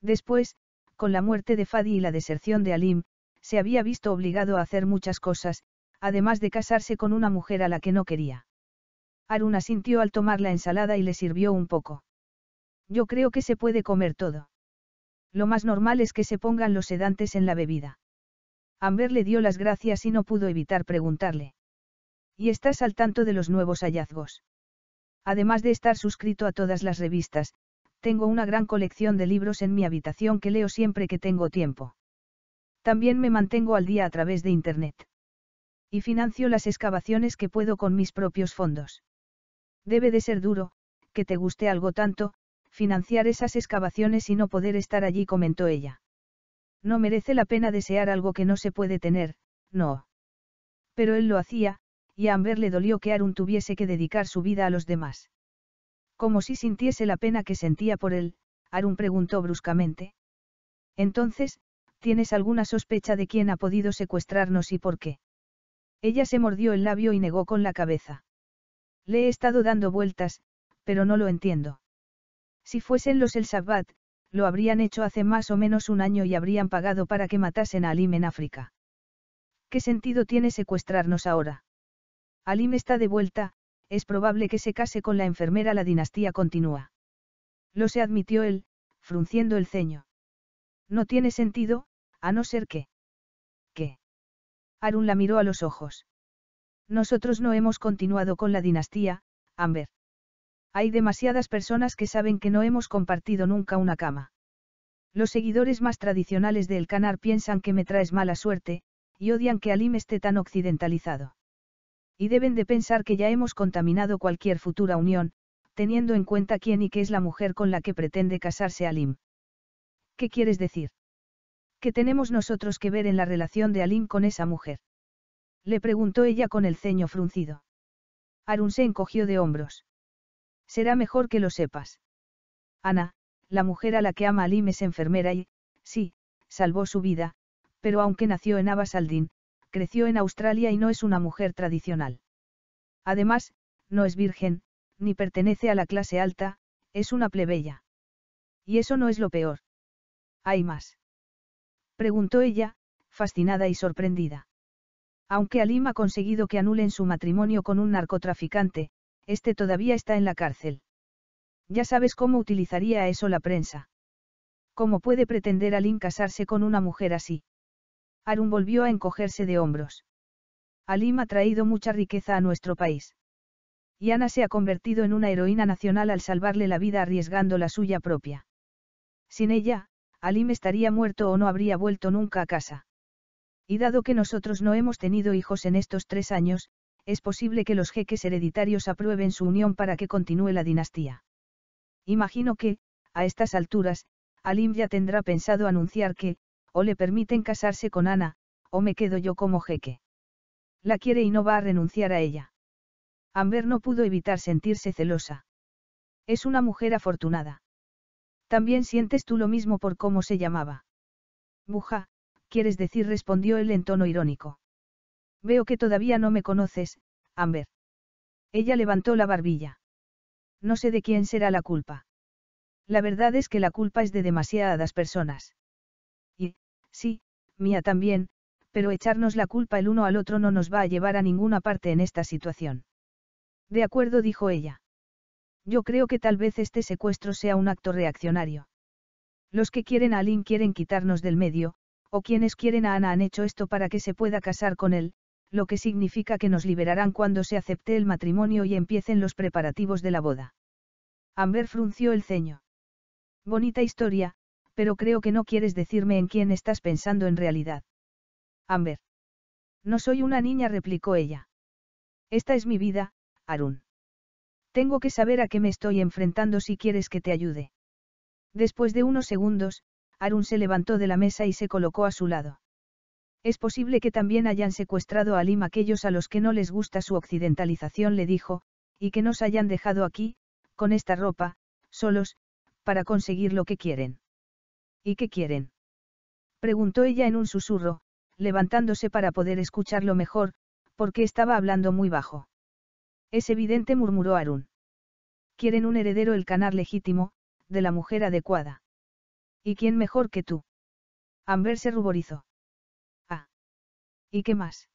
Después, con la muerte de Fadi y la deserción de Alim, se había visto obligado a hacer muchas cosas, además de casarse con una mujer a la que no quería. Aruna sintió al tomar la ensalada y le sirvió un poco. Yo creo que se puede comer todo. Lo más normal es que se pongan los sedantes en la bebida. Amber le dio las gracias y no pudo evitar preguntarle. ¿Y estás al tanto de los nuevos hallazgos? Además de estar suscrito a todas las revistas, tengo una gran colección de libros en mi habitación que leo siempre que tengo tiempo. También me mantengo al día a través de Internet. Y financio las excavaciones que puedo con mis propios fondos. Debe de ser duro, que te guste algo tanto, financiar esas excavaciones y no poder estar allí, comentó ella. No merece la pena desear algo que no se puede tener, no. Pero él lo hacía, y a Amber le dolió que Arun tuviese que dedicar su vida a los demás. Como si sintiese la pena que sentía por él, Arun preguntó bruscamente. Entonces, ¿tienes alguna sospecha de quién ha podido secuestrarnos y por qué? Ella se mordió el labio y negó con la cabeza. Le he estado dando vueltas, pero no lo entiendo. Si fuesen los el Sabbat, lo habrían hecho hace más o menos un año y habrían pagado para que matasen a Alim en África. ¿Qué sentido tiene secuestrarnos ahora? Alim está de vuelta, es probable que se case con la enfermera, la dinastía continúa. Lo se admitió él, frunciendo el ceño. No tiene sentido, a no ser que... ¿Qué? Arun la miró a los ojos. Nosotros no hemos continuado con la dinastía, Amber. Hay demasiadas personas que saben que no hemos compartido nunca una cama. Los seguidores más tradicionales de El Canar piensan que me traes mala suerte, y odian que Alim esté tan occidentalizado. Y deben de pensar que ya hemos contaminado cualquier futura unión, teniendo en cuenta quién y qué es la mujer con la que pretende casarse Alim. ¿Qué quieres decir? ¿Qué tenemos nosotros que ver en la relación de Alim con esa mujer? Le preguntó ella con el ceño fruncido. Arun se encogió de hombros. Será mejor que lo sepas. Ana, la mujer a la que ama Alim es enfermera y, sí, salvó su vida, pero aunque nació en Abasaldín, creció en Australia y no es una mujer tradicional. Además, no es virgen, ni pertenece a la clase alta, es una plebeya. Y eso no es lo peor. Hay más. Preguntó ella, fascinada y sorprendida. Aunque Alim ha conseguido que anulen su matrimonio con un narcotraficante, este todavía está en la cárcel. Ya sabes cómo utilizaría eso la prensa. ¿Cómo puede pretender Alim casarse con una mujer así? Arun volvió a encogerse de hombros. Alim ha traído mucha riqueza a nuestro país. Y Ana se ha convertido en una heroína nacional al salvarle la vida arriesgando la suya propia. Sin ella, Alim estaría muerto o no habría vuelto nunca a casa. Y dado que nosotros no hemos tenido hijos en estos tres años, es posible que los jeques hereditarios aprueben su unión para que continúe la dinastía. Imagino que, a estas alturas, Alim ya tendrá pensado anunciar que, o le permiten casarse con Ana, o me quedo yo como jeque. La quiere y no va a renunciar a ella. Amber no pudo evitar sentirse celosa. Es una mujer afortunada. También sientes tú lo mismo por cómo se llamaba. Buja, quieres decir, respondió él en tono irónico. Veo que todavía no me conoces, Amber. Ella levantó la barbilla. No sé de quién será la culpa. La verdad es que la culpa es de demasiadas personas. Y, sí, mía también, pero echarnos la culpa el uno al otro no nos va a llevar a ninguna parte en esta situación. De acuerdo, dijo ella yo creo que tal vez este secuestro sea un acto reaccionario. Los que quieren a Lin quieren quitarnos del medio, o quienes quieren a Ana han hecho esto para que se pueda casar con él, lo que significa que nos liberarán cuando se acepte el matrimonio y empiecen los preparativos de la boda. Amber frunció el ceño. Bonita historia, pero creo que no quieres decirme en quién estás pensando en realidad. Amber. No soy una niña, replicó ella. Esta es mi vida, Arun. Tengo que saber a qué me estoy enfrentando si quieres que te ayude. Después de unos segundos, Arun se levantó de la mesa y se colocó a su lado. Es posible que también hayan secuestrado a Lim aquellos a los que no les gusta su occidentalización, le dijo, y que nos hayan dejado aquí, con esta ropa, solos, para conseguir lo que quieren. ¿Y qué quieren? Preguntó ella en un susurro, levantándose para poder escucharlo mejor, porque estaba hablando muy bajo. Es evidente, murmuró Arun. Quieren un heredero el canar legítimo, de la mujer adecuada. ¿Y quién mejor que tú? Amber se ruborizó. Ah. ¿Y qué más?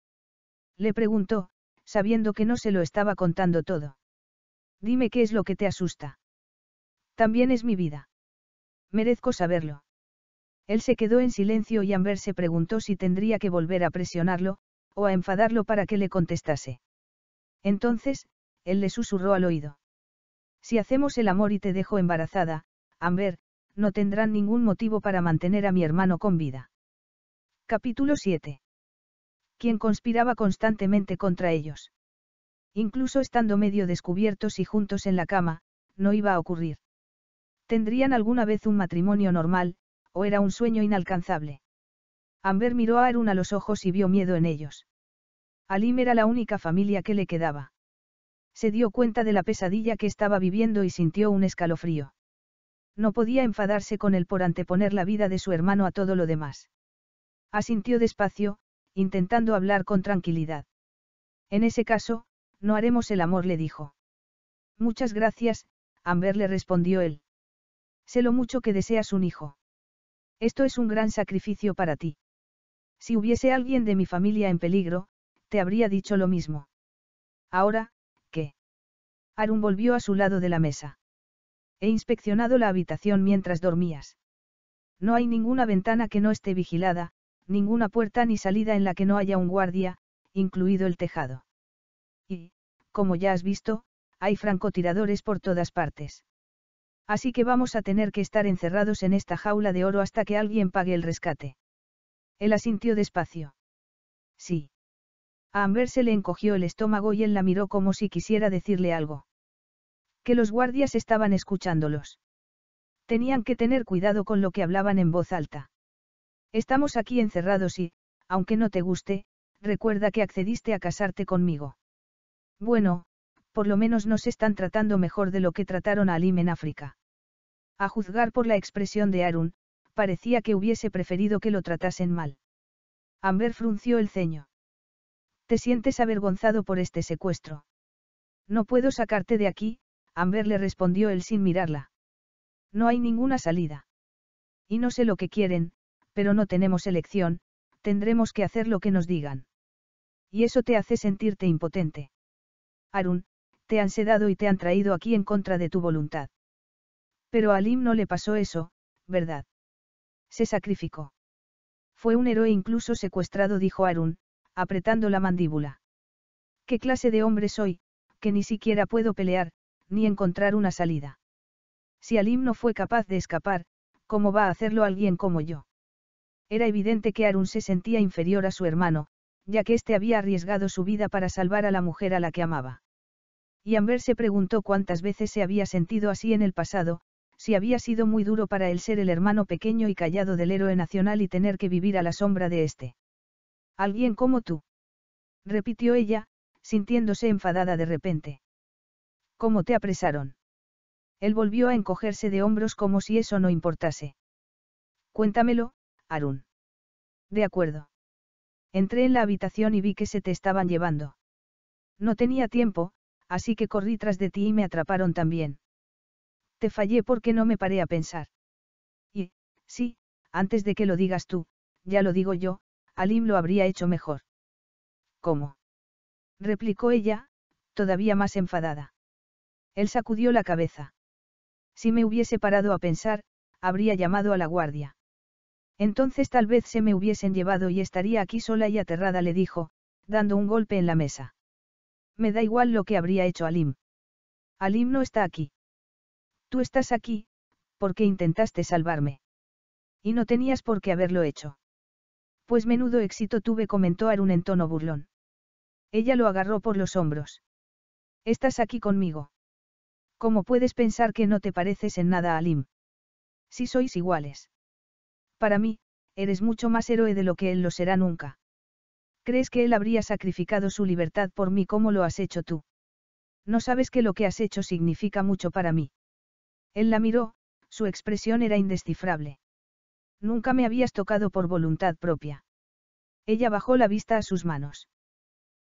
Le preguntó, sabiendo que no se lo estaba contando todo. Dime qué es lo que te asusta. También es mi vida. Merezco saberlo. Él se quedó en silencio y Amber se preguntó si tendría que volver a presionarlo, o a enfadarlo para que le contestase. Entonces, él le susurró al oído. Si hacemos el amor y te dejo embarazada, Amber, no tendrán ningún motivo para mantener a mi hermano con vida. Capítulo 7. Quien conspiraba constantemente contra ellos. Incluso estando medio descubiertos y juntos en la cama, no iba a ocurrir. ¿Tendrían alguna vez un matrimonio normal, o era un sueño inalcanzable? Amber miró a Arun a los ojos y vio miedo en ellos. Alim era la única familia que le quedaba. Se dio cuenta de la pesadilla que estaba viviendo y sintió un escalofrío. No podía enfadarse con él por anteponer la vida de su hermano a todo lo demás. Asintió despacio, intentando hablar con tranquilidad. En ese caso, no haremos el amor, le dijo. Muchas gracias, Amber le respondió él. Sé lo mucho que deseas un hijo. Esto es un gran sacrificio para ti. Si hubiese alguien de mi familia en peligro, te habría dicho lo mismo. Ahora, ¿qué? Arun volvió a su lado de la mesa. He inspeccionado la habitación mientras dormías. No hay ninguna ventana que no esté vigilada, ninguna puerta ni salida en la que no haya un guardia, incluido el tejado. Y, como ya has visto, hay francotiradores por todas partes. Así que vamos a tener que estar encerrados en esta jaula de oro hasta que alguien pague el rescate. Él asintió despacio. Sí. A Amber se le encogió el estómago y él la miró como si quisiera decirle algo. Que los guardias estaban escuchándolos. Tenían que tener cuidado con lo que hablaban en voz alta. Estamos aquí encerrados y, aunque no te guste, recuerda que accediste a casarte conmigo. Bueno, por lo menos nos están tratando mejor de lo que trataron a Alim en África. A juzgar por la expresión de Arun, parecía que hubiese preferido que lo tratasen mal. Amber frunció el ceño. Te sientes avergonzado por este secuestro. No puedo sacarte de aquí, Amber le respondió él sin mirarla. No hay ninguna salida. Y no sé lo que quieren, pero no tenemos elección, tendremos que hacer lo que nos digan. Y eso te hace sentirte impotente. Arun, te han sedado y te han traído aquí en contra de tu voluntad. Pero a Alim no le pasó eso, ¿verdad? Se sacrificó. Fue un héroe incluso secuestrado, dijo Arun, apretando la mandíbula. ¿Qué clase de hombre soy, que ni siquiera puedo pelear, ni encontrar una salida? Si Alim no fue capaz de escapar, ¿cómo va a hacerlo alguien como yo? Era evidente que Arun se sentía inferior a su hermano, ya que éste había arriesgado su vida para salvar a la mujer a la que amaba. Y Amber se preguntó cuántas veces se había sentido así en el pasado, si había sido muy duro para él ser el hermano pequeño y callado del héroe nacional y tener que vivir a la sombra de éste. Alguien como tú. Repitió ella, sintiéndose enfadada de repente. ¿Cómo te apresaron? Él volvió a encogerse de hombros como si eso no importase. Cuéntamelo, Arun. De acuerdo. Entré en la habitación y vi que se te estaban llevando. No tenía tiempo, así que corrí tras de ti y me atraparon también. Te fallé porque no me paré a pensar. Y, sí, antes de que lo digas tú, ya lo digo yo, Alim lo habría hecho mejor. ¿Cómo? replicó ella, todavía más enfadada. Él sacudió la cabeza. Si me hubiese parado a pensar, habría llamado a la guardia. Entonces tal vez se me hubiesen llevado y estaría aquí sola y aterrada, le dijo, dando un golpe en la mesa. Me da igual lo que habría hecho Alim. Alim no está aquí. Tú estás aquí, porque intentaste salvarme. Y no tenías por qué haberlo hecho. Pues menudo éxito tuve, comentó Arun en tono burlón. Ella lo agarró por los hombros. Estás aquí conmigo. ¿Cómo puedes pensar que no te pareces en nada a Lim? Si sois iguales. Para mí, eres mucho más héroe de lo que él lo será nunca. ¿Crees que él habría sacrificado su libertad por mí como lo has hecho tú? No sabes que lo que has hecho significa mucho para mí. Él la miró, su expresión era indescifrable. Nunca me habías tocado por voluntad propia. Ella bajó la vista a sus manos.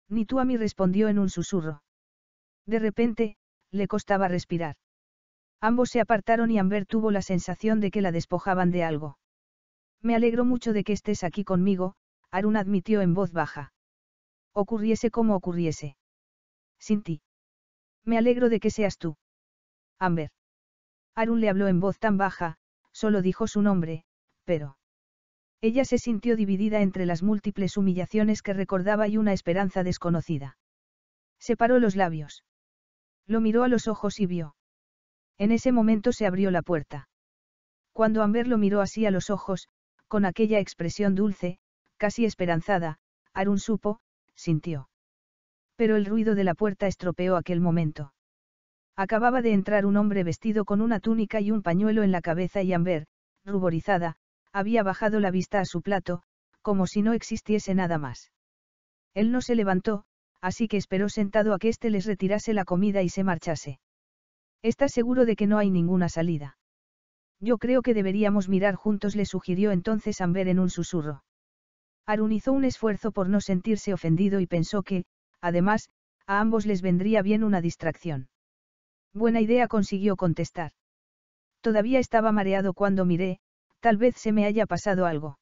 Ni tú a mí respondió en un susurro. De repente, le costaba respirar. Ambos se apartaron y Amber tuvo la sensación de que la despojaban de algo. Me alegro mucho de que estés aquí conmigo, Arun admitió en voz baja. Ocurriese como ocurriese. Sin ti. Me alegro de que seas tú. Amber. Arun le habló en voz tan baja, solo dijo su nombre, pero... Ella se sintió dividida entre las múltiples humillaciones que recordaba y una esperanza desconocida. Separó los labios. Lo miró a los ojos y vio. En ese momento se abrió la puerta. Cuando Amber lo miró así a los ojos, con aquella expresión dulce, casi esperanzada, Arun supo, sintió. Pero el ruido de la puerta estropeó aquel momento. Acababa de entrar un hombre vestido con una túnica y un pañuelo en la cabeza y Amber, ruborizada, había bajado la vista a su plato, como si no existiese nada más. Él no se levantó, así que esperó sentado a que éste les retirase la comida y se marchase. ¿Estás seguro de que no hay ninguna salida? Yo creo que deberíamos mirar juntos, le sugirió entonces Amber en un susurro. Arun un esfuerzo por no sentirse ofendido y pensó que, además, a ambos les vendría bien una distracción. Buena idea consiguió contestar. Todavía estaba mareado cuando miré, Tal vez se me haya pasado algo.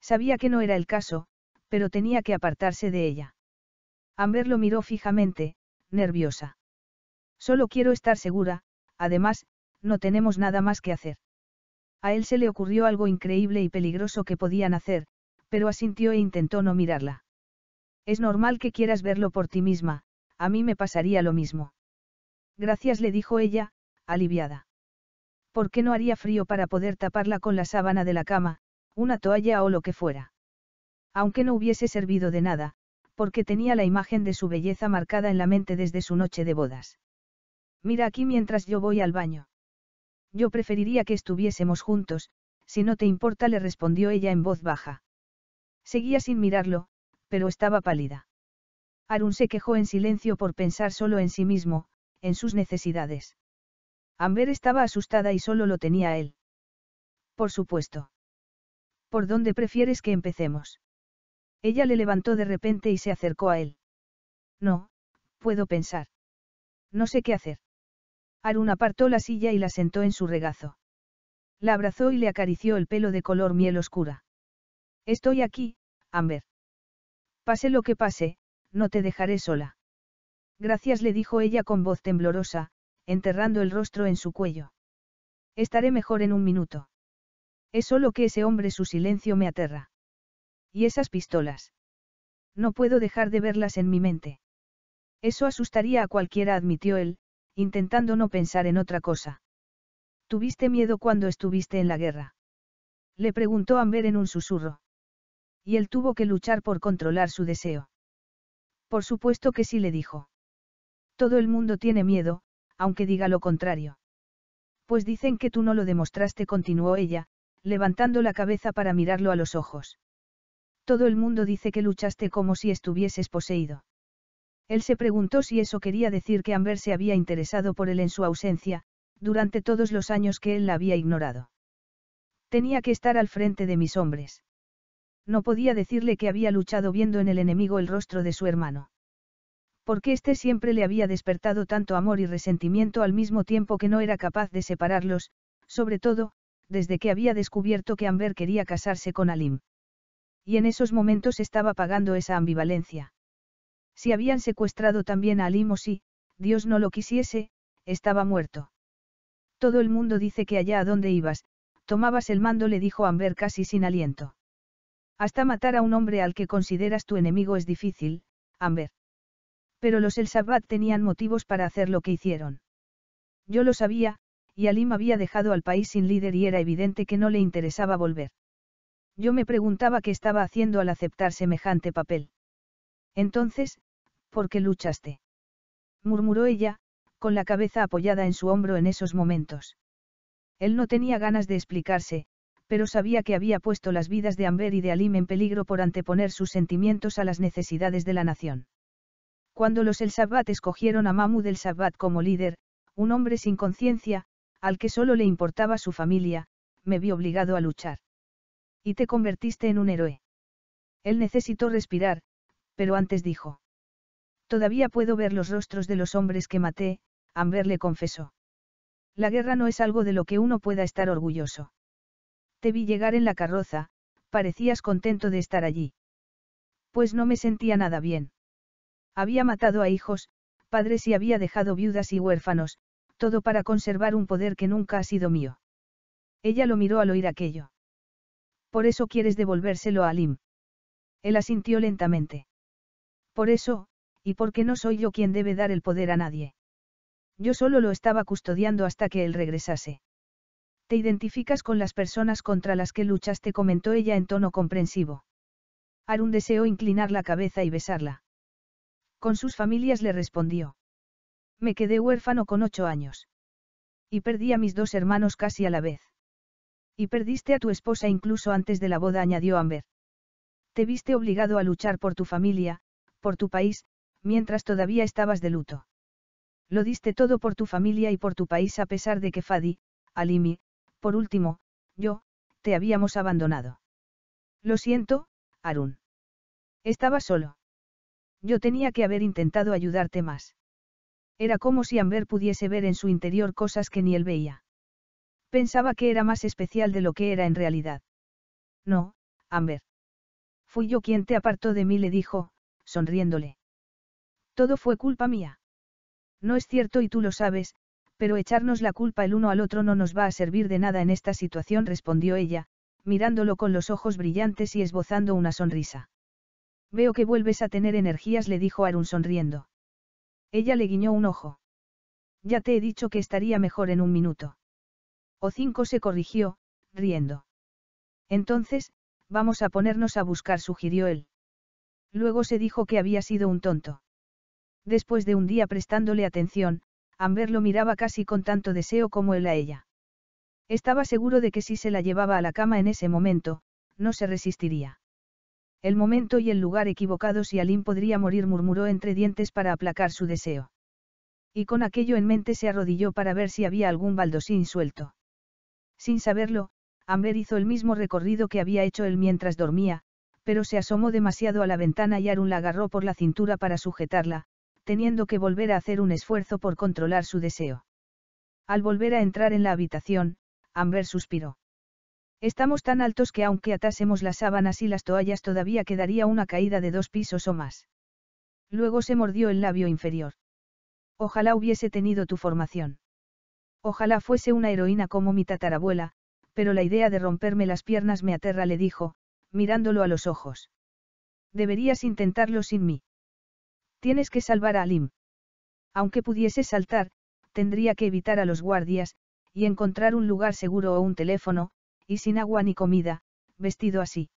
Sabía que no era el caso, pero tenía que apartarse de ella. Amber lo miró fijamente, nerviosa. Solo quiero estar segura, además, no tenemos nada más que hacer. A él se le ocurrió algo increíble y peligroso que podían hacer, pero asintió e intentó no mirarla. Es normal que quieras verlo por ti misma, a mí me pasaría lo mismo. Gracias le dijo ella, aliviada. ¿Por qué no haría frío para poder taparla con la sábana de la cama, una toalla o lo que fuera. Aunque no hubiese servido de nada, porque tenía la imagen de su belleza marcada en la mente desde su noche de bodas. Mira aquí mientras yo voy al baño. Yo preferiría que estuviésemos juntos, si no te importa, le respondió ella en voz baja. Seguía sin mirarlo, pero estaba pálida. Arun se quejó en silencio por pensar solo en sí mismo, en sus necesidades. Amber estaba asustada y solo lo tenía él. Por supuesto. ¿Por dónde prefieres que empecemos? Ella le levantó de repente y se acercó a él. No, puedo pensar. No sé qué hacer. Arun apartó la silla y la sentó en su regazo. La abrazó y le acarició el pelo de color miel oscura. Estoy aquí, Amber. Pase lo que pase, no te dejaré sola. Gracias le dijo ella con voz temblorosa, enterrando el rostro en su cuello. Estaré mejor en un minuto. Es solo que ese hombre su silencio me aterra. ¿Y esas pistolas? No puedo dejar de verlas en mi mente. Eso asustaría a cualquiera, admitió él, intentando no pensar en otra cosa. ¿Tuviste miedo cuando estuviste en la guerra? Le preguntó Amber en un susurro. Y él tuvo que luchar por controlar su deseo. Por supuesto que sí le dijo. Todo el mundo tiene miedo, aunque diga lo contrario. Pues dicen que tú no lo demostraste, continuó ella, levantando la cabeza para mirarlo a los ojos. Todo el mundo dice que luchaste como si estuvieses poseído. Él se preguntó si eso quería decir que Amber se había interesado por él en su ausencia, durante todos los años que él la había ignorado. Tenía que estar al frente de mis hombres. No podía decirle que había luchado viendo en el enemigo el rostro de su hermano porque éste siempre le había despertado tanto amor y resentimiento al mismo tiempo que no era capaz de separarlos, sobre todo, desde que había descubierto que Amber quería casarse con Alim. Y en esos momentos estaba pagando esa ambivalencia. Si habían secuestrado también a Alim o si, Dios no lo quisiese, estaba muerto. Todo el mundo dice que allá a donde ibas, tomabas el mando, le dijo Amber casi sin aliento. Hasta matar a un hombre al que consideras tu enemigo es difícil, Amber. Pero los El Sabbat tenían motivos para hacer lo que hicieron. Yo lo sabía, y Alim había dejado al país sin líder y era evidente que no le interesaba volver. Yo me preguntaba qué estaba haciendo al aceptar semejante papel. Entonces, ¿por qué luchaste? murmuró ella, con la cabeza apoyada en su hombro en esos momentos. Él no tenía ganas de explicarse, pero sabía que había puesto las vidas de Amber y de Alim en peligro por anteponer sus sentimientos a las necesidades de la nación. Cuando los El Sabbat escogieron a Mahmud El Sabbat como líder, un hombre sin conciencia, al que solo le importaba su familia, me vi obligado a luchar. Y te convertiste en un héroe. Él necesitó respirar, pero antes dijo. Todavía puedo ver los rostros de los hombres que maté, Amber le confesó. La guerra no es algo de lo que uno pueda estar orgulloso. Te vi llegar en la carroza, parecías contento de estar allí. Pues no me sentía nada bien. Había matado a hijos, padres y había dejado viudas y huérfanos, todo para conservar un poder que nunca ha sido mío. Ella lo miró al oír aquello. Por eso quieres devolvérselo a Alim. Él asintió lentamente. Por eso, y porque no soy yo quien debe dar el poder a nadie. Yo solo lo estaba custodiando hasta que él regresase. Te identificas con las personas contra las que luchaste, comentó ella en tono comprensivo. Arun deseó inclinar la cabeza y besarla. Con sus familias le respondió. Me quedé huérfano con ocho años. Y perdí a mis dos hermanos casi a la vez. Y perdiste a tu esposa incluso antes de la boda, añadió Amber. Te viste obligado a luchar por tu familia, por tu país, mientras todavía estabas de luto. Lo diste todo por tu familia y por tu país a pesar de que Fadi, Alimi, por último, yo, te habíamos abandonado. Lo siento, Arun. Estaba solo. Yo tenía que haber intentado ayudarte más. Era como si Amber pudiese ver en su interior cosas que ni él veía. Pensaba que era más especial de lo que era en realidad. No, Amber. Fui yo quien te apartó de mí, le dijo, sonriéndole. Todo fue culpa mía. No es cierto y tú lo sabes, pero echarnos la culpa el uno al otro no nos va a servir de nada en esta situación, respondió ella, mirándolo con los ojos brillantes y esbozando una sonrisa. Veo que vuelves a tener energías, le dijo Arun sonriendo. Ella le guiñó un ojo. Ya te he dicho que estaría mejor en un minuto. O cinco se corrigió, riendo. Entonces, vamos a ponernos a buscar, sugirió él. Luego se dijo que había sido un tonto. Después de un día prestándole atención, Amber lo miraba casi con tanto deseo como él a ella. Estaba seguro de que si se la llevaba a la cama en ese momento, no se resistiría. El momento y el lugar equivocados y Alim podría morir murmuró entre dientes para aplacar su deseo. Y con aquello en mente se arrodilló para ver si había algún baldosín suelto. Sin saberlo, Amber hizo el mismo recorrido que había hecho él mientras dormía, pero se asomó demasiado a la ventana y Arun la agarró por la cintura para sujetarla, teniendo que volver a hacer un esfuerzo por controlar su deseo. Al volver a entrar en la habitación, Amber suspiró. Estamos tan altos que aunque atásemos las sábanas y las toallas todavía quedaría una caída de dos pisos o más. Luego se mordió el labio inferior. Ojalá hubiese tenido tu formación. Ojalá fuese una heroína como mi tatarabuela, pero la idea de romperme las piernas me aterra, le dijo, mirándolo a los ojos. Deberías intentarlo sin mí. Tienes que salvar a Alim. Aunque pudiese saltar, tendría que evitar a los guardias, y encontrar un lugar seguro o un teléfono, y sin agua ni comida, vestido así.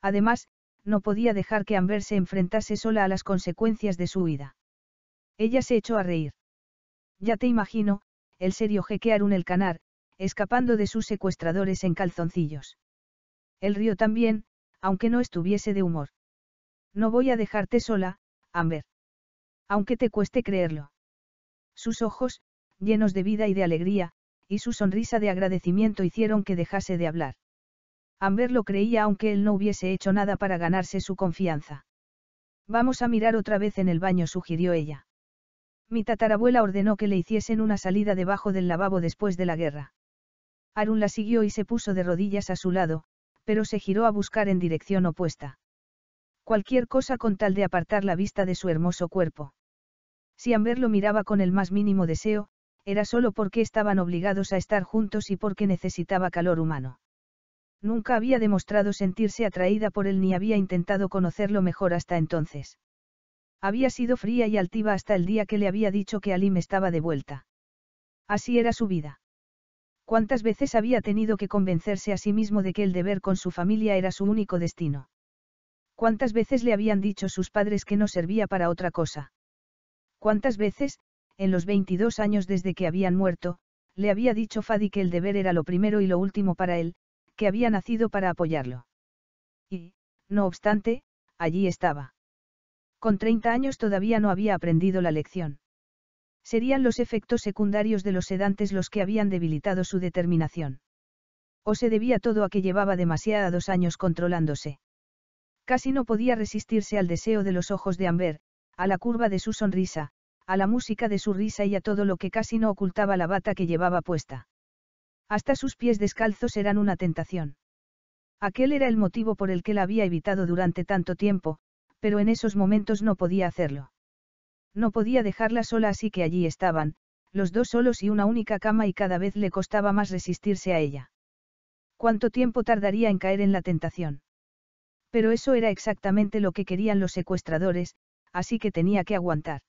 Además, no podía dejar que Amber se enfrentase sola a las consecuencias de su huida. Ella se echó a reír. Ya te imagino, el serio jequear un el canar, escapando de sus secuestradores en calzoncillos. El río también, aunque no estuviese de humor. No voy a dejarte sola, Amber. Aunque te cueste creerlo. Sus ojos, llenos de vida y de alegría, y su sonrisa de agradecimiento hicieron que dejase de hablar. Amber lo creía aunque él no hubiese hecho nada para ganarse su confianza. Vamos a mirar otra vez en el baño, sugirió ella. Mi tatarabuela ordenó que le hiciesen una salida debajo del lavabo después de la guerra. Arun la siguió y se puso de rodillas a su lado, pero se giró a buscar en dirección opuesta. Cualquier cosa con tal de apartar la vista de su hermoso cuerpo. Si Amber lo miraba con el más mínimo deseo, era solo porque estaban obligados a estar juntos y porque necesitaba calor humano. Nunca había demostrado sentirse atraída por él ni había intentado conocerlo mejor hasta entonces. Había sido fría y altiva hasta el día que le había dicho que Alim estaba de vuelta. Así era su vida. ¿Cuántas veces había tenido que convencerse a sí mismo de que el deber con su familia era su único destino? ¿Cuántas veces le habían dicho sus padres que no servía para otra cosa? ¿Cuántas veces, en los 22 años desde que habían muerto, le había dicho Fadi que el deber era lo primero y lo último para él, que había nacido para apoyarlo. Y, no obstante, allí estaba. Con 30 años todavía no había aprendido la lección. Serían los efectos secundarios de los sedantes los que habían debilitado su determinación. O se debía todo a que llevaba demasiados años controlándose. Casi no podía resistirse al deseo de los ojos de Amber, a la curva de su sonrisa, a la música de su risa y a todo lo que casi no ocultaba la bata que llevaba puesta. Hasta sus pies descalzos eran una tentación. Aquel era el motivo por el que la había evitado durante tanto tiempo, pero en esos momentos no podía hacerlo. No podía dejarla sola así que allí estaban, los dos solos y una única cama y cada vez le costaba más resistirse a ella. ¿Cuánto tiempo tardaría en caer en la tentación? Pero eso era exactamente lo que querían los secuestradores, así que tenía que aguantar.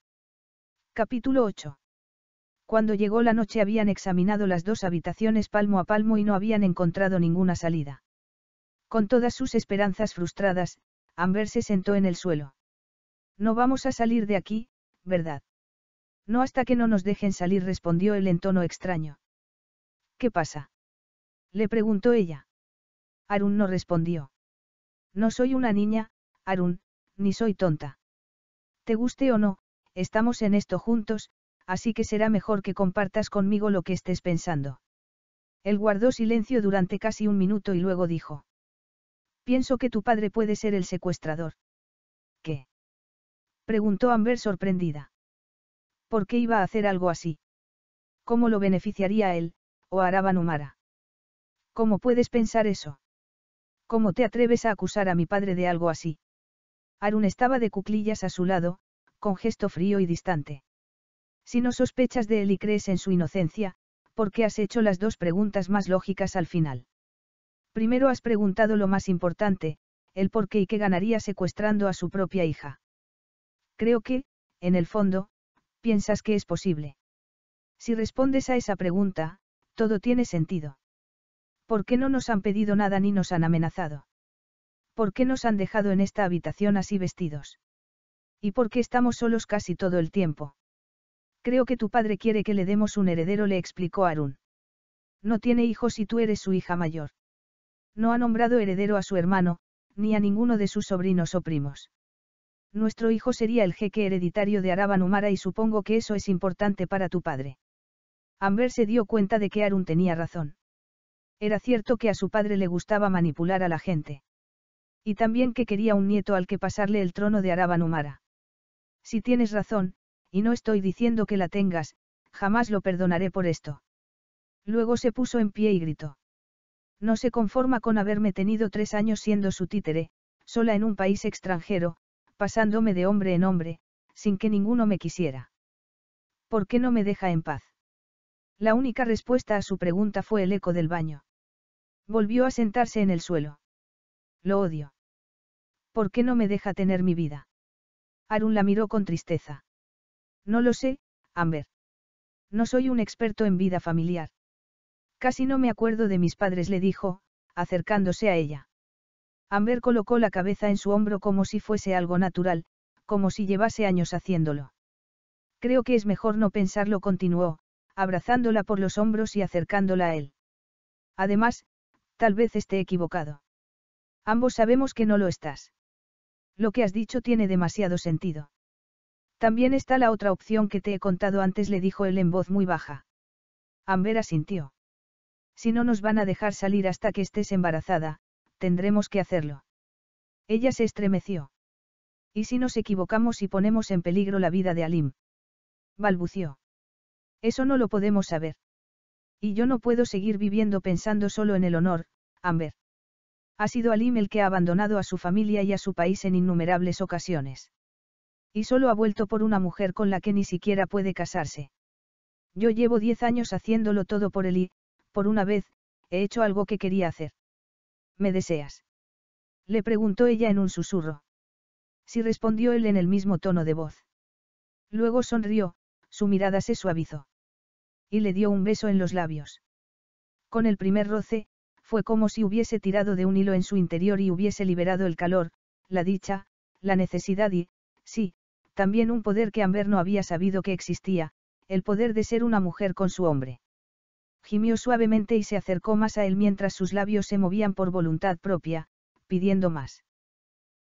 Capítulo 8. Cuando llegó la noche habían examinado las dos habitaciones palmo a palmo y no habían encontrado ninguna salida. Con todas sus esperanzas frustradas, Amber se sentó en el suelo. No vamos a salir de aquí, ¿verdad? No hasta que no nos dejen salir, respondió él en tono extraño. ¿Qué pasa? Le preguntó ella. Arun no respondió. No soy una niña, Arun, ni soy tonta. Te guste o no, estamos en esto juntos, así que será mejor que compartas conmigo lo que estés pensando. Él guardó silencio durante casi un minuto y luego dijo. Pienso que tu padre puede ser el secuestrador. ¿Qué? preguntó Amber sorprendida. ¿Por qué iba a hacer algo así? ¿Cómo lo beneficiaría él, o a Araban ¿Cómo puedes pensar eso? ¿Cómo te atreves a acusar a mi padre de algo así? Arun estaba de cuclillas a su lado, con gesto frío y distante. Si no sospechas de él y crees en su inocencia, ¿por qué has hecho las dos preguntas más lógicas al final? Primero has preguntado lo más importante, el por qué y qué ganaría secuestrando a su propia hija. Creo que, en el fondo, piensas que es posible. Si respondes a esa pregunta, todo tiene sentido. ¿Por qué no nos han pedido nada ni nos han amenazado? ¿Por qué nos han dejado en esta habitación así vestidos? ¿Y por qué estamos solos casi todo el tiempo? Creo que tu padre quiere que le demos un heredero, le explicó Arun. No tiene hijos y tú eres su hija mayor. No ha nombrado heredero a su hermano, ni a ninguno de sus sobrinos o primos. Nuestro hijo sería el jeque hereditario de Araba Numara y supongo que eso es importante para tu padre. Amber se dio cuenta de que Arun tenía razón. Era cierto que a su padre le gustaba manipular a la gente. Y también que quería un nieto al que pasarle el trono de Araba Numara. Si tienes razón, y no estoy diciendo que la tengas, jamás lo perdonaré por esto. Luego se puso en pie y gritó. No se conforma con haberme tenido tres años siendo su títere, sola en un país extranjero, pasándome de hombre en hombre, sin que ninguno me quisiera. ¿Por qué no me deja en paz? La única respuesta a su pregunta fue el eco del baño. Volvió a sentarse en el suelo. Lo odio. ¿Por qué no me deja tener mi vida? Arun la miró con tristeza. No lo sé, Amber. No soy un experto en vida familiar. Casi no me acuerdo de mis padres, le dijo, acercándose a ella. Amber colocó la cabeza en su hombro como si fuese algo natural, como si llevase años haciéndolo. Creo que es mejor no pensarlo, continuó, abrazándola por los hombros y acercándola a él. Además, tal vez esté equivocado. Ambos sabemos que no lo estás. Lo que has dicho tiene demasiado sentido. También está la otra opción que te he contado antes, le dijo él en voz muy baja. Amber asintió. Si no nos van a dejar salir hasta que estés embarazada, tendremos que hacerlo. Ella se estremeció. ¿Y si nos equivocamos y ponemos en peligro la vida de Alim? balbució. Eso no lo podemos saber. Y yo no puedo seguir viviendo pensando solo en el honor, Amber. Ha sido Alim el que ha abandonado a su familia y a su país en innumerables ocasiones. Y solo ha vuelto por una mujer con la que ni siquiera puede casarse. Yo llevo diez años haciéndolo todo por él y, por una vez, he hecho algo que quería hacer. ¿Me deseas? Le preguntó ella en un susurro. Si respondió él en el mismo tono de voz. Luego sonrió, su mirada se suavizó. Y le dio un beso en los labios. Con el primer roce, fue como si hubiese tirado de un hilo en su interior y hubiese liberado el calor, la dicha, la necesidad y, sí, también un poder que Amber no había sabido que existía, el poder de ser una mujer con su hombre. Gimió suavemente y se acercó más a él mientras sus labios se movían por voluntad propia, pidiendo más.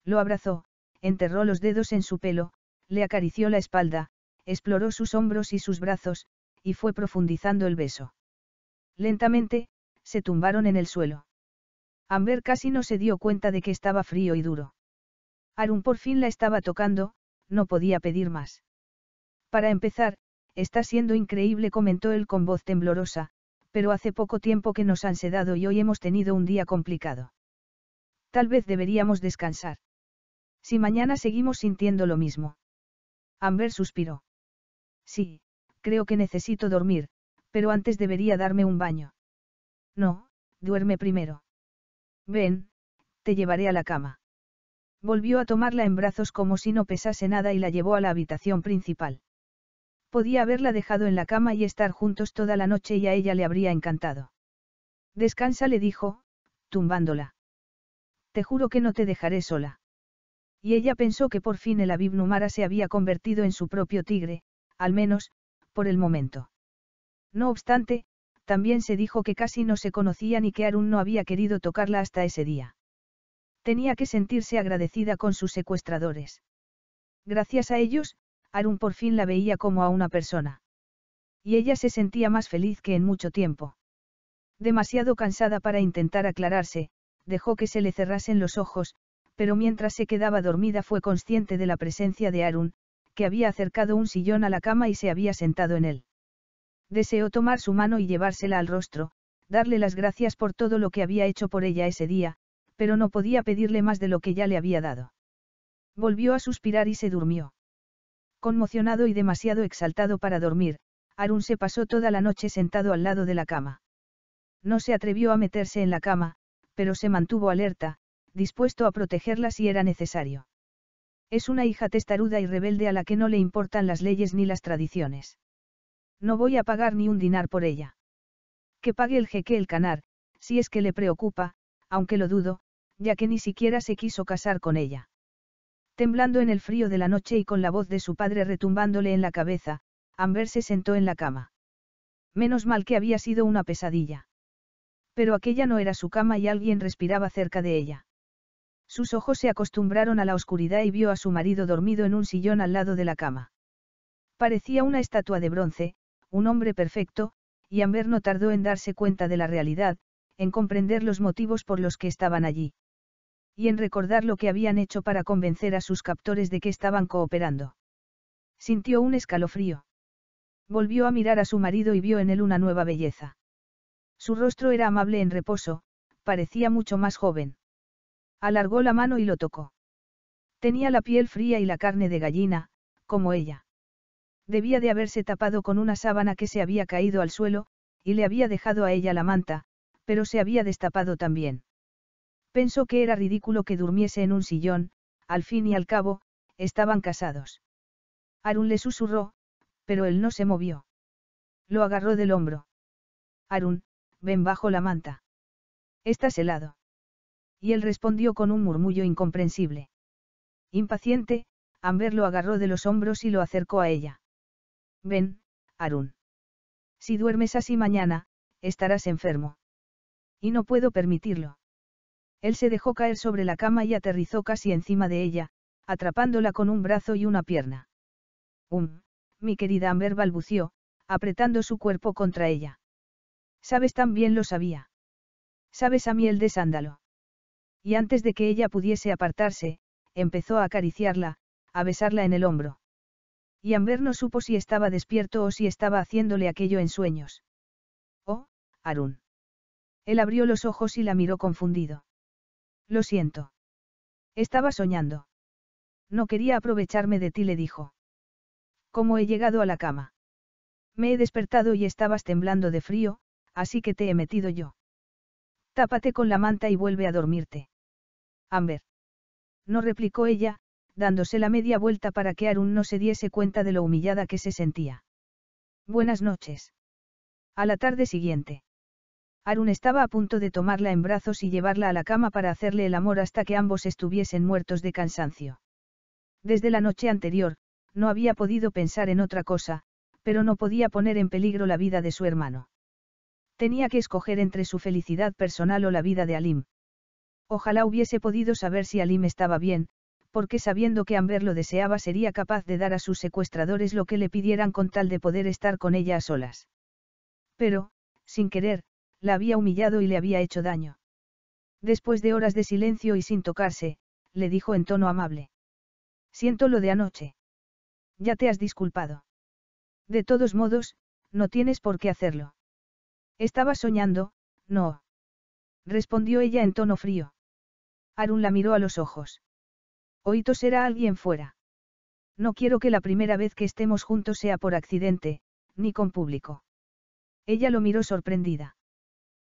Lo abrazó, enterró los dedos en su pelo, le acarició la espalda, exploró sus hombros y sus brazos, y fue profundizando el beso. Lentamente, se tumbaron en el suelo. Amber casi no se dio cuenta de que estaba frío y duro. Arun por fin la estaba tocando, no podía pedir más. Para empezar, está siendo increíble, comentó él con voz temblorosa, pero hace poco tiempo que nos han sedado y hoy hemos tenido un día complicado. Tal vez deberíamos descansar. Si mañana seguimos sintiendo lo mismo. Amber suspiró. Sí, creo que necesito dormir, pero antes debería darme un baño. No, duerme primero. Ven, te llevaré a la cama. Volvió a tomarla en brazos como si no pesase nada y la llevó a la habitación principal. Podía haberla dejado en la cama y estar juntos toda la noche y a ella le habría encantado. Descansa, le dijo, tumbándola. Te juro que no te dejaré sola. Y ella pensó que por fin el Abib Numara se había convertido en su propio tigre, al menos, por el momento. No obstante, también se dijo que casi no se conocían y que Arun no había querido tocarla hasta ese día. Tenía que sentirse agradecida con sus secuestradores. Gracias a ellos, Arun por fin la veía como a una persona. Y ella se sentía más feliz que en mucho tiempo. Demasiado cansada para intentar aclararse, dejó que se le cerrasen los ojos, pero mientras se quedaba dormida fue consciente de la presencia de Arun, que había acercado un sillón a la cama y se había sentado en él. Deseó tomar su mano y llevársela al rostro, darle las gracias por todo lo que había hecho por ella ese día, pero no podía pedirle más de lo que ya le había dado. Volvió a suspirar y se durmió. Conmocionado y demasiado exaltado para dormir, Arun se pasó toda la noche sentado al lado de la cama. No se atrevió a meterse en la cama, pero se mantuvo alerta, dispuesto a protegerla si era necesario. Es una hija testaruda y rebelde a la que no le importan las leyes ni las tradiciones. No voy a pagar ni un dinar por ella. Que pague el jeque el canar, si es que le preocupa, aunque lo dudo, ya que ni siquiera se quiso casar con ella. Temblando en el frío de la noche y con la voz de su padre retumbándole en la cabeza, Amber se sentó en la cama. Menos mal que había sido una pesadilla. Pero aquella no era su cama y alguien respiraba cerca de ella. Sus ojos se acostumbraron a la oscuridad y vio a su marido dormido en un sillón al lado de la cama. Parecía una estatua de bronce, un hombre perfecto, y Amber no tardó en darse cuenta de la realidad, en comprender los motivos por los que estaban allí. Y en recordar lo que habían hecho para convencer a sus captores de que estaban cooperando. Sintió un escalofrío. Volvió a mirar a su marido y vio en él una nueva belleza. Su rostro era amable en reposo, parecía mucho más joven. Alargó la mano y lo tocó. Tenía la piel fría y la carne de gallina, como ella. Debía de haberse tapado con una sábana que se había caído al suelo, y le había dejado a ella la manta, pero se había destapado también. Pensó que era ridículo que durmiese en un sillón, al fin y al cabo, estaban casados. Arun le susurró, pero él no se movió. Lo agarró del hombro. Arun, ven bajo la manta. Estás helado. Y él respondió con un murmullo incomprensible. Impaciente, Amber lo agarró de los hombros y lo acercó a ella. Ven, Arun. Si duermes así mañana, estarás enfermo. Y no puedo permitirlo. Él se dejó caer sobre la cama y aterrizó casi encima de ella, atrapándola con un brazo y una pierna. Um, mi querida Amber balbució, apretando su cuerpo contra ella. Sabes también lo sabía. Sabes a miel de sándalo. Y antes de que ella pudiese apartarse, empezó a acariciarla, a besarla en el hombro y Amber no supo si estaba despierto o si estaba haciéndole aquello en sueños. Oh, Arun. Él abrió los ojos y la miró confundido. Lo siento. Estaba soñando. No quería aprovecharme de ti, le dijo. ¿Cómo he llegado a la cama? Me he despertado y estabas temblando de frío, así que te he metido yo. Tápate con la manta y vuelve a dormirte. Amber. No replicó ella, dándose la media vuelta para que Arun no se diese cuenta de lo humillada que se sentía. Buenas noches. A la tarde siguiente. Arun estaba a punto de tomarla en brazos y llevarla a la cama para hacerle el amor hasta que ambos estuviesen muertos de cansancio. Desde la noche anterior, no había podido pensar en otra cosa, pero no podía poner en peligro la vida de su hermano. Tenía que escoger entre su felicidad personal o la vida de Alim. Ojalá hubiese podido saber si Alim estaba bien, porque sabiendo que Amber lo deseaba sería capaz de dar a sus secuestradores lo que le pidieran con tal de poder estar con ella a solas. Pero, sin querer, la había humillado y le había hecho daño. Después de horas de silencio y sin tocarse, le dijo en tono amable. Siento lo de anoche. Ya te has disculpado. De todos modos, no tienes por qué hacerlo. Estaba soñando, no. Respondió ella en tono frío. Arun la miró a los ojos. Oíto será alguien fuera. No quiero que la primera vez que estemos juntos sea por accidente, ni con público. Ella lo miró sorprendida.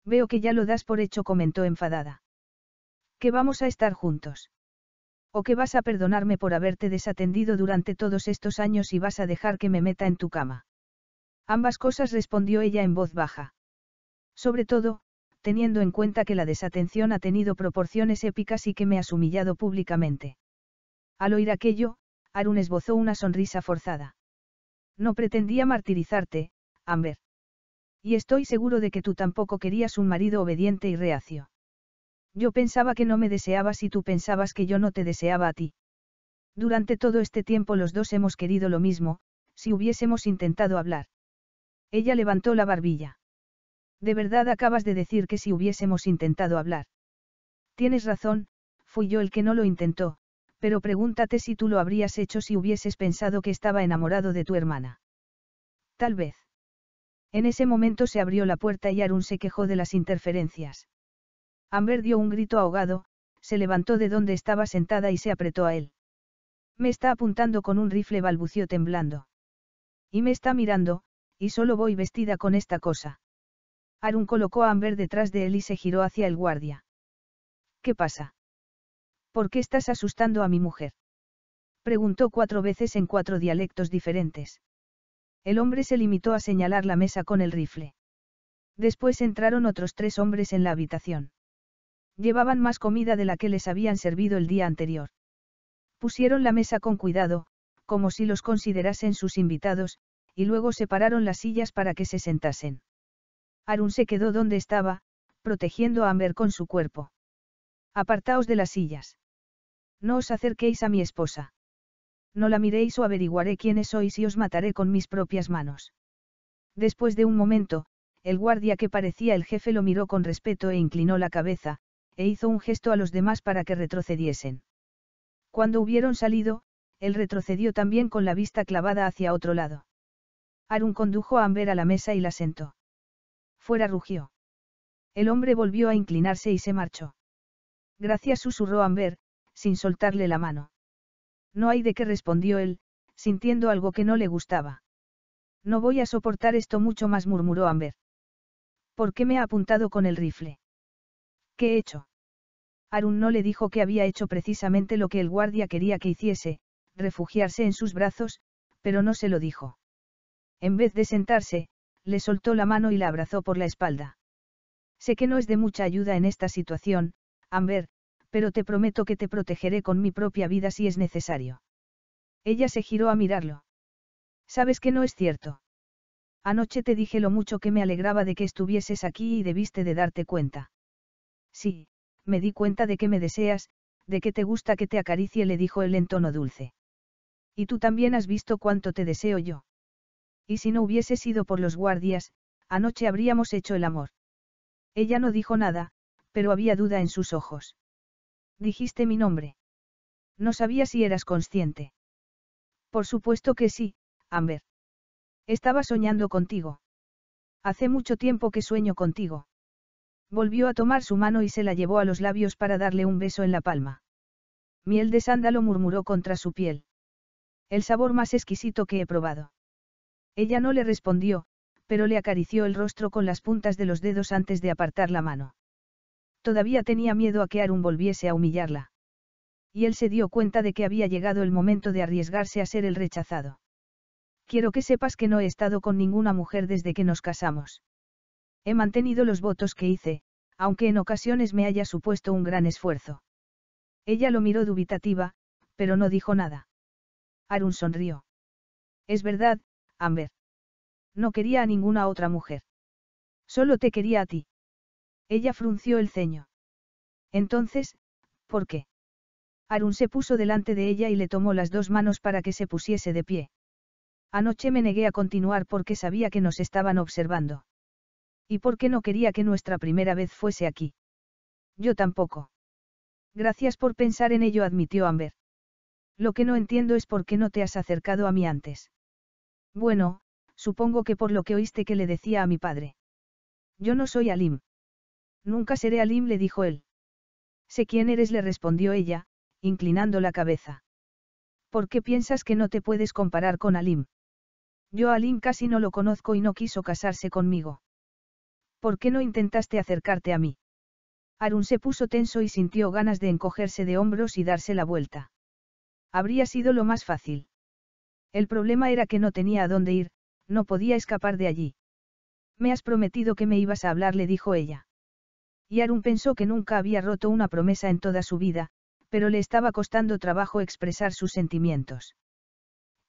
Veo que ya lo das por hecho, comentó enfadada. Que vamos a estar juntos. O que vas a perdonarme por haberte desatendido durante todos estos años y vas a dejar que me meta en tu cama. Ambas cosas respondió ella en voz baja. Sobre todo, teniendo en cuenta que la desatención ha tenido proporciones épicas y que me has humillado públicamente. Al oír aquello, Arun esbozó una sonrisa forzada. No pretendía martirizarte, Amber. Y estoy seguro de que tú tampoco querías un marido obediente y reacio. Yo pensaba que no me deseabas y tú pensabas que yo no te deseaba a ti. Durante todo este tiempo los dos hemos querido lo mismo, si hubiésemos intentado hablar. Ella levantó la barbilla. De verdad acabas de decir que si hubiésemos intentado hablar. Tienes razón, fui yo el que no lo intentó, pero pregúntate si tú lo habrías hecho si hubieses pensado que estaba enamorado de tu hermana. Tal vez. En ese momento se abrió la puerta y Arun se quejó de las interferencias. Amber dio un grito ahogado, se levantó de donde estaba sentada y se apretó a él. Me está apuntando con un rifle balbució temblando. Y me está mirando, y solo voy vestida con esta cosa. Arun colocó a Amber detrás de él y se giró hacia el guardia. ¿Qué pasa? ¿Por qué estás asustando a mi mujer? Preguntó cuatro veces en cuatro dialectos diferentes. El hombre se limitó a señalar la mesa con el rifle. Después entraron otros tres hombres en la habitación. Llevaban más comida de la que les habían servido el día anterior. Pusieron la mesa con cuidado, como si los considerasen sus invitados, y luego separaron las sillas para que se sentasen. Arun se quedó donde estaba, protegiendo a Amber con su cuerpo. Apartaos de las sillas. No os acerquéis a mi esposa. No la miréis o averiguaré quiénes sois y os mataré con mis propias manos. Después de un momento, el guardia que parecía el jefe lo miró con respeto e inclinó la cabeza, e hizo un gesto a los demás para que retrocediesen. Cuando hubieron salido, él retrocedió también con la vista clavada hacia otro lado. Arun condujo a Amber a la mesa y la sentó. Fuera rugió. El hombre volvió a inclinarse y se marchó. Gracias, susurró Amber, sin soltarle la mano. No hay de qué respondió él, sintiendo algo que no le gustaba. No voy a soportar esto mucho más, murmuró Amber. ¿Por qué me ha apuntado con el rifle? ¿Qué he hecho? Arun no le dijo que había hecho precisamente lo que el guardia quería que hiciese, refugiarse en sus brazos, pero no se lo dijo. En vez de sentarse, le soltó la mano y la abrazó por la espalda. Sé que no es de mucha ayuda en esta situación, Amber, pero te prometo que te protegeré con mi propia vida si es necesario. Ella se giró a mirarlo. Sabes que no es cierto. Anoche te dije lo mucho que me alegraba de que estuvieses aquí y debiste de darte cuenta. Sí, me di cuenta de que me deseas, de que te gusta que te acaricie, le dijo él en tono dulce. Y tú también has visto cuánto te deseo yo. Y si no hubiese sido por los guardias, anoche habríamos hecho el amor. Ella no dijo nada, pero había duda en sus ojos. Dijiste mi nombre. No sabía si eras consciente. Por supuesto que sí, Amber. Estaba soñando contigo. Hace mucho tiempo que sueño contigo. Volvió a tomar su mano y se la llevó a los labios para darle un beso en la palma. Miel de sándalo murmuró contra su piel. El sabor más exquisito que he probado. Ella no le respondió, pero le acarició el rostro con las puntas de los dedos antes de apartar la mano. Todavía tenía miedo a que Arun volviese a humillarla. Y él se dio cuenta de que había llegado el momento de arriesgarse a ser el rechazado. Quiero que sepas que no he estado con ninguna mujer desde que nos casamos. He mantenido los votos que hice, aunque en ocasiones me haya supuesto un gran esfuerzo. Ella lo miró dubitativa, pero no dijo nada. Arun sonrió. Es verdad, Amber. No quería a ninguna otra mujer. Solo te quería a ti. Ella frunció el ceño. Entonces, ¿por qué? Arun se puso delante de ella y le tomó las dos manos para que se pusiese de pie. Anoche me negué a continuar porque sabía que nos estaban observando. Y por qué no quería que nuestra primera vez fuese aquí. Yo tampoco. Gracias por pensar en ello, admitió Amber. Lo que no entiendo es por qué no te has acercado a mí antes. Bueno, supongo que por lo que oíste que le decía a mi padre. Yo no soy Alim. Nunca seré Alim, le dijo él. Sé quién eres, le respondió ella, inclinando la cabeza. ¿Por qué piensas que no te puedes comparar con Alim? Yo a Alim casi no lo conozco y no quiso casarse conmigo. ¿Por qué no intentaste acercarte a mí? Arun se puso tenso y sintió ganas de encogerse de hombros y darse la vuelta. Habría sido lo más fácil. El problema era que no tenía a dónde ir, no podía escapar de allí. Me has prometido que me ibas a hablar, le dijo ella y Arun pensó que nunca había roto una promesa en toda su vida, pero le estaba costando trabajo expresar sus sentimientos.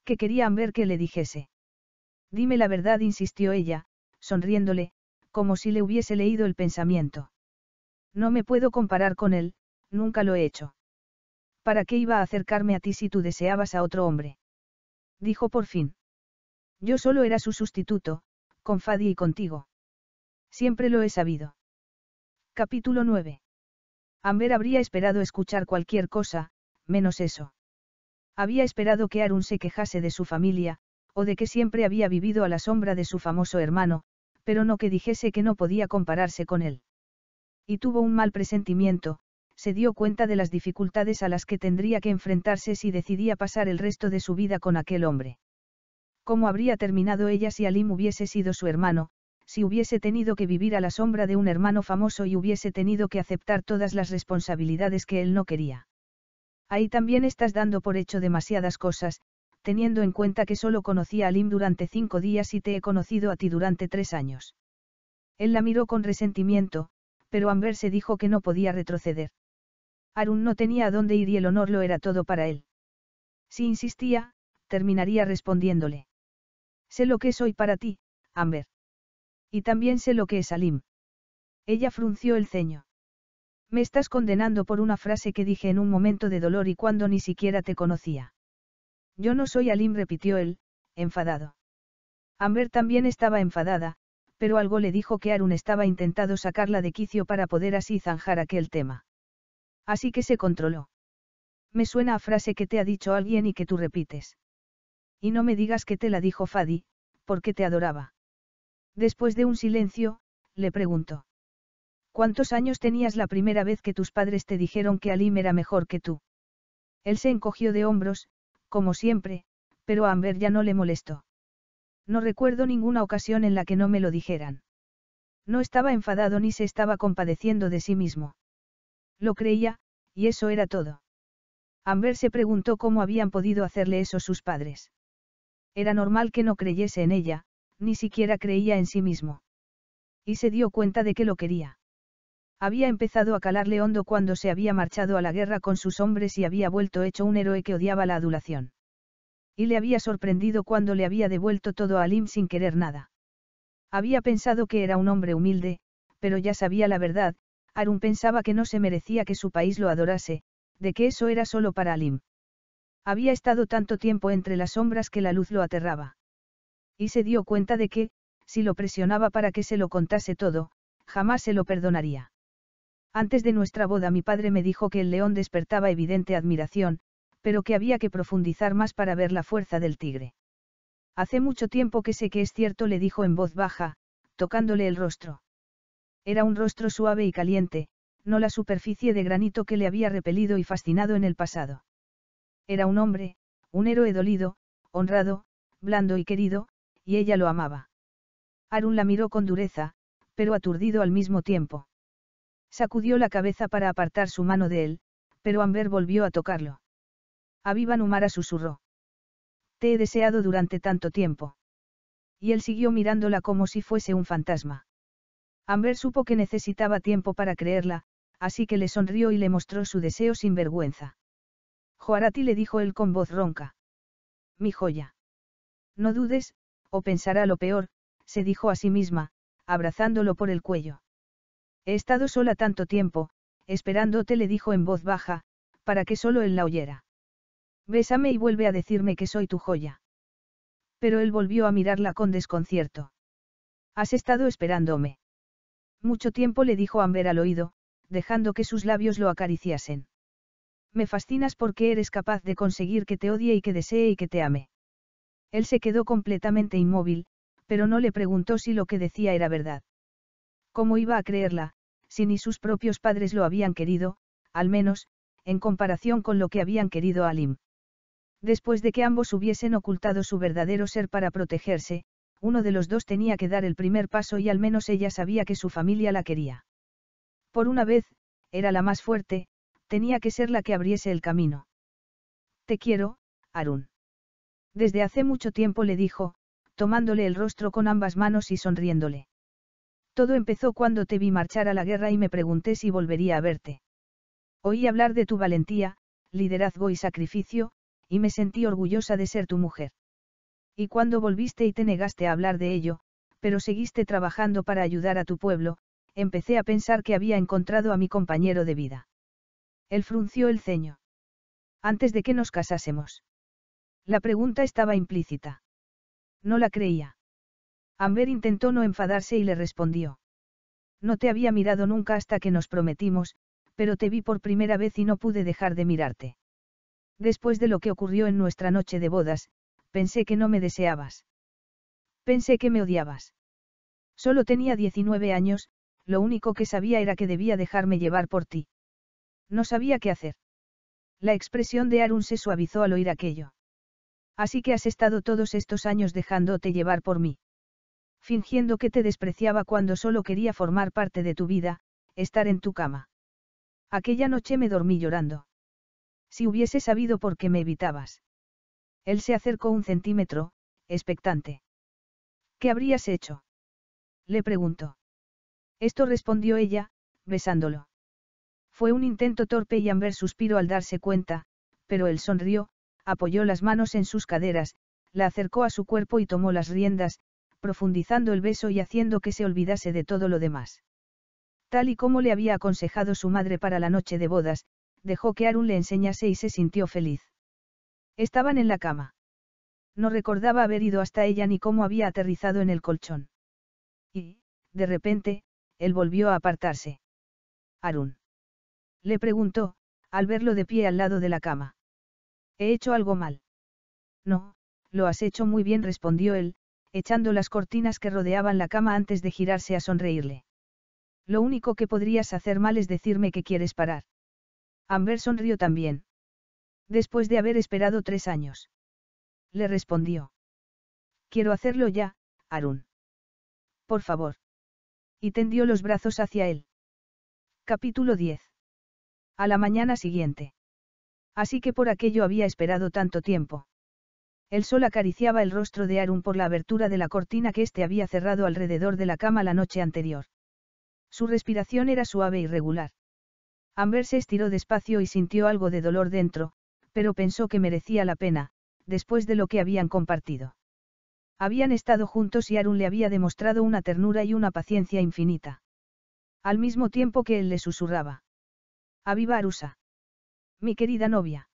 Que querían ver que le dijese. Dime la verdad, insistió ella, sonriéndole, como si le hubiese leído el pensamiento. No me puedo comparar con él, nunca lo he hecho. ¿Para qué iba a acercarme a ti si tú deseabas a otro hombre? Dijo por fin. Yo solo era su sustituto, con Fadi y contigo. Siempre lo he sabido. Capítulo 9. Amber habría esperado escuchar cualquier cosa, menos eso. Había esperado que Arun se quejase de su familia, o de que siempre había vivido a la sombra de su famoso hermano, pero no que dijese que no podía compararse con él. Y tuvo un mal presentimiento, se dio cuenta de las dificultades a las que tendría que enfrentarse si decidía pasar el resto de su vida con aquel hombre. ¿Cómo habría terminado ella si Alim hubiese sido su hermano, si hubiese tenido que vivir a la sombra de un hermano famoso y hubiese tenido que aceptar todas las responsabilidades que él no quería. Ahí también estás dando por hecho demasiadas cosas, teniendo en cuenta que solo conocí a Lim durante cinco días y te he conocido a ti durante tres años. Él la miró con resentimiento, pero Amber se dijo que no podía retroceder. Arun no tenía a dónde ir y el honor lo era todo para él. Si insistía, terminaría respondiéndole. Sé lo que soy para ti, Amber. Y también sé lo que es Alim. Ella frunció el ceño. Me estás condenando por una frase que dije en un momento de dolor y cuando ni siquiera te conocía. Yo no soy Alim, repitió él, enfadado. Amber también estaba enfadada, pero algo le dijo que Arun estaba intentado sacarla de quicio para poder así zanjar aquel tema. Así que se controló. Me suena a frase que te ha dicho alguien y que tú repites. Y no me digas que te la dijo Fadi, porque te adoraba. Después de un silencio, le preguntó. ¿Cuántos años tenías la primera vez que tus padres te dijeron que Alim era mejor que tú? Él se encogió de hombros, como siempre, pero a Amber ya no le molestó. No recuerdo ninguna ocasión en la que no me lo dijeran. No estaba enfadado ni se estaba compadeciendo de sí mismo. Lo creía, y eso era todo. Amber se preguntó cómo habían podido hacerle eso sus padres. Era normal que no creyese en ella, ni siquiera creía en sí mismo. Y se dio cuenta de que lo quería. Había empezado a calarle hondo cuando se había marchado a la guerra con sus hombres y había vuelto hecho un héroe que odiaba la adulación. Y le había sorprendido cuando le había devuelto todo a Alim sin querer nada. Había pensado que era un hombre humilde, pero ya sabía la verdad, Arun pensaba que no se merecía que su país lo adorase, de que eso era solo para Alim. Había estado tanto tiempo entre las sombras que la luz lo aterraba y se dio cuenta de que, si lo presionaba para que se lo contase todo, jamás se lo perdonaría. Antes de nuestra boda mi padre me dijo que el león despertaba evidente admiración, pero que había que profundizar más para ver la fuerza del tigre. Hace mucho tiempo que sé que es cierto, le dijo en voz baja, tocándole el rostro. Era un rostro suave y caliente, no la superficie de granito que le había repelido y fascinado en el pasado. Era un hombre, un héroe dolido, honrado, blando y querido, y ella lo amaba. Arun la miró con dureza, pero aturdido al mismo tiempo. Sacudió la cabeza para apartar su mano de él, pero Amber volvió a tocarlo. Aviva Numara susurró. Te he deseado durante tanto tiempo. Y él siguió mirándola como si fuese un fantasma. Amber supo que necesitaba tiempo para creerla, así que le sonrió y le mostró su deseo sin vergüenza. Joarati le dijo él con voz ronca. Mi joya. No dudes, o pensará lo peor, se dijo a sí misma, abrazándolo por el cuello. He estado sola tanto tiempo, esperándote, le dijo en voz baja, para que solo él la oyera. Bésame y vuelve a decirme que soy tu joya. Pero él volvió a mirarla con desconcierto. Has estado esperándome. Mucho tiempo le dijo Amber al oído, dejando que sus labios lo acariciasen. Me fascinas porque eres capaz de conseguir que te odie y que desee y que te ame. Él se quedó completamente inmóvil, pero no le preguntó si lo que decía era verdad. ¿Cómo iba a creerla, si ni sus propios padres lo habían querido, al menos, en comparación con lo que habían querido a Alim? Después de que ambos hubiesen ocultado su verdadero ser para protegerse, uno de los dos tenía que dar el primer paso y al menos ella sabía que su familia la quería. Por una vez, era la más fuerte, tenía que ser la que abriese el camino. Te quiero, Arun. Desde hace mucho tiempo le dijo, tomándole el rostro con ambas manos y sonriéndole. Todo empezó cuando te vi marchar a la guerra y me pregunté si volvería a verte. Oí hablar de tu valentía, liderazgo y sacrificio, y me sentí orgullosa de ser tu mujer. Y cuando volviste y te negaste a hablar de ello, pero seguiste trabajando para ayudar a tu pueblo, empecé a pensar que había encontrado a mi compañero de vida. Él frunció el ceño. Antes de que nos casásemos. La pregunta estaba implícita. No la creía. Amber intentó no enfadarse y le respondió. No te había mirado nunca hasta que nos prometimos, pero te vi por primera vez y no pude dejar de mirarte. Después de lo que ocurrió en nuestra noche de bodas, pensé que no me deseabas. Pensé que me odiabas. Solo tenía 19 años, lo único que sabía era que debía dejarme llevar por ti. No sabía qué hacer. La expresión de Arun se suavizó al oír aquello. Así que has estado todos estos años dejándote llevar por mí. Fingiendo que te despreciaba cuando solo quería formar parte de tu vida, estar en tu cama. Aquella noche me dormí llorando. Si hubiese sabido por qué me evitabas. Él se acercó un centímetro, expectante. ¿Qué habrías hecho? Le preguntó. Esto respondió ella, besándolo. Fue un intento torpe y Amber suspiró al darse cuenta, pero él sonrió, apoyó las manos en sus caderas, la acercó a su cuerpo y tomó las riendas, profundizando el beso y haciendo que se olvidase de todo lo demás. Tal y como le había aconsejado su madre para la noche de bodas, dejó que Arun le enseñase y se sintió feliz. Estaban en la cama. No recordaba haber ido hasta ella ni cómo había aterrizado en el colchón. Y, de repente, él volvió a apartarse. Arun. Le preguntó, al verlo de pie al lado de la cama. ¿He hecho algo mal? No, lo has hecho muy bien, respondió él, echando las cortinas que rodeaban la cama antes de girarse a sonreírle. Lo único que podrías hacer mal es decirme que quieres parar. Amber sonrió también. Después de haber esperado tres años. Le respondió. Quiero hacerlo ya, Arun. Por favor. Y tendió los brazos hacia él. Capítulo 10. A la mañana siguiente. Así que por aquello había esperado tanto tiempo. El sol acariciaba el rostro de Arun por la abertura de la cortina que éste había cerrado alrededor de la cama la noche anterior. Su respiración era suave y regular. Amber se estiró despacio y sintió algo de dolor dentro, pero pensó que merecía la pena, después de lo que habían compartido. Habían estado juntos y Arun le había demostrado una ternura y una paciencia infinita. Al mismo tiempo que él le susurraba. Aviva Arusa mi querida novia.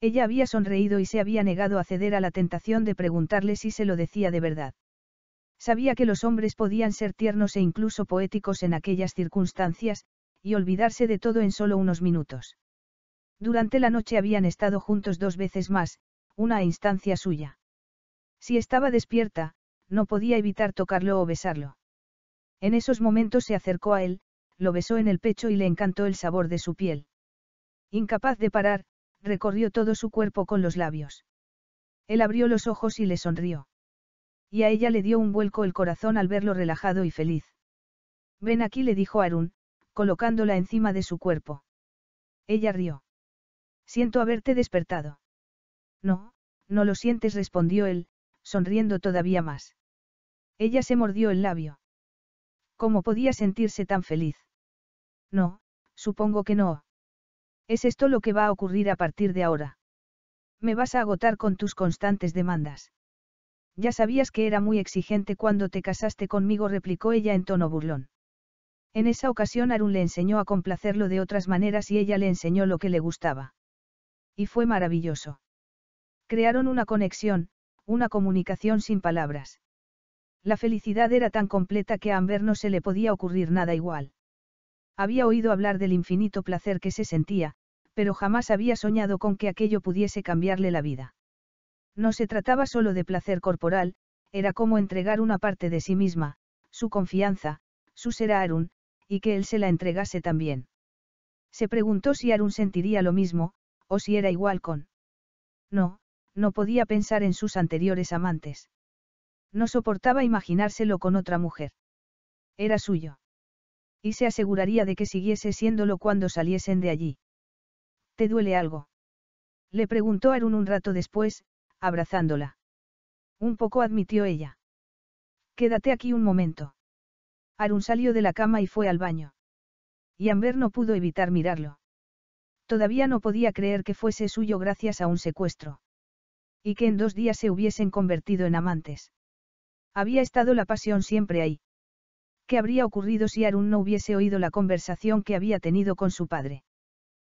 Ella había sonreído y se había negado a ceder a la tentación de preguntarle si se lo decía de verdad. Sabía que los hombres podían ser tiernos e incluso poéticos en aquellas circunstancias, y olvidarse de todo en solo unos minutos. Durante la noche habían estado juntos dos veces más, una instancia suya. Si estaba despierta, no podía evitar tocarlo o besarlo. En esos momentos se acercó a él, lo besó en el pecho y le encantó el sabor de su piel. Incapaz de parar, recorrió todo su cuerpo con los labios. Él abrió los ojos y le sonrió. Y a ella le dio un vuelco el corazón al verlo relajado y feliz. Ven aquí, le dijo Arun, colocándola encima de su cuerpo. Ella rió. Siento haberte despertado. No, no lo sientes, respondió él, sonriendo todavía más. Ella se mordió el labio. ¿Cómo podía sentirse tan feliz? No, supongo que no. ¿Es esto lo que va a ocurrir a partir de ahora? Me vas a agotar con tus constantes demandas. Ya sabías que era muy exigente cuando te casaste conmigo, replicó ella en tono burlón. En esa ocasión Arun le enseñó a complacerlo de otras maneras y ella le enseñó lo que le gustaba. Y fue maravilloso. Crearon una conexión, una comunicación sin palabras. La felicidad era tan completa que a Amber no se le podía ocurrir nada igual. Había oído hablar del infinito placer que se sentía, pero jamás había soñado con que aquello pudiese cambiarle la vida. No se trataba solo de placer corporal, era como entregar una parte de sí misma, su confianza, su ser a Arun, y que él se la entregase también. Se preguntó si Arun sentiría lo mismo, o si era igual con. No, no podía pensar en sus anteriores amantes. No soportaba imaginárselo con otra mujer. Era suyo. Y se aseguraría de que siguiese siéndolo cuando saliesen de allí. ¿Te duele algo? Le preguntó Arun un rato después, abrazándola. Un poco admitió ella. Quédate aquí un momento. Arun salió de la cama y fue al baño. Y Amber no pudo evitar mirarlo. Todavía no podía creer que fuese suyo gracias a un secuestro. Y que en dos días se hubiesen convertido en amantes. Había estado la pasión siempre ahí. ¿Qué habría ocurrido si Arun no hubiese oído la conversación que había tenido con su padre?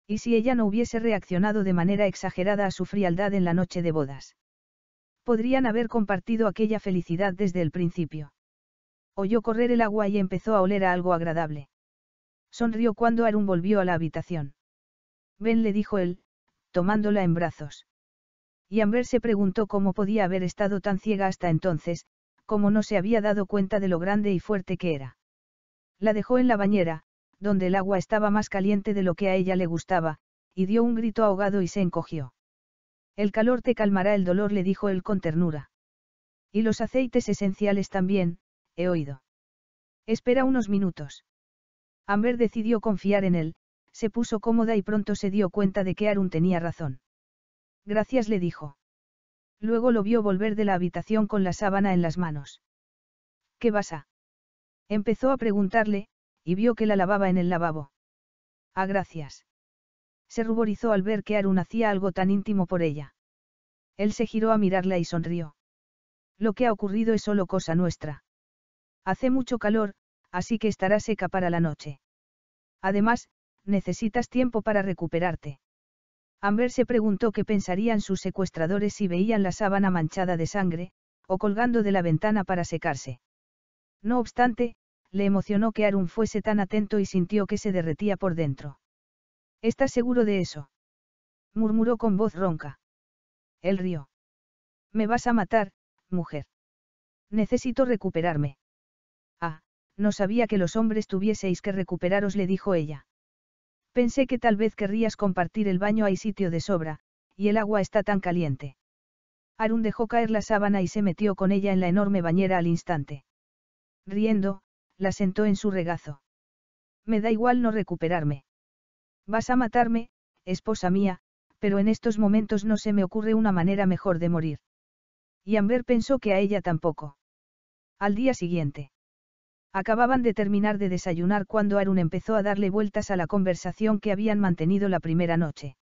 ¿Y si ella no hubiese reaccionado de manera exagerada a su frialdad en la noche de bodas? Podrían haber compartido aquella felicidad desde el principio. Oyó correr el agua y empezó a oler a algo agradable. Sonrió cuando Arun volvió a la habitación. Ven le dijo él, tomándola en brazos. Y Amber se preguntó cómo podía haber estado tan ciega hasta entonces, como no se había dado cuenta de lo grande y fuerte que era. La dejó en la bañera, donde el agua estaba más caliente de lo que a ella le gustaba, y dio un grito ahogado y se encogió. El calor te calmará el dolor, le dijo él con ternura. Y los aceites esenciales también, he oído. Espera unos minutos. Amber decidió confiar en él, se puso cómoda y pronto se dio cuenta de que Arun tenía razón. Gracias le dijo. Luego lo vio volver de la habitación con la sábana en las manos. ¿Qué vas Empezó a preguntarle, y vio que la lavaba en el lavabo. Ah, gracias. Se ruborizó al ver que Arun hacía algo tan íntimo por ella. Él se giró a mirarla y sonrió. Lo que ha ocurrido es solo cosa nuestra. Hace mucho calor, así que estará seca para la noche. Además, necesitas tiempo para recuperarte. Amber se preguntó qué pensarían sus secuestradores si veían la sábana manchada de sangre, o colgando de la ventana para secarse. No obstante, le emocionó que Arun fuese tan atento y sintió que se derretía por dentro. ¿Estás seguro de eso? murmuró con voz ronca. Él rió. Me vas a matar, mujer. Necesito recuperarme. Ah, no sabía que los hombres tuvieseis que recuperaros, le dijo ella. Pensé que tal vez querrías compartir el baño, hay sitio de sobra, y el agua está tan caliente. Arun dejó caer la sábana y se metió con ella en la enorme bañera al instante. Riendo, la sentó en su regazo. Me da igual no recuperarme. Vas a matarme, esposa mía, pero en estos momentos no se me ocurre una manera mejor de morir. Y Amber pensó que a ella tampoco. Al día siguiente. Acababan de terminar de desayunar cuando Arun empezó a darle vueltas a la conversación que habían mantenido la primera noche.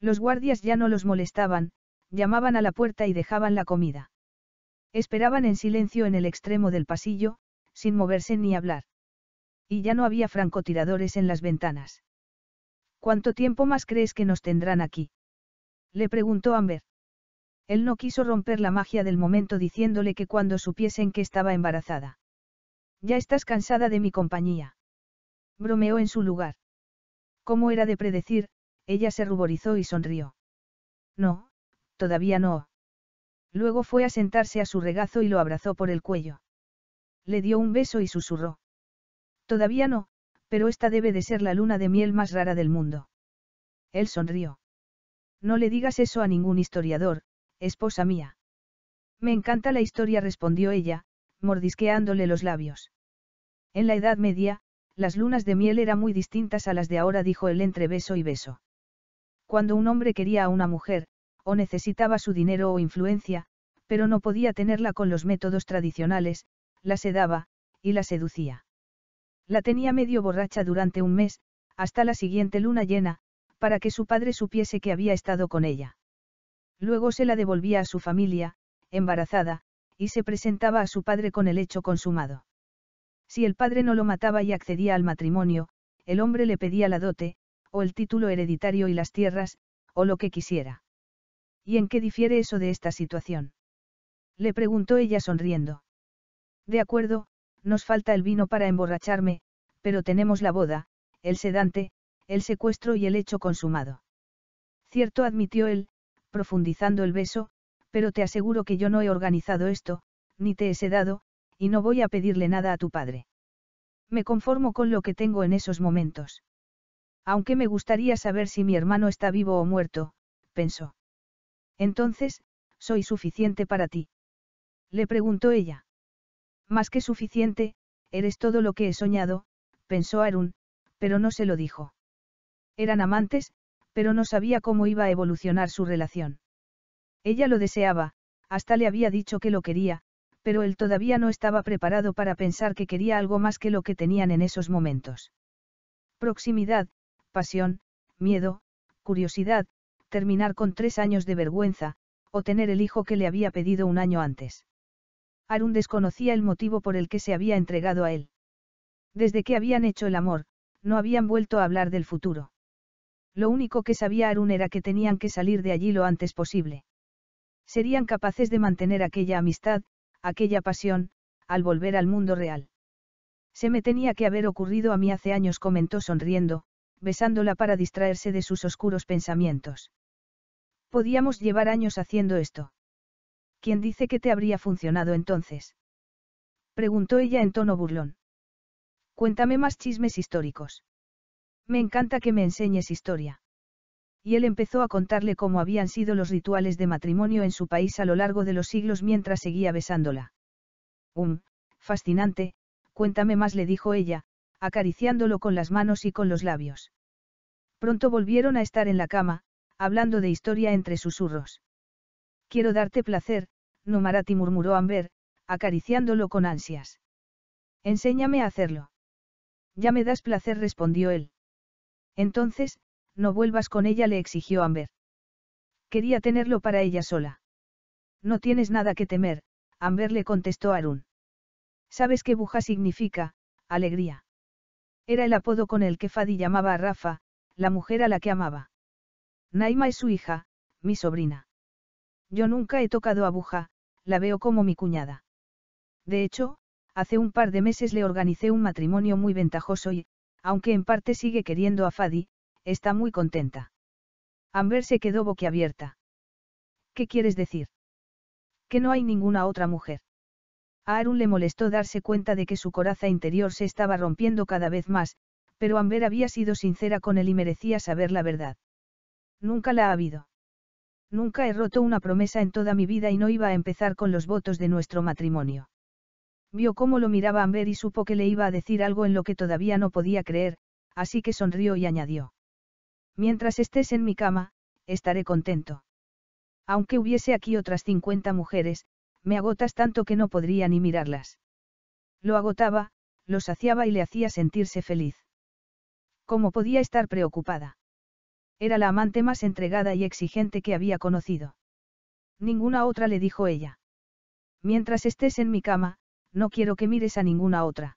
Los guardias ya no los molestaban, llamaban a la puerta y dejaban la comida. Esperaban en silencio en el extremo del pasillo, sin moverse ni hablar. Y ya no había francotiradores en las ventanas. ¿Cuánto tiempo más crees que nos tendrán aquí? Le preguntó Amber. Él no quiso romper la magia del momento diciéndole que cuando supiesen que estaba embarazada. Ya estás cansada de mi compañía. Bromeó en su lugar. ¿Cómo era de predecir, ella se ruborizó y sonrió. No, todavía no. Luego fue a sentarse a su regazo y lo abrazó por el cuello le dio un beso y susurró. Todavía no, pero esta debe de ser la luna de miel más rara del mundo. Él sonrió. No le digas eso a ningún historiador, esposa mía. Me encanta la historia, respondió ella, mordisqueándole los labios. En la Edad Media, las lunas de miel eran muy distintas a las de ahora, dijo él entre beso y beso. Cuando un hombre quería a una mujer, o necesitaba su dinero o influencia, pero no podía tenerla con los métodos tradicionales, la sedaba, y la seducía. La tenía medio borracha durante un mes, hasta la siguiente luna llena, para que su padre supiese que había estado con ella. Luego se la devolvía a su familia, embarazada, y se presentaba a su padre con el hecho consumado. Si el padre no lo mataba y accedía al matrimonio, el hombre le pedía la dote, o el título hereditario y las tierras, o lo que quisiera. ¿Y en qué difiere eso de esta situación? Le preguntó ella sonriendo. De acuerdo, nos falta el vino para emborracharme, pero tenemos la boda, el sedante, el secuestro y el hecho consumado. Cierto admitió él, profundizando el beso, pero te aseguro que yo no he organizado esto, ni te he sedado, y no voy a pedirle nada a tu padre. Me conformo con lo que tengo en esos momentos. Aunque me gustaría saber si mi hermano está vivo o muerto, pensó. Entonces, soy suficiente para ti. Le preguntó ella. Más que suficiente, eres todo lo que he soñado, pensó Arun, pero no se lo dijo. Eran amantes, pero no sabía cómo iba a evolucionar su relación. Ella lo deseaba, hasta le había dicho que lo quería, pero él todavía no estaba preparado para pensar que quería algo más que lo que tenían en esos momentos. Proximidad, pasión, miedo, curiosidad, terminar con tres años de vergüenza, o tener el hijo que le había pedido un año antes. Arun desconocía el motivo por el que se había entregado a él. Desde que habían hecho el amor, no habían vuelto a hablar del futuro. Lo único que sabía Arun era que tenían que salir de allí lo antes posible. Serían capaces de mantener aquella amistad, aquella pasión, al volver al mundo real. Se me tenía que haber ocurrido a mí hace años, comentó sonriendo, besándola para distraerse de sus oscuros pensamientos. Podíamos llevar años haciendo esto. ¿quién dice que te habría funcionado entonces? Preguntó ella en tono burlón. Cuéntame más chismes históricos. Me encanta que me enseñes historia. Y él empezó a contarle cómo habían sido los rituales de matrimonio en su país a lo largo de los siglos mientras seguía besándola. Um, fascinante, cuéntame más le dijo ella, acariciándolo con las manos y con los labios. Pronto volvieron a estar en la cama, hablando de historia entre susurros. Quiero darte placer, Numarati murmuró Amber, acariciándolo con ansias. Enséñame a hacerlo. Ya me das placer, respondió él. Entonces, no vuelvas con ella, le exigió Amber. Quería tenerlo para ella sola. No tienes nada que temer, Amber le contestó Arun. Sabes qué Buja significa, alegría. Era el apodo con el que Fadi llamaba a Rafa, la mujer a la que amaba. Naima es su hija, mi sobrina. Yo nunca he tocado a Buja, la veo como mi cuñada. De hecho, hace un par de meses le organicé un matrimonio muy ventajoso y, aunque en parte sigue queriendo a Fadi, está muy contenta. Amber se quedó boquiabierta. ¿Qué quieres decir? Que no hay ninguna otra mujer. A Arun le molestó darse cuenta de que su coraza interior se estaba rompiendo cada vez más, pero Amber había sido sincera con él y merecía saber la verdad. Nunca la ha habido. Nunca he roto una promesa en toda mi vida y no iba a empezar con los votos de nuestro matrimonio. Vio cómo lo miraba Amber y supo que le iba a decir algo en lo que todavía no podía creer, así que sonrió y añadió. Mientras estés en mi cama, estaré contento. Aunque hubiese aquí otras 50 mujeres, me agotas tanto que no podría ni mirarlas. Lo agotaba, lo saciaba y le hacía sentirse feliz. ¿Cómo podía estar preocupada? Era la amante más entregada y exigente que había conocido. Ninguna otra le dijo ella. Mientras estés en mi cama, no quiero que mires a ninguna otra.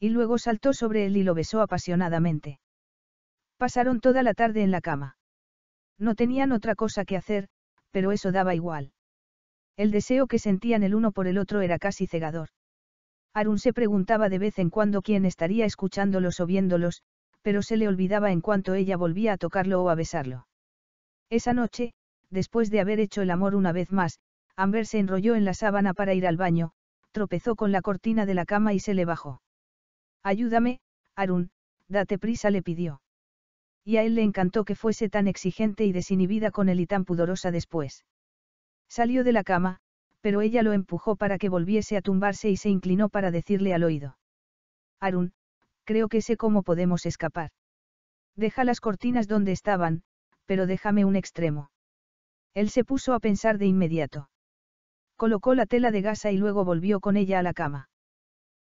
Y luego saltó sobre él y lo besó apasionadamente. Pasaron toda la tarde en la cama. No tenían otra cosa que hacer, pero eso daba igual. El deseo que sentían el uno por el otro era casi cegador. Arun se preguntaba de vez en cuando quién estaría escuchándolos o viéndolos, pero se le olvidaba en cuanto ella volvía a tocarlo o a besarlo. Esa noche, después de haber hecho el amor una vez más, Amber se enrolló en la sábana para ir al baño, tropezó con la cortina de la cama y se le bajó. Ayúdame, Arun, date prisa le pidió. Y a él le encantó que fuese tan exigente y desinhibida con él y tan pudorosa después. Salió de la cama, pero ella lo empujó para que volviese a tumbarse y se inclinó para decirle al oído. Arun, creo que sé cómo podemos escapar. Deja las cortinas donde estaban, pero déjame un extremo. Él se puso a pensar de inmediato. Colocó la tela de gasa y luego volvió con ella a la cama.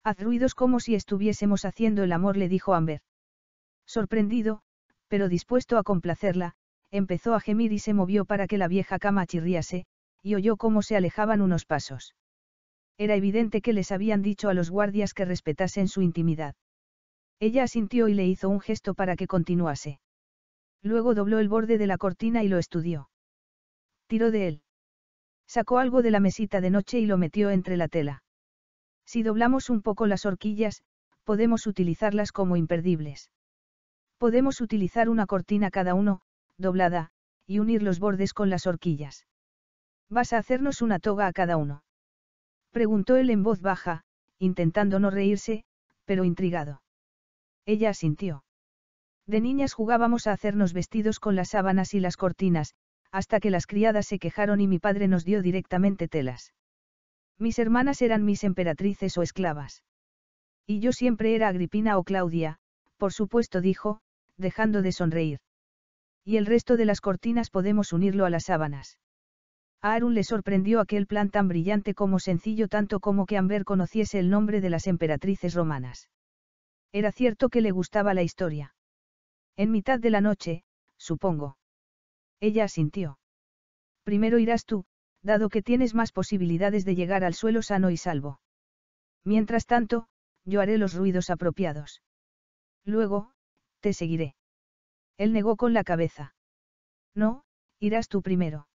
Haz ruidos como si estuviésemos haciendo el amor, le dijo Amber. Sorprendido, pero dispuesto a complacerla, empezó a gemir y se movió para que la vieja cama chirriase, y oyó cómo se alejaban unos pasos. Era evidente que les habían dicho a los guardias que respetasen su intimidad. Ella asintió y le hizo un gesto para que continuase. Luego dobló el borde de la cortina y lo estudió. Tiró de él. Sacó algo de la mesita de noche y lo metió entre la tela. Si doblamos un poco las horquillas, podemos utilizarlas como imperdibles. Podemos utilizar una cortina cada uno, doblada, y unir los bordes con las horquillas. ¿Vas a hacernos una toga a cada uno? Preguntó él en voz baja, intentando no reírse, pero intrigado. Ella asintió. De niñas jugábamos a hacernos vestidos con las sábanas y las cortinas, hasta que las criadas se quejaron y mi padre nos dio directamente telas. Mis hermanas eran mis emperatrices o esclavas. Y yo siempre era Agripina o Claudia, por supuesto dijo, dejando de sonreír. Y el resto de las cortinas podemos unirlo a las sábanas. A Arun le sorprendió aquel plan tan brillante como sencillo tanto como que Amber conociese el nombre de las emperatrices romanas. Era cierto que le gustaba la historia. En mitad de la noche, supongo. Ella asintió. Primero irás tú, dado que tienes más posibilidades de llegar al suelo sano y salvo. Mientras tanto, yo haré los ruidos apropiados. Luego, te seguiré. Él negó con la cabeza. No, irás tú primero.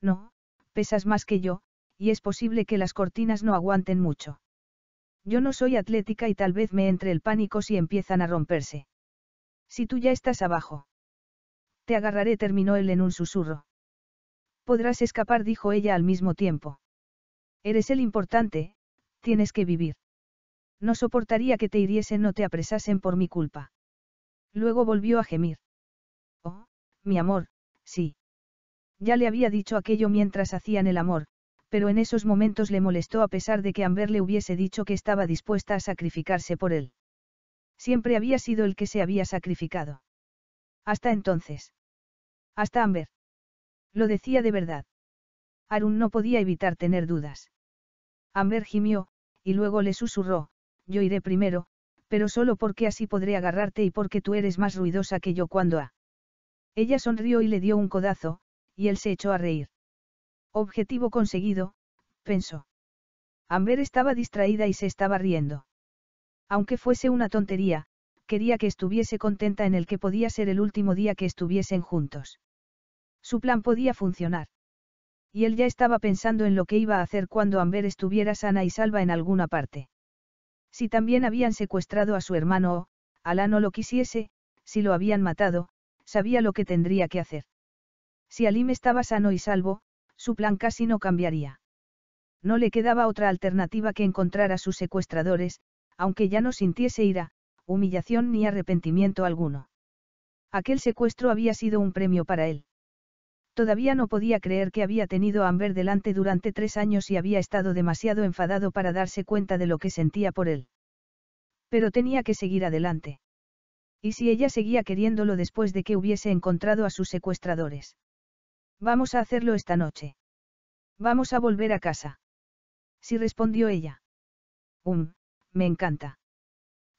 No, pesas más que yo, y es posible que las cortinas no aguanten mucho. Yo no soy atlética y tal vez me entre el pánico si empiezan a romperse. Si tú ya estás abajo. Te agarraré, terminó él en un susurro. Podrás escapar, dijo ella al mismo tiempo. Eres el importante, tienes que vivir. No soportaría que te hiriesen o te apresasen por mi culpa. Luego volvió a gemir. Oh, mi amor, sí. Ya le había dicho aquello mientras hacían el amor, pero en esos momentos le molestó a pesar de que Amber le hubiese dicho que estaba dispuesta a sacrificarse por él. Siempre había sido el que se había sacrificado. Hasta entonces. Hasta Amber. Lo decía de verdad. Arun no podía evitar tener dudas. Amber gimió, y luego le susurró, yo iré primero, pero solo porque así podré agarrarte y porque tú eres más ruidosa que yo cuando ha. Ella sonrió y le dio un codazo, y él se echó a reír. Objetivo conseguido, pensó. Amber estaba distraída y se estaba riendo. Aunque fuese una tontería, quería que estuviese contenta en el que podía ser el último día que estuviesen juntos. Su plan podía funcionar. Y él ya estaba pensando en lo que iba a hacer cuando Amber estuviera sana y salva en alguna parte. Si también habían secuestrado a su hermano o, Alá no lo quisiese, si lo habían matado, sabía lo que tendría que hacer. Si Alim estaba sano y salvo, su plan casi no cambiaría. No le quedaba otra alternativa que encontrar a sus secuestradores, aunque ya no sintiese ira, humillación ni arrepentimiento alguno. Aquel secuestro había sido un premio para él. Todavía no podía creer que había tenido a Amber delante durante tres años y había estado demasiado enfadado para darse cuenta de lo que sentía por él. Pero tenía que seguir adelante. ¿Y si ella seguía queriéndolo después de que hubiese encontrado a sus secuestradores? Vamos a hacerlo esta noche. Vamos a volver a casa. Sí respondió ella. Um, me encanta.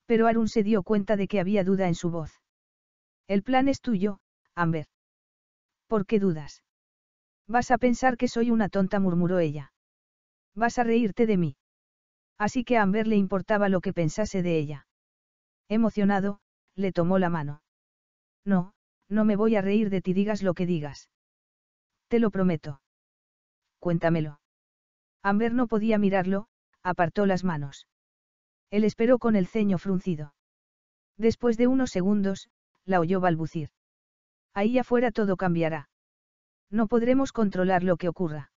Pero Arun se dio cuenta de que había duda en su voz. El plan es tuyo, Amber. ¿Por qué dudas? Vas a pensar que soy una tonta, murmuró ella. Vas a reírte de mí. Así que a Amber le importaba lo que pensase de ella. Emocionado, le tomó la mano. No, no me voy a reír de ti, digas lo que digas. Te lo prometo. Cuéntamelo. Amber no podía mirarlo, apartó las manos. Él esperó con el ceño fruncido. Después de unos segundos, la oyó balbucir. Ahí afuera todo cambiará. No podremos controlar lo que ocurra.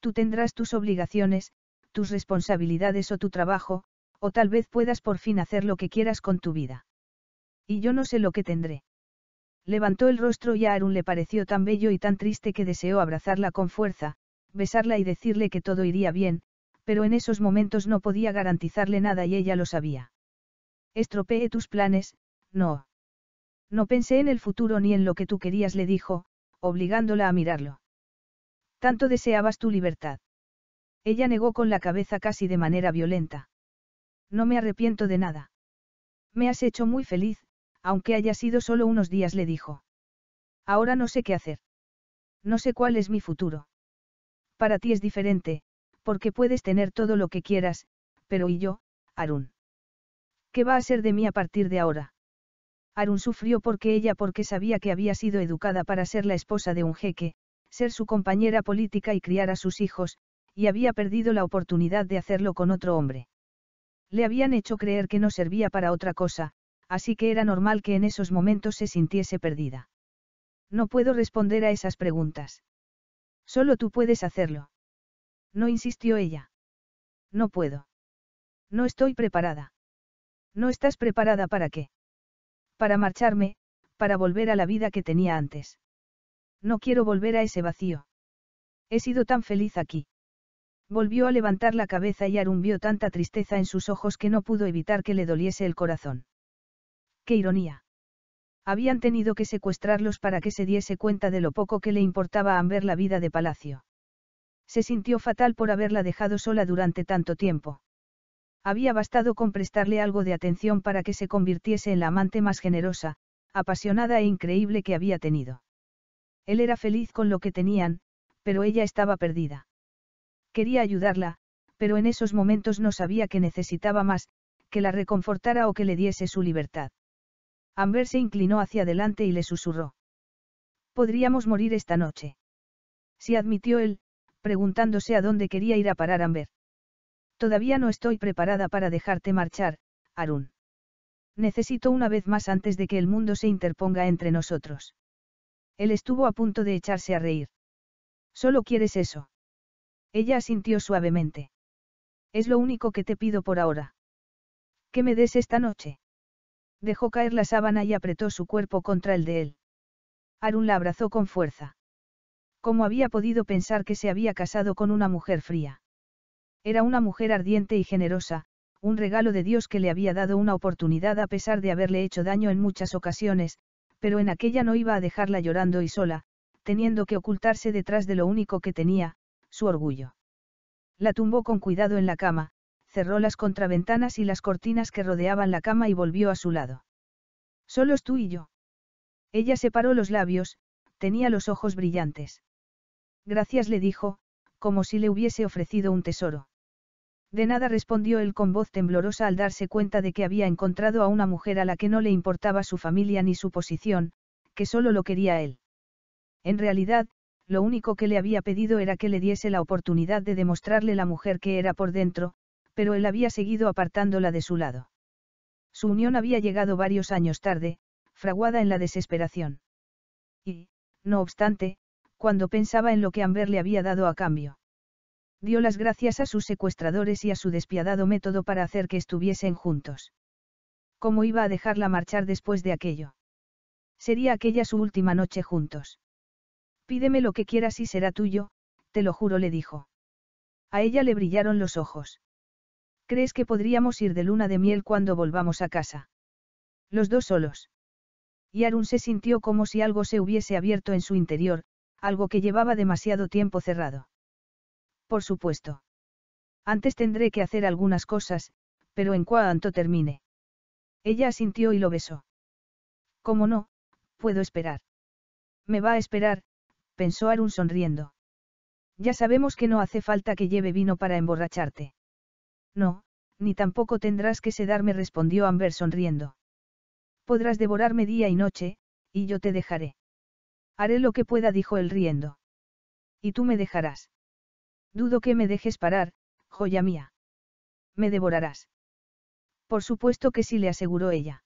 Tú tendrás tus obligaciones, tus responsabilidades o tu trabajo, o tal vez puedas por fin hacer lo que quieras con tu vida. Y yo no sé lo que tendré. Levantó el rostro y a Arun le pareció tan bello y tan triste que deseó abrazarla con fuerza, besarla y decirle que todo iría bien, pero en esos momentos no podía garantizarle nada y ella lo sabía. Estropeé tus planes, no. No pensé en el futuro ni en lo que tú querías, le dijo, obligándola a mirarlo. Tanto deseabas tu libertad. Ella negó con la cabeza casi de manera violenta. No me arrepiento de nada. Me has hecho muy feliz, aunque haya sido solo unos días, le dijo. Ahora no sé qué hacer. No sé cuál es mi futuro. Para ti es diferente, porque puedes tener todo lo que quieras, pero ¿y yo, Arun? ¿Qué va a ser de mí a partir de ahora? Arun sufrió porque ella porque sabía que había sido educada para ser la esposa de un jeque, ser su compañera política y criar a sus hijos, y había perdido la oportunidad de hacerlo con otro hombre. Le habían hecho creer que no servía para otra cosa, así que era normal que en esos momentos se sintiese perdida. No puedo responder a esas preguntas. Solo tú puedes hacerlo. No insistió ella. No puedo. No estoy preparada. No estás preparada para qué. Para marcharme, para volver a la vida que tenía antes. No quiero volver a ese vacío. He sido tan feliz aquí. Volvió a levantar la cabeza y vio tanta tristeza en sus ojos que no pudo evitar que le doliese el corazón qué ironía. Habían tenido que secuestrarlos para que se diese cuenta de lo poco que le importaba a Amber la vida de palacio. Se sintió fatal por haberla dejado sola durante tanto tiempo. Había bastado con prestarle algo de atención para que se convirtiese en la amante más generosa, apasionada e increíble que había tenido. Él era feliz con lo que tenían, pero ella estaba perdida. Quería ayudarla, pero en esos momentos no sabía que necesitaba más, que la reconfortara o que le diese su libertad. Amber se inclinó hacia adelante y le susurró. Podríamos morir esta noche. Si admitió él, preguntándose a dónde quería ir a parar Amber. Todavía no estoy preparada para dejarte marchar, Arun. Necesito una vez más antes de que el mundo se interponga entre nosotros. Él estuvo a punto de echarse a reír. Solo quieres eso. Ella asintió suavemente. Es lo único que te pido por ahora. Que me des esta noche. Dejó caer la sábana y apretó su cuerpo contra el de él. Arun la abrazó con fuerza. ¿Cómo había podido pensar que se había casado con una mujer fría? Era una mujer ardiente y generosa, un regalo de Dios que le había dado una oportunidad a pesar de haberle hecho daño en muchas ocasiones, pero en aquella no iba a dejarla llorando y sola, teniendo que ocultarse detrás de lo único que tenía, su orgullo. La tumbó con cuidado en la cama, cerró las contraventanas y las cortinas que rodeaban la cama y volvió a su lado. Solos tú y yo. Ella separó los labios, tenía los ojos brillantes. Gracias le dijo, como si le hubiese ofrecido un tesoro. De nada respondió él con voz temblorosa al darse cuenta de que había encontrado a una mujer a la que no le importaba su familia ni su posición, que solo lo quería él. En realidad, lo único que le había pedido era que le diese la oportunidad de demostrarle la mujer que era por dentro, pero él había seguido apartándola de su lado. Su unión había llegado varios años tarde, fraguada en la desesperación. Y, no obstante, cuando pensaba en lo que Amber le había dado a cambio. Dio las gracias a sus secuestradores y a su despiadado método para hacer que estuviesen juntos. ¿Cómo iba a dejarla marchar después de aquello? Sería aquella su última noche juntos. Pídeme lo que quieras y será tuyo, te lo juro, le dijo. A ella le brillaron los ojos. ¿Crees que podríamos ir de luna de miel cuando volvamos a casa? Los dos solos. Y Arun se sintió como si algo se hubiese abierto en su interior, algo que llevaba demasiado tiempo cerrado. Por supuesto. Antes tendré que hacer algunas cosas, pero en cuanto termine. Ella asintió y lo besó. ¿Cómo no? Puedo esperar. Me va a esperar, pensó Arun sonriendo. Ya sabemos que no hace falta que lleve vino para emborracharte. No, ni tampoco tendrás que sedarme, respondió Amber sonriendo. Podrás devorarme día y noche, y yo te dejaré. Haré lo que pueda, dijo él riendo. Y tú me dejarás. Dudo que me dejes parar, joya mía. Me devorarás. Por supuesto que sí, le aseguró ella.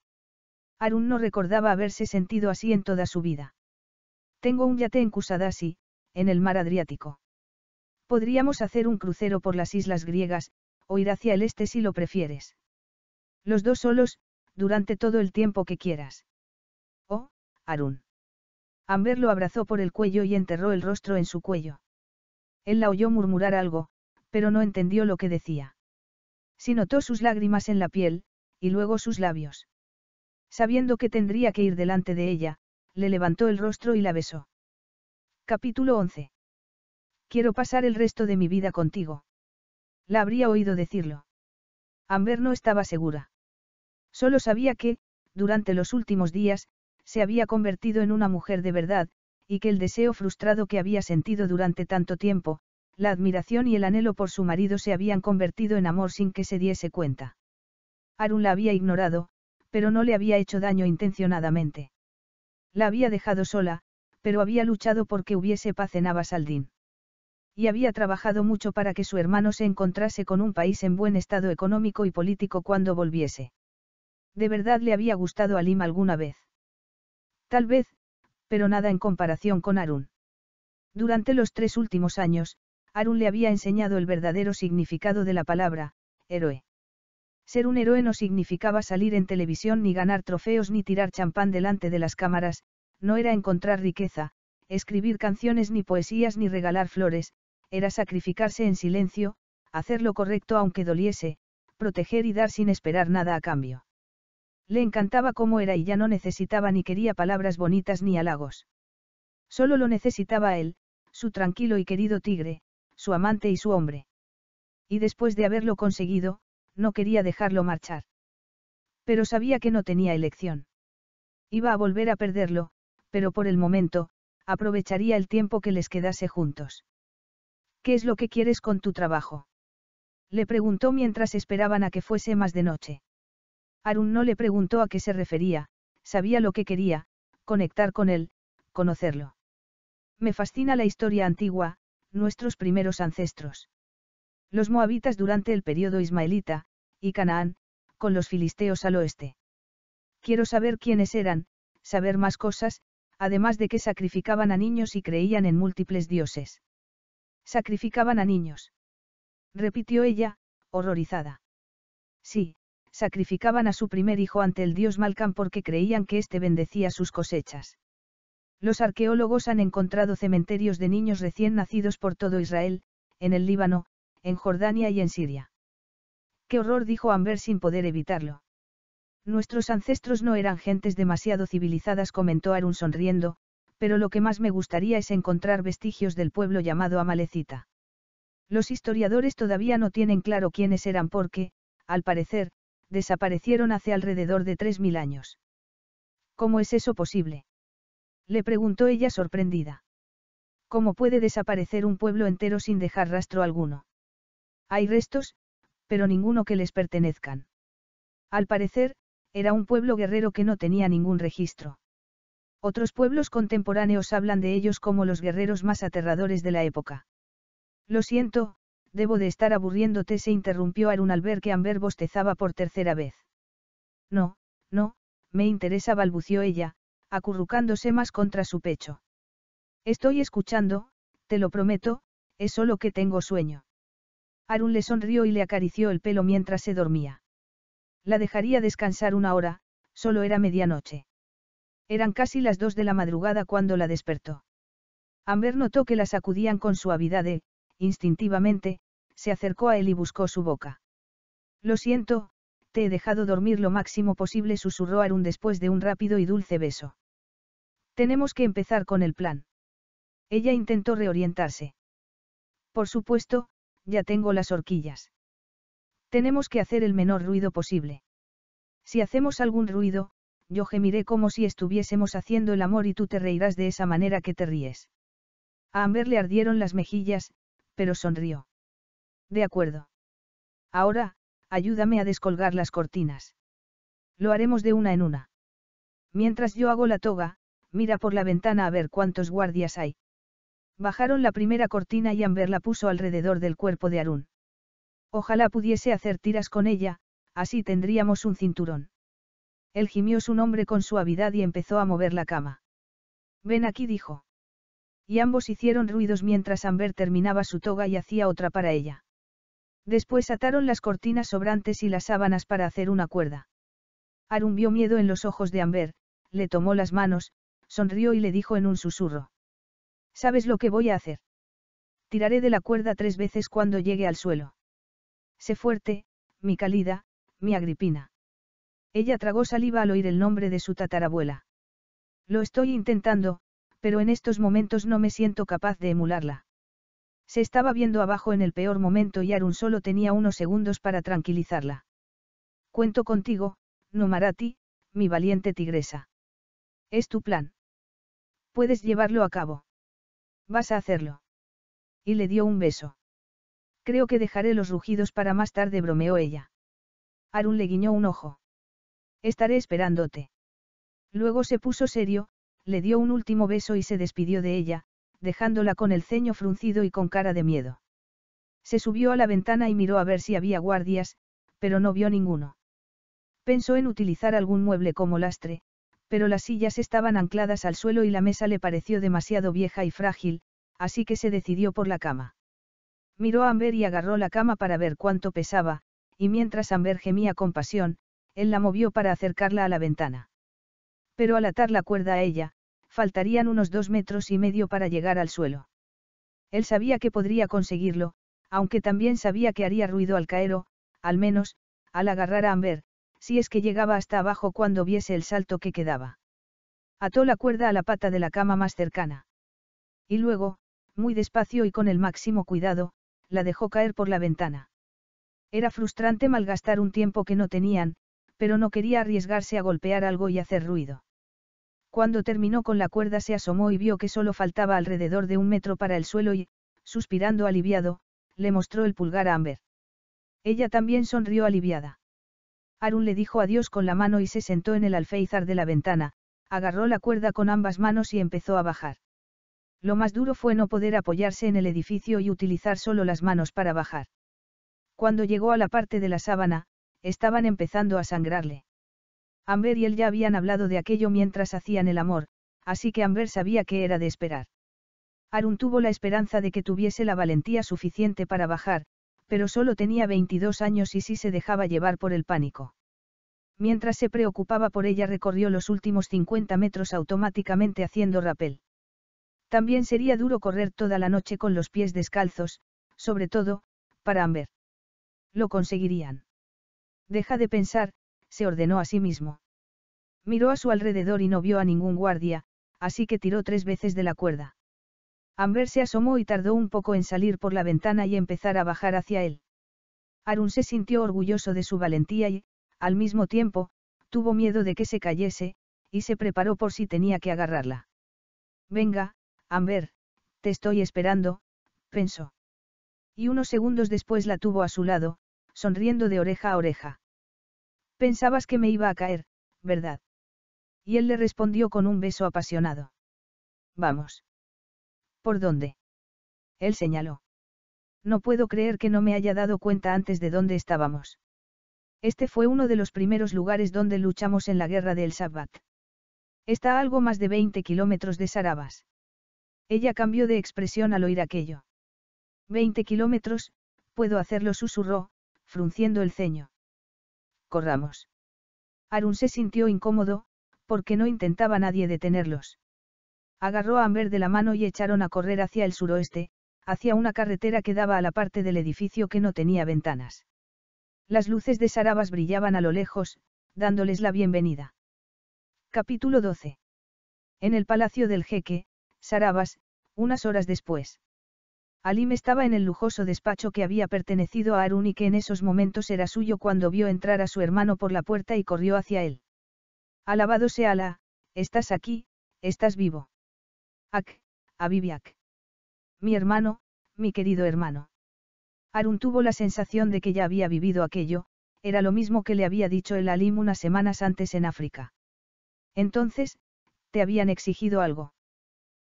Arun no recordaba haberse sentido así en toda su vida. Tengo un yate en Kusadasi, en el mar Adriático. Podríamos hacer un crucero por las islas griegas, o ir hacia el este si lo prefieres. Los dos solos, durante todo el tiempo que quieras. Oh, Arun. Amber lo abrazó por el cuello y enterró el rostro en su cuello. Él la oyó murmurar algo, pero no entendió lo que decía. Si notó sus lágrimas en la piel, y luego sus labios. Sabiendo que tendría que ir delante de ella, le levantó el rostro y la besó. Capítulo 11. Quiero pasar el resto de mi vida contigo. La habría oído decirlo. Amber no estaba segura. Solo sabía que, durante los últimos días, se había convertido en una mujer de verdad, y que el deseo frustrado que había sentido durante tanto tiempo, la admiración y el anhelo por su marido se habían convertido en amor sin que se diese cuenta. Arun la había ignorado, pero no le había hecho daño intencionadamente. La había dejado sola, pero había luchado porque hubiese paz en Abasaldín y había trabajado mucho para que su hermano se encontrase con un país en buen estado económico y político cuando volviese. De verdad le había gustado a Lima alguna vez. Tal vez, pero nada en comparación con Arun. Durante los tres últimos años, Arun le había enseñado el verdadero significado de la palabra, héroe. Ser un héroe no significaba salir en televisión ni ganar trofeos ni tirar champán delante de las cámaras, no era encontrar riqueza, escribir canciones ni poesías ni regalar flores, era sacrificarse en silencio, hacer lo correcto aunque doliese, proteger y dar sin esperar nada a cambio. Le encantaba cómo era y ya no necesitaba ni quería palabras bonitas ni halagos. Solo lo necesitaba él, su tranquilo y querido tigre, su amante y su hombre. Y después de haberlo conseguido, no quería dejarlo marchar. Pero sabía que no tenía elección. Iba a volver a perderlo, pero por el momento, aprovecharía el tiempo que les quedase juntos. ¿Qué es lo que quieres con tu trabajo? Le preguntó mientras esperaban a que fuese más de noche. Arun no le preguntó a qué se refería, sabía lo que quería, conectar con él, conocerlo. Me fascina la historia antigua, nuestros primeros ancestros. Los moabitas durante el periodo ismaelita, y Canaán, con los filisteos al oeste. Quiero saber quiénes eran, saber más cosas, además de que sacrificaban a niños y creían en múltiples dioses. Sacrificaban a niños. Repitió ella, horrorizada. Sí, sacrificaban a su primer hijo ante el dios Malcan porque creían que éste bendecía sus cosechas. Los arqueólogos han encontrado cementerios de niños recién nacidos por todo Israel, en el Líbano, en Jordania y en Siria. Qué horror dijo Amber sin poder evitarlo. Nuestros ancestros no eran gentes demasiado civilizadas, comentó Arun sonriendo, pero lo que más me gustaría es encontrar vestigios del pueblo llamado Amalecita. Los historiadores todavía no tienen claro quiénes eran porque, al parecer, desaparecieron hace alrededor de 3.000 años. ¿Cómo es eso posible? Le preguntó ella sorprendida. ¿Cómo puede desaparecer un pueblo entero sin dejar rastro alguno? Hay restos, pero ninguno que les pertenezcan. Al parecer, era un pueblo guerrero que no tenía ningún registro. Otros pueblos contemporáneos hablan de ellos como los guerreros más aterradores de la época. Lo siento, debo de estar aburriéndote, se interrumpió Arun al ver que Amber bostezaba por tercera vez. No, no, me interesa, balbució ella, acurrucándose más contra su pecho. Estoy escuchando, te lo prometo, es solo que tengo sueño. Arun le sonrió y le acarició el pelo mientras se dormía. La dejaría descansar una hora, solo era medianoche. Eran casi las dos de la madrugada cuando la despertó. Amber notó que la sacudían con suavidad e, instintivamente, se acercó a él y buscó su boca. Lo siento, te he dejado dormir lo máximo posible, susurró Arun después de un rápido y dulce beso. Tenemos que empezar con el plan. Ella intentó reorientarse. Por supuesto, ya tengo las horquillas. Tenemos que hacer el menor ruido posible. Si hacemos algún ruido, yo gemiré como si estuviésemos haciendo el amor y tú te reirás de esa manera que te ríes. A Amber le ardieron las mejillas, pero sonrió. De acuerdo. Ahora, ayúdame a descolgar las cortinas. Lo haremos de una en una. Mientras yo hago la toga, mira por la ventana a ver cuántos guardias hay. Bajaron la primera cortina y Amber la puso alrededor del cuerpo de Arun. Ojalá pudiese hacer tiras con ella, así tendríamos un cinturón. Él gimió su nombre con suavidad y empezó a mover la cama. Ven aquí, dijo. Y ambos hicieron ruidos mientras Amber terminaba su toga y hacía otra para ella. Después ataron las cortinas sobrantes y las sábanas para hacer una cuerda. Arun vio miedo en los ojos de Amber, le tomó las manos, sonrió y le dijo en un susurro. ¿Sabes lo que voy a hacer? Tiraré de la cuerda tres veces cuando llegue al suelo. Sé fuerte, mi calida, mi agripina. Ella tragó saliva al oír el nombre de su tatarabuela. Lo estoy intentando, pero en estos momentos no me siento capaz de emularla. Se estaba viendo abajo en el peor momento y Arun solo tenía unos segundos para tranquilizarla. Cuento contigo, Numarati, mi valiente tigresa. Es tu plan. Puedes llevarlo a cabo. Vas a hacerlo. Y le dio un beso. Creo que dejaré los rugidos para más tarde, bromeó ella. Arun le guiñó un ojo. Estaré esperándote. Luego se puso serio, le dio un último beso y se despidió de ella, dejándola con el ceño fruncido y con cara de miedo. Se subió a la ventana y miró a ver si había guardias, pero no vio ninguno. Pensó en utilizar algún mueble como lastre, pero las sillas estaban ancladas al suelo y la mesa le pareció demasiado vieja y frágil, así que se decidió por la cama. Miró a Amber y agarró la cama para ver cuánto pesaba, y mientras Amber gemía con pasión, él la movió para acercarla a la ventana. Pero al atar la cuerda a ella, faltarían unos dos metros y medio para llegar al suelo. Él sabía que podría conseguirlo, aunque también sabía que haría ruido al caer o, al menos, al agarrar a Amber, si es que llegaba hasta abajo cuando viese el salto que quedaba. Ató la cuerda a la pata de la cama más cercana. Y luego, muy despacio y con el máximo cuidado, la dejó caer por la ventana. Era frustrante malgastar un tiempo que no tenían, pero no quería arriesgarse a golpear algo y hacer ruido. Cuando terminó con la cuerda se asomó y vio que solo faltaba alrededor de un metro para el suelo y, suspirando aliviado, le mostró el pulgar a Amber. Ella también sonrió aliviada. Arun le dijo adiós con la mano y se sentó en el alféizar de la ventana, agarró la cuerda con ambas manos y empezó a bajar. Lo más duro fue no poder apoyarse en el edificio y utilizar solo las manos para bajar. Cuando llegó a la parte de la sábana, estaban empezando a sangrarle. Amber y él ya habían hablado de aquello mientras hacían el amor, así que Amber sabía que era de esperar. Arun tuvo la esperanza de que tuviese la valentía suficiente para bajar, pero solo tenía 22 años y sí se dejaba llevar por el pánico. Mientras se preocupaba por ella recorrió los últimos 50 metros automáticamente haciendo rapel. También sería duro correr toda la noche con los pies descalzos, sobre todo, para Amber. Lo conseguirían. Deja de pensar, se ordenó a sí mismo. Miró a su alrededor y no vio a ningún guardia, así que tiró tres veces de la cuerda. Amber se asomó y tardó un poco en salir por la ventana y empezar a bajar hacia él. Arun se sintió orgulloso de su valentía y, al mismo tiempo, tuvo miedo de que se cayese, y se preparó por si tenía que agarrarla. Venga, Amber, te estoy esperando, pensó. Y unos segundos después la tuvo a su lado, sonriendo de oreja a oreja. Pensabas que me iba a caer, ¿verdad? Y él le respondió con un beso apasionado. Vamos. ¿Por dónde? Él señaló. No puedo creer que no me haya dado cuenta antes de dónde estábamos. Este fue uno de los primeros lugares donde luchamos en la guerra del Sabbat. Está a algo más de 20 kilómetros de Sarabas. Ella cambió de expresión al oír aquello. 20 kilómetros, puedo hacerlo, susurró, frunciendo el ceño. Corramos. Arun se sintió incómodo, porque no intentaba nadie detenerlos. Agarró a Amber de la mano y echaron a correr hacia el suroeste, hacia una carretera que daba a la parte del edificio que no tenía ventanas. Las luces de Sarabas brillaban a lo lejos, dándoles la bienvenida. Capítulo 12. En el palacio del jeque, Sarabas, unas horas después. Alim estaba en el lujoso despacho que había pertenecido a Arun y que en esos momentos era suyo cuando vio entrar a su hermano por la puerta y corrió hacia él. Alabado sea Alá, estás aquí, estás vivo. Ak, Abibiak. Mi hermano, mi querido hermano. Arun tuvo la sensación de que ya había vivido aquello, era lo mismo que le había dicho el Alim unas semanas antes en África. Entonces, te habían exigido algo.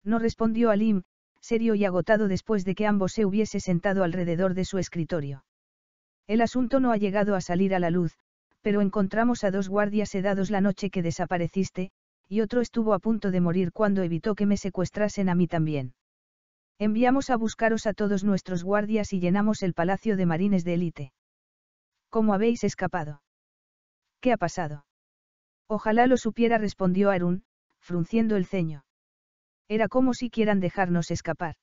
No respondió Alim, serio y agotado después de que ambos se hubiese sentado alrededor de su escritorio. El asunto no ha llegado a salir a la luz, pero encontramos a dos guardias sedados la noche que desapareciste, y otro estuvo a punto de morir cuando evitó que me secuestrasen a mí también. Enviamos a buscaros a todos nuestros guardias y llenamos el palacio de marines de élite. ¿Cómo habéis escapado? ¿Qué ha pasado? Ojalá lo supiera, respondió Arun, frunciendo el ceño. Era como si quieran dejarnos escapar.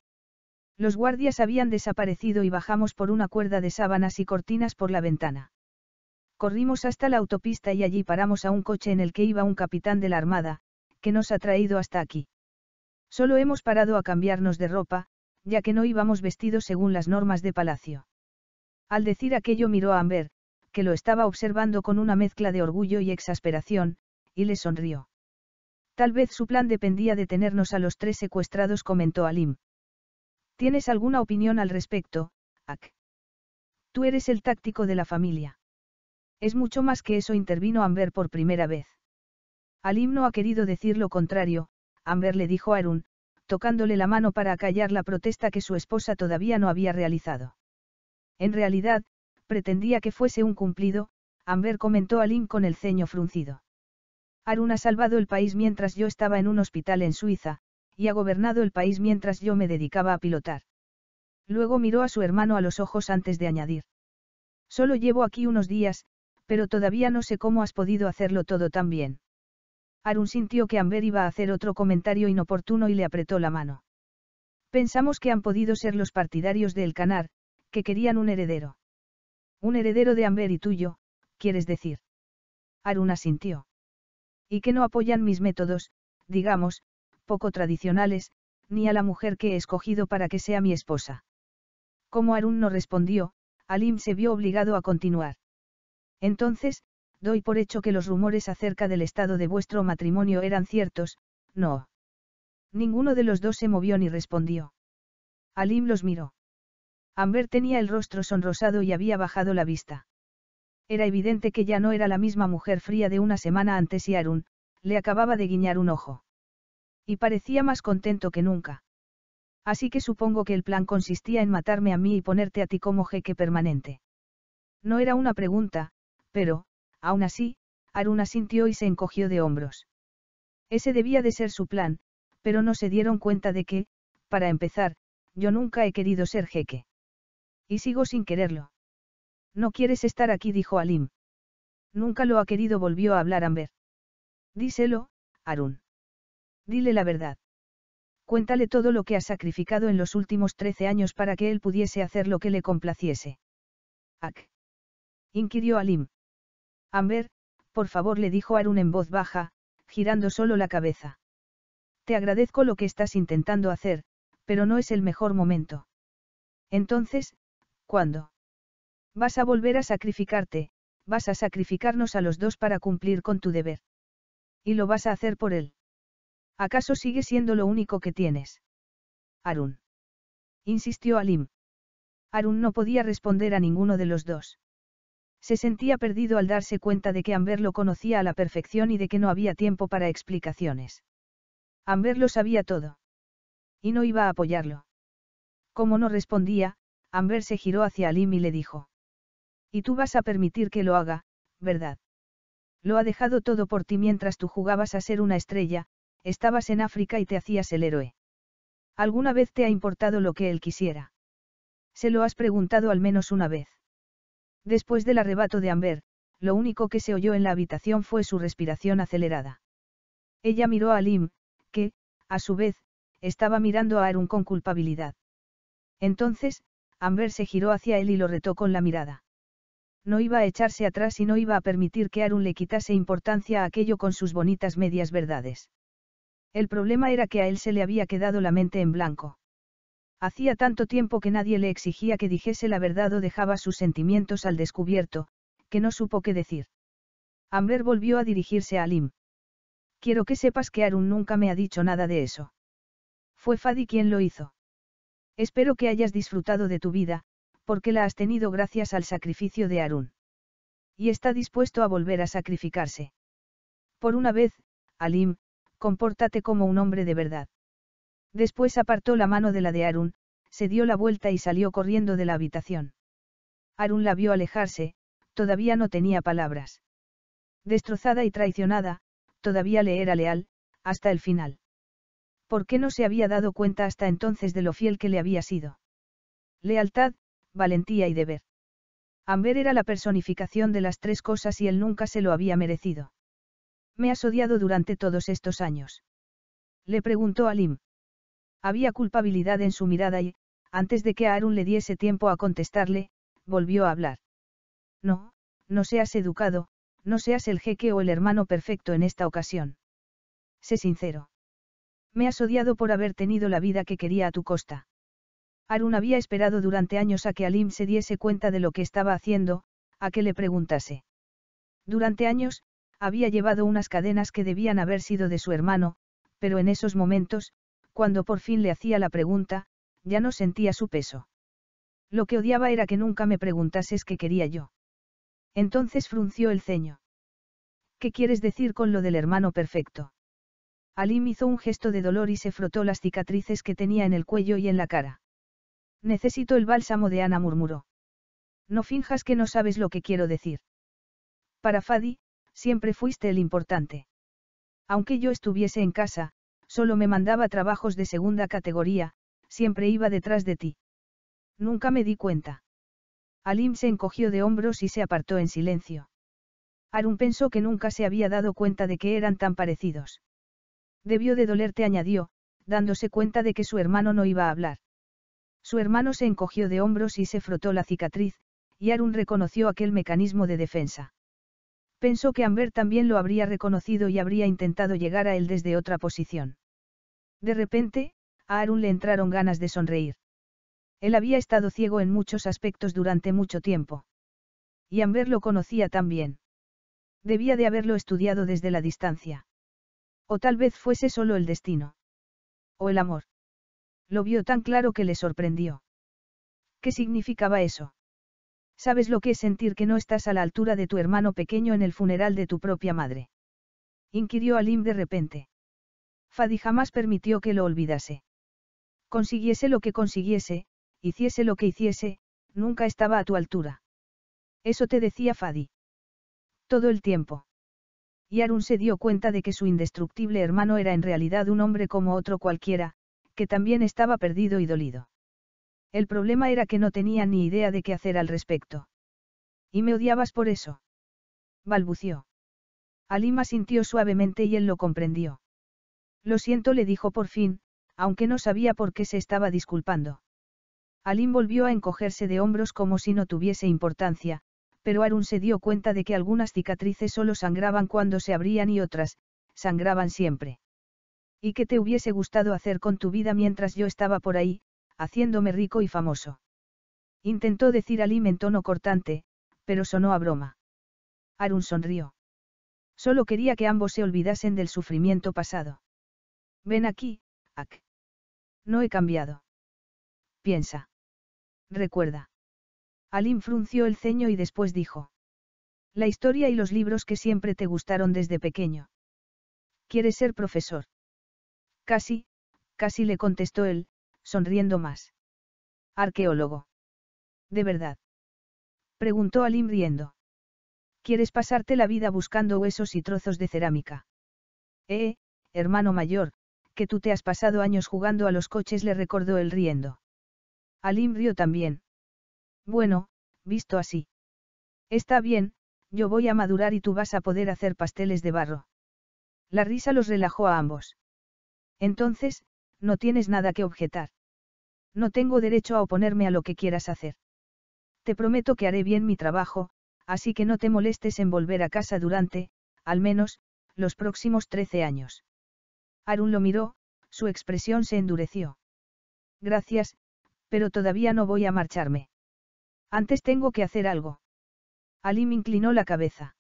Los guardias habían desaparecido y bajamos por una cuerda de sábanas y cortinas por la ventana. Corrimos hasta la autopista y allí paramos a un coche en el que iba un capitán de la Armada, que nos ha traído hasta aquí. Solo hemos parado a cambiarnos de ropa, ya que no íbamos vestidos según las normas de palacio. Al decir aquello miró a Amber, que lo estaba observando con una mezcla de orgullo y exasperación, y le sonrió. Tal vez su plan dependía de tenernos a los tres secuestrados, comentó Alim. ¿Tienes alguna opinión al respecto, Ak? Tú eres el táctico de la familia. Es mucho más que eso, intervino Amber por primera vez. Alim no ha querido decir lo contrario, Amber le dijo a Arun, tocándole la mano para acallar la protesta que su esposa todavía no había realizado. En realidad, pretendía que fuese un cumplido, Amber comentó a Alim con el ceño fruncido. Arun ha salvado el país mientras yo estaba en un hospital en Suiza, y ha gobernado el país mientras yo me dedicaba a pilotar. Luego miró a su hermano a los ojos antes de añadir. Solo llevo aquí unos días, pero todavía no sé cómo has podido hacerlo todo tan bien. Arun sintió que Amber iba a hacer otro comentario inoportuno y le apretó la mano. Pensamos que han podido ser los partidarios del Canar, que querían un heredero. Un heredero de Amber y tuyo, quieres decir. Arun asintió y que no apoyan mis métodos, digamos, poco tradicionales, ni a la mujer que he escogido para que sea mi esposa. Como Arun no respondió, Alim se vio obligado a continuar. Entonces, doy por hecho que los rumores acerca del estado de vuestro matrimonio eran ciertos, no. Ninguno de los dos se movió ni respondió. Alim los miró. Amber tenía el rostro sonrosado y había bajado la vista. Era evidente que ya no era la misma mujer fría de una semana antes y Arun, le acababa de guiñar un ojo. Y parecía más contento que nunca. Así que supongo que el plan consistía en matarme a mí y ponerte a ti como jeque permanente. No era una pregunta, pero, aún así, Arun asintió y se encogió de hombros. Ese debía de ser su plan, pero no se dieron cuenta de que, para empezar, yo nunca he querido ser jeque. Y sigo sin quererlo. No quieres estar aquí, dijo Alim. Nunca lo ha querido, volvió a hablar Amber. Díselo, Arun. Dile la verdad. Cuéntale todo lo que ha sacrificado en los últimos trece años para que él pudiese hacer lo que le complaciese. Ak. Inquirió Alim. Amber, por favor, le dijo Arun en voz baja, girando solo la cabeza. Te agradezco lo que estás intentando hacer, pero no es el mejor momento. Entonces, ¿cuándo? Vas a volver a sacrificarte, vas a sacrificarnos a los dos para cumplir con tu deber. Y lo vas a hacer por él. ¿Acaso sigue siendo lo único que tienes? Arun. Insistió Alim. Arun no podía responder a ninguno de los dos. Se sentía perdido al darse cuenta de que Amber lo conocía a la perfección y de que no había tiempo para explicaciones. Amber lo sabía todo. Y no iba a apoyarlo. Como no respondía, Amber se giró hacia Alim y le dijo. Y tú vas a permitir que lo haga, ¿verdad? Lo ha dejado todo por ti mientras tú jugabas a ser una estrella, estabas en África y te hacías el héroe. ¿Alguna vez te ha importado lo que él quisiera? Se lo has preguntado al menos una vez. Después del arrebato de Amber, lo único que se oyó en la habitación fue su respiración acelerada. Ella miró a Lim, que, a su vez, estaba mirando a Arun con culpabilidad. Entonces, Amber se giró hacia él y lo retó con la mirada no iba a echarse atrás y no iba a permitir que Arun le quitase importancia a aquello con sus bonitas medias verdades. El problema era que a él se le había quedado la mente en blanco. Hacía tanto tiempo que nadie le exigía que dijese la verdad o dejaba sus sentimientos al descubierto, que no supo qué decir. Amber volvió a dirigirse a Lim. Quiero que sepas que Arun nunca me ha dicho nada de eso. Fue Fadi quien lo hizo. Espero que hayas disfrutado de tu vida, porque la has tenido gracias al sacrificio de Arun. Y está dispuesto a volver a sacrificarse. Por una vez, Alim, compórtate como un hombre de verdad. Después apartó la mano de la de Arun, se dio la vuelta y salió corriendo de la habitación. Arun la vio alejarse, todavía no tenía palabras. Destrozada y traicionada, todavía le era leal, hasta el final. ¿Por qué no se había dado cuenta hasta entonces de lo fiel que le había sido? Lealtad, valentía y deber. Amber era la personificación de las tres cosas y él nunca se lo había merecido. Me has odiado durante todos estos años. Le preguntó a Lim. Había culpabilidad en su mirada y, antes de que Aaron le diese tiempo a contestarle, volvió a hablar. No, no seas educado, no seas el jeque o el hermano perfecto en esta ocasión. Sé sincero. Me has odiado por haber tenido la vida que quería a tu costa. Arun había esperado durante años a que Alim se diese cuenta de lo que estaba haciendo, a que le preguntase. Durante años, había llevado unas cadenas que debían haber sido de su hermano, pero en esos momentos, cuando por fin le hacía la pregunta, ya no sentía su peso. Lo que odiaba era que nunca me preguntases qué quería yo. Entonces frunció el ceño. ¿Qué quieres decir con lo del hermano perfecto? Alim hizo un gesto de dolor y se frotó las cicatrices que tenía en el cuello y en la cara. Necesito el bálsamo de Ana murmuró. No finjas que no sabes lo que quiero decir. Para Fadi, siempre fuiste el importante. Aunque yo estuviese en casa, solo me mandaba trabajos de segunda categoría, siempre iba detrás de ti. Nunca me di cuenta. Alim se encogió de hombros y se apartó en silencio. Arun pensó que nunca se había dado cuenta de que eran tan parecidos. Debió de dolerte, añadió, dándose cuenta de que su hermano no iba a hablar. Su hermano se encogió de hombros y se frotó la cicatriz, y Arun reconoció aquel mecanismo de defensa. Pensó que Amber también lo habría reconocido y habría intentado llegar a él desde otra posición. De repente, a Arun le entraron ganas de sonreír. Él había estado ciego en muchos aspectos durante mucho tiempo. Y Amber lo conocía también. Debía de haberlo estudiado desde la distancia. O tal vez fuese solo el destino. O el amor. Lo vio tan claro que le sorprendió. ¿Qué significaba eso? ¿Sabes lo que es sentir que no estás a la altura de tu hermano pequeño en el funeral de tu propia madre? inquirió Alim de repente. Fadi jamás permitió que lo olvidase. Consiguiese lo que consiguiese, hiciese lo que hiciese, nunca estaba a tu altura. Eso te decía Fadi. Todo el tiempo. Y Arun se dio cuenta de que su indestructible hermano era en realidad un hombre como otro cualquiera, también estaba perdido y dolido. El problema era que no tenía ni idea de qué hacer al respecto. ¿Y me odiabas por eso? balbució. Alima sintió suavemente y él lo comprendió. Lo siento, le dijo por fin, aunque no sabía por qué se estaba disculpando. Alim volvió a encogerse de hombros como si no tuviese importancia, pero Arun se dio cuenta de que algunas cicatrices solo sangraban cuando se abrían y otras, sangraban siempre. ¿Y qué te hubiese gustado hacer con tu vida mientras yo estaba por ahí, haciéndome rico y famoso? Intentó decir Alim en tono cortante, pero sonó a broma. Arun sonrió. Solo quería que ambos se olvidasen del sufrimiento pasado. Ven aquí, Ak. No he cambiado. Piensa. Recuerda. Alim frunció el ceño y después dijo. La historia y los libros que siempre te gustaron desde pequeño. ¿Quieres ser profesor? Casi, casi le contestó él, sonriendo más. Arqueólogo. ¿De verdad? Preguntó Alim riendo. ¿Quieres pasarte la vida buscando huesos y trozos de cerámica? Eh, hermano mayor, que tú te has pasado años jugando a los coches, le recordó él riendo. Alim también. Bueno, visto así. Está bien, yo voy a madurar y tú vas a poder hacer pasteles de barro. La risa los relajó a ambos. Entonces, no tienes nada que objetar. No tengo derecho a oponerme a lo que quieras hacer. Te prometo que haré bien mi trabajo, así que no te molestes en volver a casa durante, al menos, los próximos trece años. Arun lo miró, su expresión se endureció. Gracias, pero todavía no voy a marcharme. Antes tengo que hacer algo. Alim inclinó la cabeza.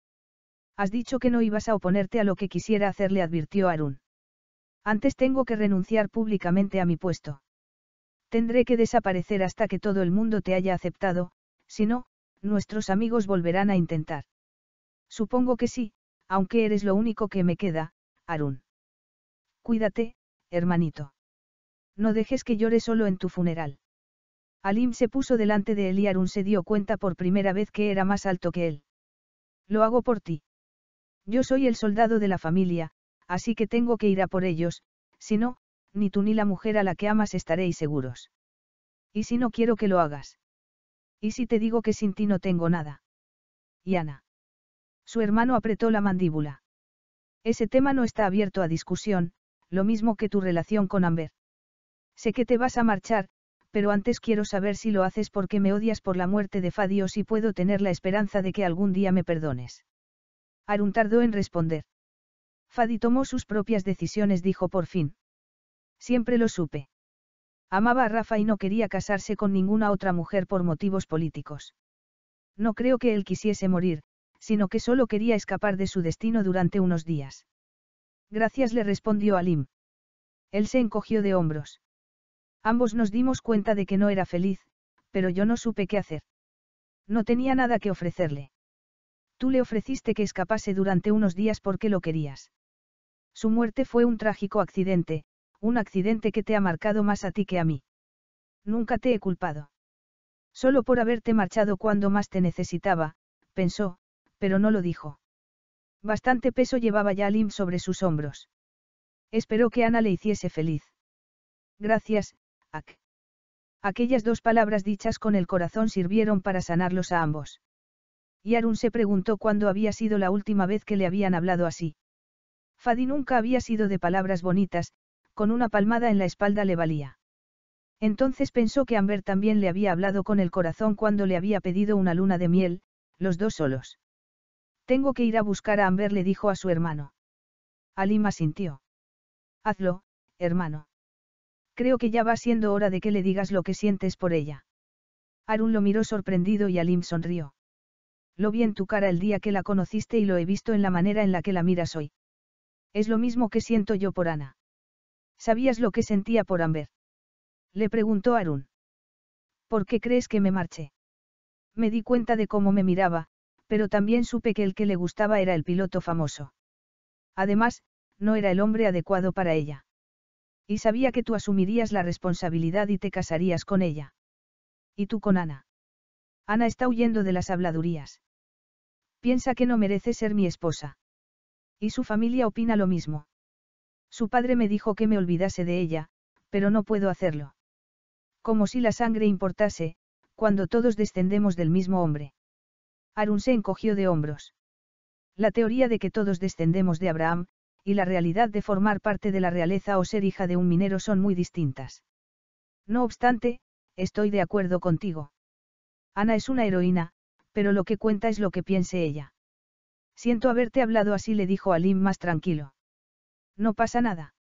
Has dicho que no ibas a oponerte a lo que quisiera hacer, le advirtió Arun. Antes tengo que renunciar públicamente a mi puesto. Tendré que desaparecer hasta que todo el mundo te haya aceptado, si no, nuestros amigos volverán a intentar. Supongo que sí, aunque eres lo único que me queda, Arun. Cuídate, hermanito. No dejes que llore solo en tu funeral. Alim se puso delante de él y Arun se dio cuenta por primera vez que era más alto que él. Lo hago por ti. Yo soy el soldado de la familia, así que tengo que ir a por ellos, si no, ni tú ni la mujer a la que amas estaréis seguros. ¿Y si no quiero que lo hagas? ¿Y si te digo que sin ti no tengo nada? Y Ana. Su hermano apretó la mandíbula. Ese tema no está abierto a discusión, lo mismo que tu relación con Amber. Sé que te vas a marchar, pero antes quiero saber si lo haces porque me odias por la muerte de Fadi o si puedo tener la esperanza de que algún día me perdones. Arun tardó en responder. Fadi tomó sus propias decisiones, dijo por fin. Siempre lo supe. Amaba a Rafa y no quería casarse con ninguna otra mujer por motivos políticos. No creo que él quisiese morir, sino que solo quería escapar de su destino durante unos días. Gracias le respondió Alim. Él se encogió de hombros. Ambos nos dimos cuenta de que no era feliz, pero yo no supe qué hacer. No tenía nada que ofrecerle. Tú le ofreciste que escapase durante unos días porque lo querías. Su muerte fue un trágico accidente, un accidente que te ha marcado más a ti que a mí. Nunca te he culpado. Solo por haberte marchado cuando más te necesitaba, pensó, pero no lo dijo. Bastante peso llevaba ya Lim sobre sus hombros. Esperó que Ana le hiciese feliz. Gracias, Ak. Aquellas dos palabras dichas con el corazón sirvieron para sanarlos a ambos. Y Arun se preguntó cuándo había sido la última vez que le habían hablado así. Fadi nunca había sido de palabras bonitas, con una palmada en la espalda le valía. Entonces pensó que Amber también le había hablado con el corazón cuando le había pedido una luna de miel, los dos solos. Tengo que ir a buscar a Amber, le dijo a su hermano. Alima sintió. Hazlo, hermano. Creo que ya va siendo hora de que le digas lo que sientes por ella. Arun lo miró sorprendido y Alim sonrió. Lo vi en tu cara el día que la conociste y lo he visto en la manera en la que la miras hoy. Es lo mismo que siento yo por Ana. ¿Sabías lo que sentía por Amber? Le preguntó Arun. ¿Por qué crees que me marche? Me di cuenta de cómo me miraba, pero también supe que el que le gustaba era el piloto famoso. Además, no era el hombre adecuado para ella. Y sabía que tú asumirías la responsabilidad y te casarías con ella. ¿Y tú con Ana? Ana está huyendo de las habladurías. Piensa que no merece ser mi esposa. Y su familia opina lo mismo. Su padre me dijo que me olvidase de ella, pero no puedo hacerlo. Como si la sangre importase, cuando todos descendemos del mismo hombre. Arun se encogió de hombros. La teoría de que todos descendemos de Abraham, y la realidad de formar parte de la realeza o ser hija de un minero son muy distintas. No obstante, estoy de acuerdo contigo. Ana es una heroína, pero lo que cuenta es lo que piense ella. Siento haberte hablado así, le dijo Alim más tranquilo. No pasa nada.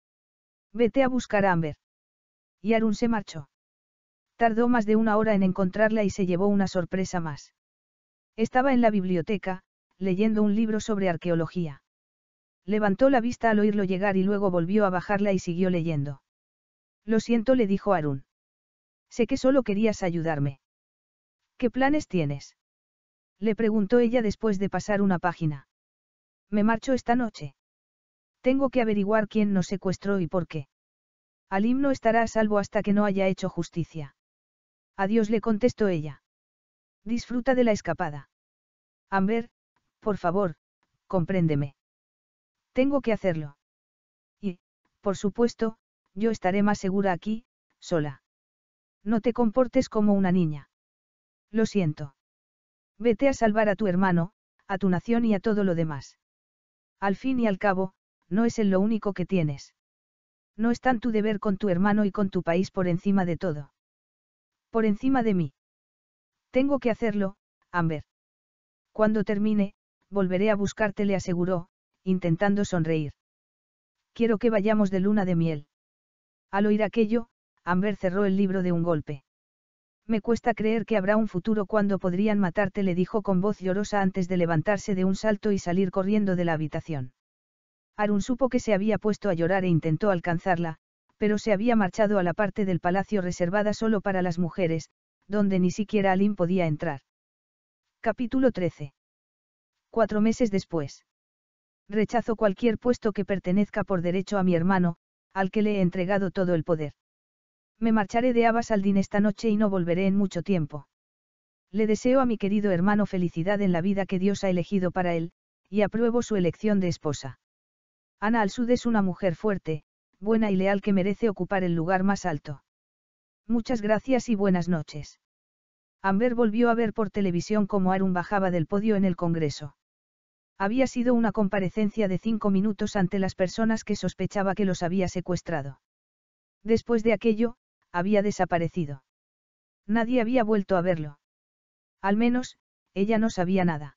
Vete a buscar a Amber. Y Arun se marchó. Tardó más de una hora en encontrarla y se llevó una sorpresa más. Estaba en la biblioteca, leyendo un libro sobre arqueología. Levantó la vista al oírlo llegar y luego volvió a bajarla y siguió leyendo. Lo siento, le dijo Arun. Sé que solo querías ayudarme. ¿Qué planes tienes? Le preguntó ella después de pasar una página. Me marcho esta noche. Tengo que averiguar quién nos secuestró y por qué. Alim no estará a salvo hasta que no haya hecho justicia. Adiós le contestó ella. Disfruta de la escapada. Amber, por favor, compréndeme. Tengo que hacerlo. Y, por supuesto, yo estaré más segura aquí, sola. No te comportes como una niña. Lo siento. Vete a salvar a tu hermano, a tu nación y a todo lo demás. Al fin y al cabo, no es en lo único que tienes. No es tan tu deber con tu hermano y con tu país por encima de todo. Por encima de mí. Tengo que hacerlo, Amber. Cuando termine, volveré a buscarte, le aseguró, intentando sonreír. Quiero que vayamos de luna de miel. Al oír aquello, Amber cerró el libro de un golpe. Me cuesta creer que habrá un futuro cuando podrían matarte, le dijo con voz llorosa antes de levantarse de un salto y salir corriendo de la habitación. Arun supo que se había puesto a llorar e intentó alcanzarla, pero se había marchado a la parte del palacio reservada solo para las mujeres, donde ni siquiera Alim podía entrar. Capítulo 13. Cuatro meses después. Rechazo cualquier puesto que pertenezca por derecho a mi hermano, al que le he entregado todo el poder. Me marcharé de Abasaldín esta noche y no volveré en mucho tiempo. Le deseo a mi querido hermano felicidad en la vida que Dios ha elegido para él, y apruebo su elección de esposa. Ana Alsud es una mujer fuerte, buena y leal que merece ocupar el lugar más alto. Muchas gracias y buenas noches. Amber volvió a ver por televisión cómo Arun bajaba del podio en el Congreso. Había sido una comparecencia de cinco minutos ante las personas que sospechaba que los había secuestrado. Después de aquello, había desaparecido. Nadie había vuelto a verlo. Al menos, ella no sabía nada.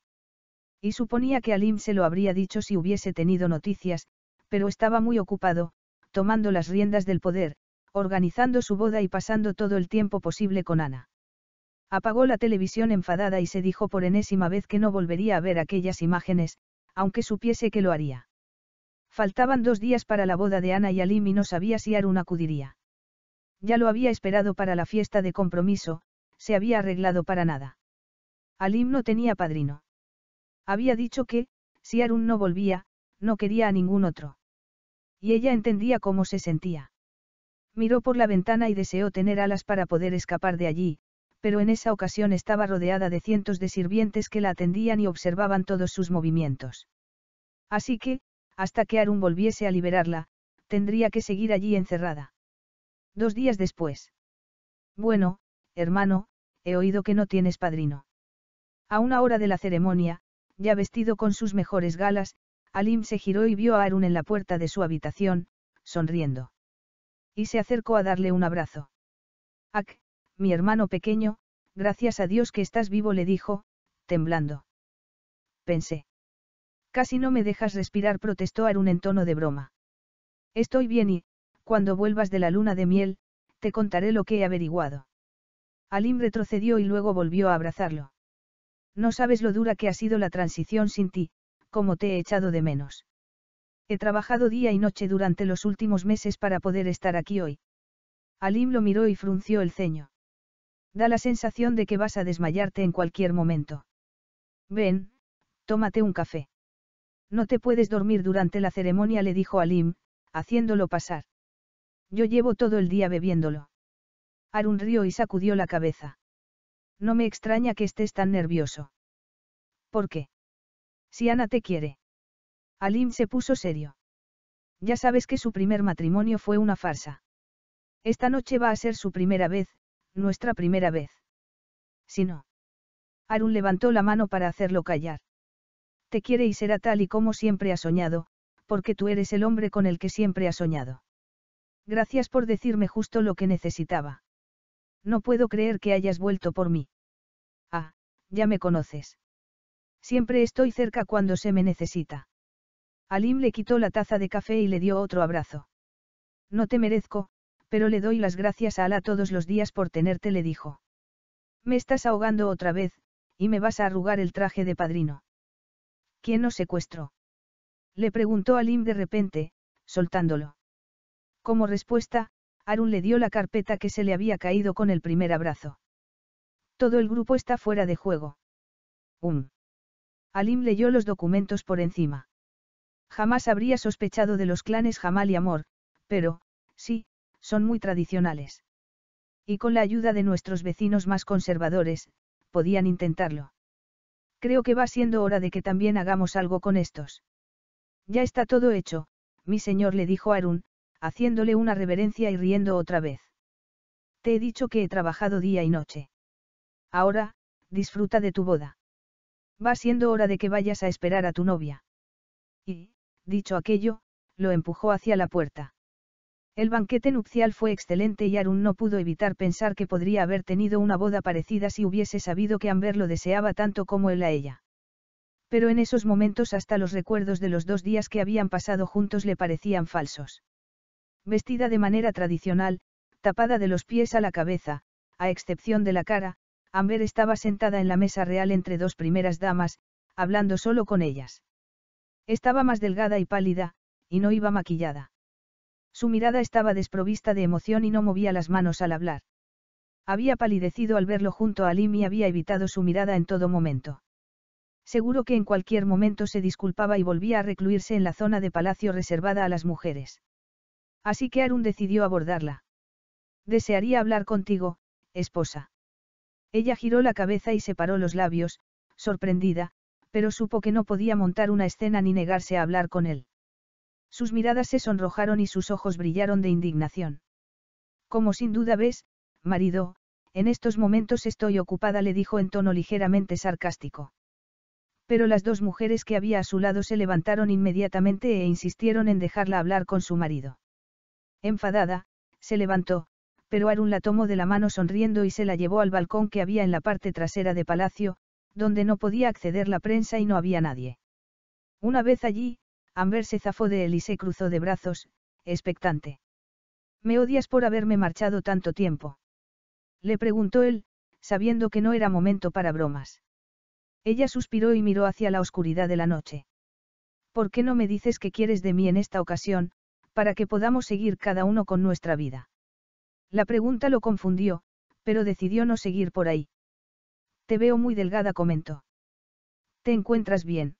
Y suponía que Alim se lo habría dicho si hubiese tenido noticias, pero estaba muy ocupado, tomando las riendas del poder, organizando su boda y pasando todo el tiempo posible con Ana. Apagó la televisión enfadada y se dijo por enésima vez que no volvería a ver aquellas imágenes, aunque supiese que lo haría. Faltaban dos días para la boda de Ana y Alim y no sabía si Arun acudiría. Ya lo había esperado para la fiesta de compromiso, se había arreglado para nada. Alim no tenía padrino. Había dicho que, si Arun no volvía, no quería a ningún otro. Y ella entendía cómo se sentía. Miró por la ventana y deseó tener alas para poder escapar de allí, pero en esa ocasión estaba rodeada de cientos de sirvientes que la atendían y observaban todos sus movimientos. Así que, hasta que Arun volviese a liberarla, tendría que seguir allí encerrada dos días después. Bueno, hermano, he oído que no tienes padrino. A una hora de la ceremonia, ya vestido con sus mejores galas, Alim se giró y vio a Arun en la puerta de su habitación, sonriendo. Y se acercó a darle un abrazo. Ak, mi hermano pequeño, gracias a Dios que estás vivo, le dijo, temblando. Pensé. Casi no me dejas respirar, protestó Arun en tono de broma. Estoy bien y, cuando vuelvas de la luna de miel, te contaré lo que he averiguado. Alim retrocedió y luego volvió a abrazarlo. No sabes lo dura que ha sido la transición sin ti, como te he echado de menos. He trabajado día y noche durante los últimos meses para poder estar aquí hoy. Alim lo miró y frunció el ceño. Da la sensación de que vas a desmayarte en cualquier momento. Ven, tómate un café. No te puedes dormir durante la ceremonia, le dijo Alim, haciéndolo pasar. Yo llevo todo el día bebiéndolo. Arun rió y sacudió la cabeza. No me extraña que estés tan nervioso. ¿Por qué? Si Ana te quiere. Alim se puso serio. Ya sabes que su primer matrimonio fue una farsa. Esta noche va a ser su primera vez, nuestra primera vez. Si no. Arun levantó la mano para hacerlo callar. Te quiere y será tal y como siempre ha soñado, porque tú eres el hombre con el que siempre ha soñado. Gracias por decirme justo lo que necesitaba. No puedo creer que hayas vuelto por mí. Ah, ya me conoces. Siempre estoy cerca cuando se me necesita. Alim le quitó la taza de café y le dio otro abrazo. No te merezco, pero le doy las gracias a Ala todos los días por tenerte, le dijo. Me estás ahogando otra vez, y me vas a arrugar el traje de padrino. ¿Quién nos secuestró? Le preguntó Alim de repente, soltándolo. Como respuesta, Arun le dio la carpeta que se le había caído con el primer abrazo. Todo el grupo está fuera de juego. Um. Alim leyó los documentos por encima. Jamás habría sospechado de los clanes Jamal y Amor, pero, sí, son muy tradicionales. Y con la ayuda de nuestros vecinos más conservadores, podían intentarlo. Creo que va siendo hora de que también hagamos algo con estos. Ya está todo hecho, mi señor le dijo a Arun, haciéndole una reverencia y riendo otra vez. Te he dicho que he trabajado día y noche. Ahora, disfruta de tu boda. Va siendo hora de que vayas a esperar a tu novia. Y, dicho aquello, lo empujó hacia la puerta. El banquete nupcial fue excelente y Arun no pudo evitar pensar que podría haber tenido una boda parecida si hubiese sabido que Amber lo deseaba tanto como él a ella. Pero en esos momentos hasta los recuerdos de los dos días que habían pasado juntos le parecían falsos. Vestida de manera tradicional, tapada de los pies a la cabeza, a excepción de la cara, Amber estaba sentada en la mesa real entre dos primeras damas, hablando solo con ellas. Estaba más delgada y pálida, y no iba maquillada. Su mirada estaba desprovista de emoción y no movía las manos al hablar. Había palidecido al verlo junto a Lim y había evitado su mirada en todo momento. Seguro que en cualquier momento se disculpaba y volvía a recluirse en la zona de palacio reservada a las mujeres. Así que Arun decidió abordarla. Desearía hablar contigo, esposa. Ella giró la cabeza y separó los labios, sorprendida, pero supo que no podía montar una escena ni negarse a hablar con él. Sus miradas se sonrojaron y sus ojos brillaron de indignación. Como sin duda ves, marido, en estos momentos estoy ocupada, le dijo en tono ligeramente sarcástico. Pero las dos mujeres que había a su lado se levantaron inmediatamente e insistieron en dejarla hablar con su marido. Enfadada, se levantó, pero Arun la tomó de la mano sonriendo y se la llevó al balcón que había en la parte trasera de palacio, donde no podía acceder la prensa y no había nadie. Una vez allí, Amber se zafó de él y se cruzó de brazos, expectante. ¿Me odias por haberme marchado tanto tiempo? Le preguntó él, sabiendo que no era momento para bromas. Ella suspiró y miró hacia la oscuridad de la noche. ¿Por qué no me dices que quieres de mí en esta ocasión, para que podamos seguir cada uno con nuestra vida. La pregunta lo confundió, pero decidió no seguir por ahí. Te veo muy delgada, comentó. ¿Te encuentras bien?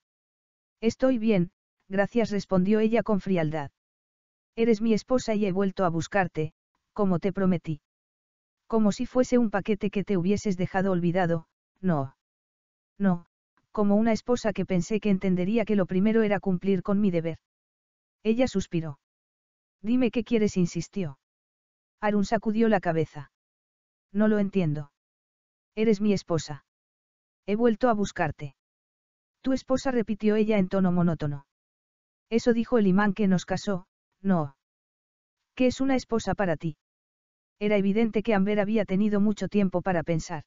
Estoy bien, gracias, respondió ella con frialdad. Eres mi esposa y he vuelto a buscarte, como te prometí. Como si fuese un paquete que te hubieses dejado olvidado, no. No, como una esposa que pensé que entendería que lo primero era cumplir con mi deber. Ella suspiró. Dime qué quieres, insistió. Arun sacudió la cabeza. No lo entiendo. Eres mi esposa. He vuelto a buscarte. Tu esposa repitió ella en tono monótono. Eso dijo el imán que nos casó, no. ¿Qué es una esposa para ti? Era evidente que Amber había tenido mucho tiempo para pensar.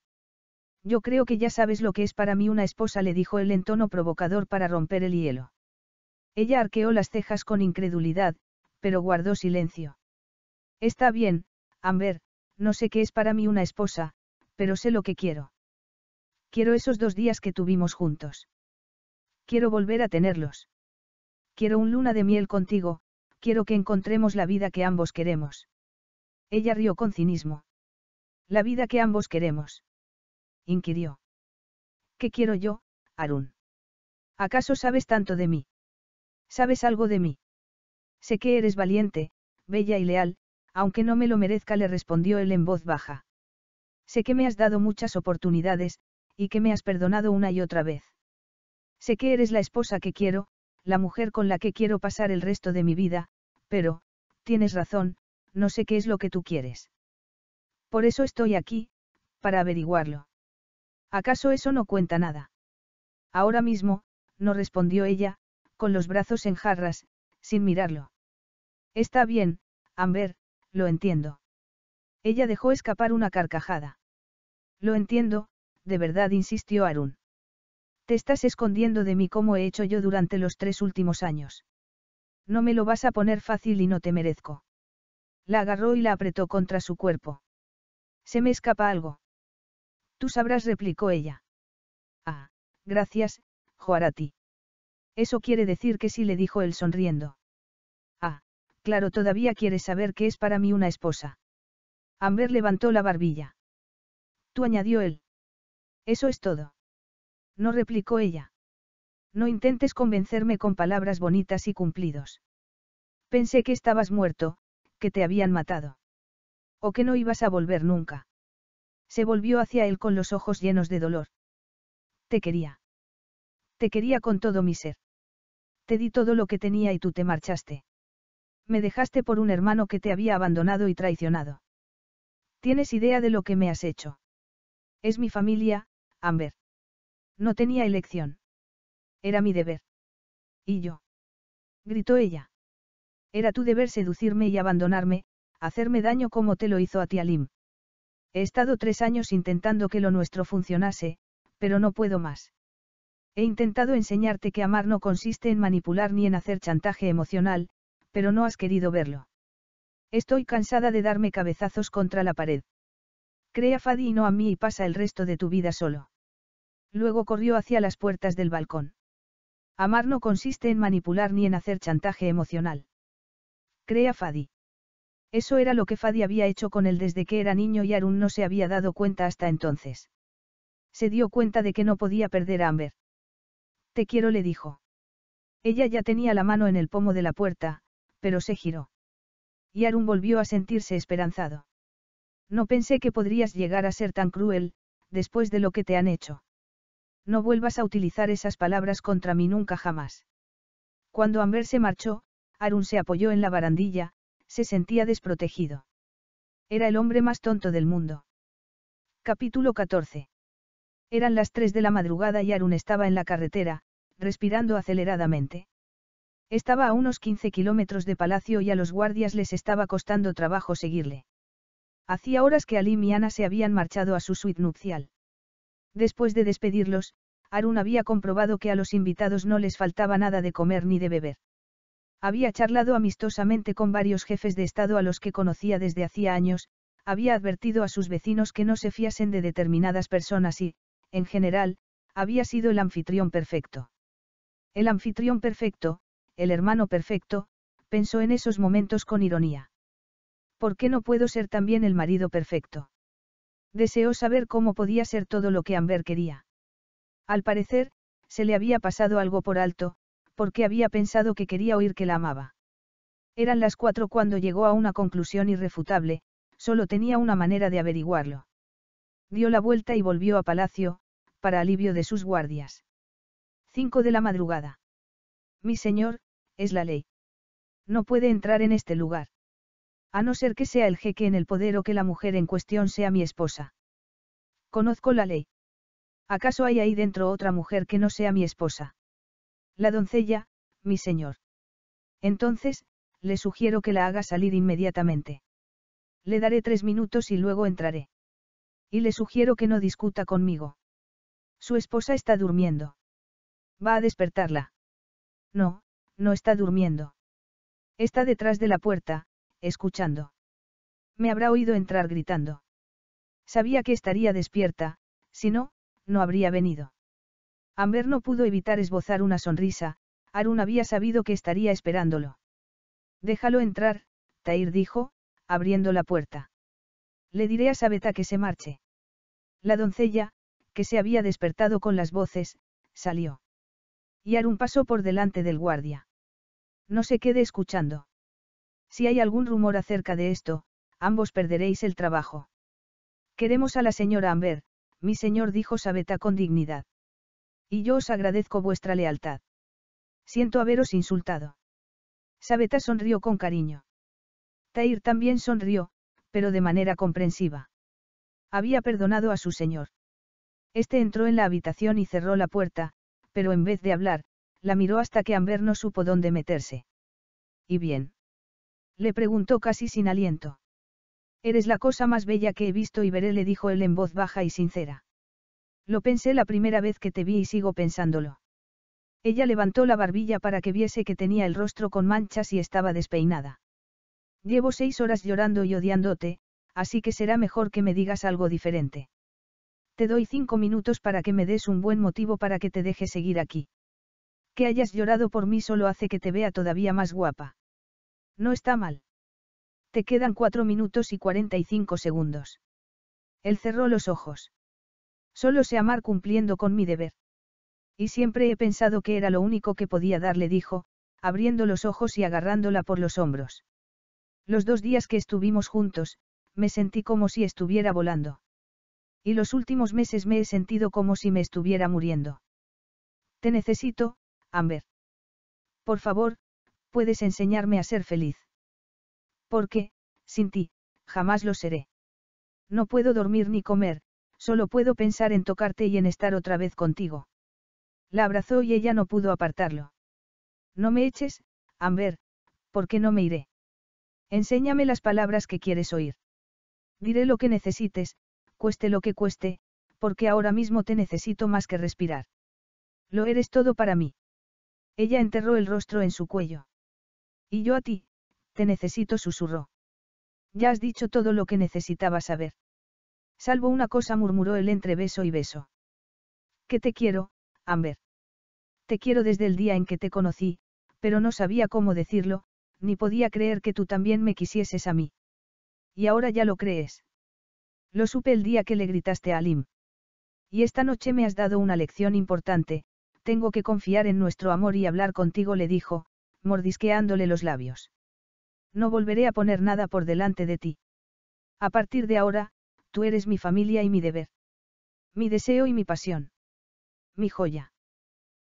Yo creo que ya sabes lo que es para mí una esposa, le dijo él en tono provocador para romper el hielo. Ella arqueó las cejas con incredulidad, pero guardó silencio. Está bien, Amber, no sé qué es para mí una esposa, pero sé lo que quiero. Quiero esos dos días que tuvimos juntos. Quiero volver a tenerlos. Quiero un luna de miel contigo, quiero que encontremos la vida que ambos queremos. Ella rió con cinismo. La vida que ambos queremos. Inquirió. ¿Qué quiero yo, Arun? ¿Acaso sabes tanto de mí? ¿Sabes algo de mí? Sé que eres valiente, bella y leal, aunque no me lo merezca, le respondió él en voz baja. Sé que me has dado muchas oportunidades, y que me has perdonado una y otra vez. Sé que eres la esposa que quiero, la mujer con la que quiero pasar el resto de mi vida, pero, tienes razón, no sé qué es lo que tú quieres. Por eso estoy aquí, para averiguarlo. ¿Acaso eso no cuenta nada? Ahora mismo, no respondió ella, con los brazos en jarras, sin mirarlo. Está bien, Amber, lo entiendo. Ella dejó escapar una carcajada. Lo entiendo, de verdad insistió Arun. Te estás escondiendo de mí como he hecho yo durante los tres últimos años. No me lo vas a poner fácil y no te merezco. La agarró y la apretó contra su cuerpo. Se me escapa algo. Tú sabrás, replicó ella. Ah, gracias, Joarati. Eso quiere decir que sí le dijo él sonriendo. Claro, todavía quieres saber qué es para mí una esposa. Amber levantó la barbilla. Tú añadió él. Eso es todo. No replicó ella. No intentes convencerme con palabras bonitas y cumplidos. Pensé que estabas muerto, que te habían matado. O que no ibas a volver nunca. Se volvió hacia él con los ojos llenos de dolor. Te quería. Te quería con todo mi ser. Te di todo lo que tenía y tú te marchaste me dejaste por un hermano que te había abandonado y traicionado. ¿Tienes idea de lo que me has hecho? Es mi familia, Amber. No tenía elección. Era mi deber. ¿Y yo? gritó ella. Era tu deber seducirme y abandonarme, hacerme daño como te lo hizo a ti Alim. He estado tres años intentando que lo nuestro funcionase, pero no puedo más. He intentado enseñarte que amar no consiste en manipular ni en hacer chantaje emocional, pero no has querido verlo. Estoy cansada de darme cabezazos contra la pared. Crea Fadi y no a mí y pasa el resto de tu vida solo. Luego corrió hacia las puertas del balcón. Amar no consiste en manipular ni en hacer chantaje emocional. Crea Fadi. Eso era lo que Fadi había hecho con él desde que era niño y Arun no se había dado cuenta hasta entonces. Se dio cuenta de que no podía perder a Amber. Te quiero, le dijo. Ella ya tenía la mano en el pomo de la puerta, pero se giró. Y Arun volvió a sentirse esperanzado. No pensé que podrías llegar a ser tan cruel, después de lo que te han hecho. No vuelvas a utilizar esas palabras contra mí nunca jamás. Cuando Amber se marchó, Arun se apoyó en la barandilla, se sentía desprotegido. Era el hombre más tonto del mundo. Capítulo 14. Eran las 3 de la madrugada y Arun estaba en la carretera, respirando aceleradamente. Estaba a unos 15 kilómetros de Palacio y a los guardias les estaba costando trabajo seguirle. Hacía horas que Ali y Ana se habían marchado a su suite nupcial. Después de despedirlos, Arun había comprobado que a los invitados no les faltaba nada de comer ni de beber. Había charlado amistosamente con varios jefes de Estado a los que conocía desde hacía años, había advertido a sus vecinos que no se fiasen de determinadas personas y, en general, había sido el anfitrión perfecto. El anfitrión perfecto, el hermano perfecto, pensó en esos momentos con ironía. ¿Por qué no puedo ser también el marido perfecto? Deseó saber cómo podía ser todo lo que Amber quería. Al parecer, se le había pasado algo por alto, porque había pensado que quería oír que la amaba. Eran las cuatro cuando llegó a una conclusión irrefutable, solo tenía una manera de averiguarlo. Dio la vuelta y volvió a palacio, para alivio de sus guardias. 5 de la madrugada. Mi señor, es la ley. No puede entrar en este lugar. A no ser que sea el jeque en el poder o que la mujer en cuestión sea mi esposa. Conozco la ley. ¿Acaso hay ahí dentro otra mujer que no sea mi esposa? La doncella, mi señor. Entonces, le sugiero que la haga salir inmediatamente. Le daré tres minutos y luego entraré. Y le sugiero que no discuta conmigo. Su esposa está durmiendo. Va a despertarla. No, no está durmiendo. Está detrás de la puerta, escuchando. Me habrá oído entrar gritando. Sabía que estaría despierta, si no, no habría venido. Amber no pudo evitar esbozar una sonrisa, Arun había sabido que estaría esperándolo. Déjalo entrar, Tair dijo, abriendo la puerta. Le diré a Sabeta que se marche. La doncella, que se había despertado con las voces, salió. Y un pasó por delante del guardia. No se quede escuchando. Si hay algún rumor acerca de esto, ambos perderéis el trabajo. Queremos a la señora Amber, mi señor dijo Sabeta con dignidad. Y yo os agradezco vuestra lealtad. Siento haberos insultado. Sabeta sonrió con cariño. Tair también sonrió, pero de manera comprensiva. Había perdonado a su señor. Este entró en la habitación y cerró la puerta, pero en vez de hablar, la miró hasta que Amber no supo dónde meterse. ¿Y bien? Le preguntó casi sin aliento. Eres la cosa más bella que he visto y veré, le dijo él en voz baja y sincera. Lo pensé la primera vez que te vi y sigo pensándolo. Ella levantó la barbilla para que viese que tenía el rostro con manchas y estaba despeinada. Llevo seis horas llorando y odiándote, así que será mejor que me digas algo diferente. Te doy cinco minutos para que me des un buen motivo para que te deje seguir aquí. Que hayas llorado por mí solo hace que te vea todavía más guapa. No está mal. Te quedan cuatro minutos y cuarenta y cinco segundos. Él cerró los ojos. Solo sé amar cumpliendo con mi deber. Y siempre he pensado que era lo único que podía darle, dijo, abriendo los ojos y agarrándola por los hombros. Los dos días que estuvimos juntos, me sentí como si estuviera volando. Y los últimos meses me he sentido como si me estuviera muriendo. Te necesito, Amber. Por favor, puedes enseñarme a ser feliz. Porque, sin ti, jamás lo seré. No puedo dormir ni comer, solo puedo pensar en tocarte y en estar otra vez contigo. La abrazó y ella no pudo apartarlo. No me eches, Amber, porque no me iré. Enséñame las palabras que quieres oír. Diré lo que necesites, cueste lo que cueste, porque ahora mismo te necesito más que respirar. Lo eres todo para mí. Ella enterró el rostro en su cuello. Y yo a ti, te necesito, susurró. Ya has dicho todo lo que necesitaba saber. Salvo una cosa, murmuró él entre beso y beso. Que te quiero, Amber. Te quiero desde el día en que te conocí, pero no sabía cómo decirlo, ni podía creer que tú también me quisieses a mí. Y ahora ya lo crees. Lo supe el día que le gritaste a Alim. Y esta noche me has dado una lección importante, tengo que confiar en nuestro amor y hablar contigo, le dijo, mordisqueándole los labios. No volveré a poner nada por delante de ti. A partir de ahora, tú eres mi familia y mi deber. Mi deseo y mi pasión. Mi joya.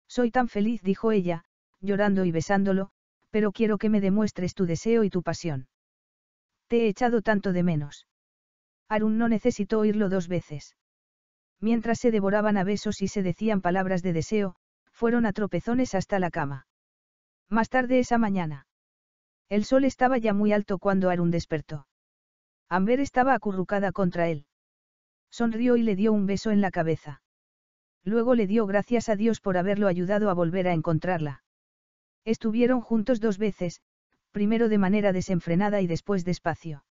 Soy tan feliz, dijo ella, llorando y besándolo, pero quiero que me demuestres tu deseo y tu pasión. Te he echado tanto de menos. Arun no necesitó oírlo dos veces. Mientras se devoraban a besos y se decían palabras de deseo, fueron a tropezones hasta la cama. Más tarde esa mañana. El sol estaba ya muy alto cuando Arun despertó. Amber estaba acurrucada contra él. Sonrió y le dio un beso en la cabeza. Luego le dio gracias a Dios por haberlo ayudado a volver a encontrarla. Estuvieron juntos dos veces, primero de manera desenfrenada y después despacio.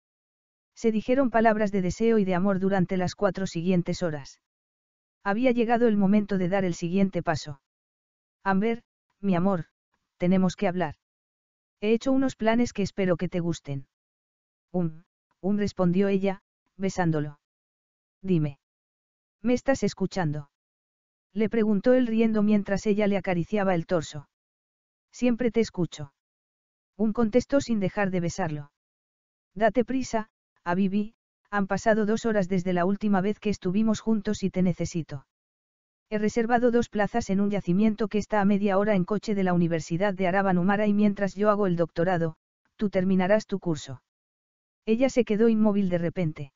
Se dijeron palabras de deseo y de amor durante las cuatro siguientes horas. Había llegado el momento de dar el siguiente paso. Amber, mi amor, tenemos que hablar. He hecho unos planes que espero que te gusten. Um, um respondió ella, besándolo. Dime. ¿Me estás escuchando? Le preguntó él riendo mientras ella le acariciaba el torso. Siempre te escucho. Un contestó sin dejar de besarlo. Date prisa, a han pasado dos horas desde la última vez que estuvimos juntos y te necesito. He reservado dos plazas en un yacimiento que está a media hora en coche de la Universidad de Arabanumara y mientras yo hago el doctorado, tú terminarás tu curso. Ella se quedó inmóvil de repente.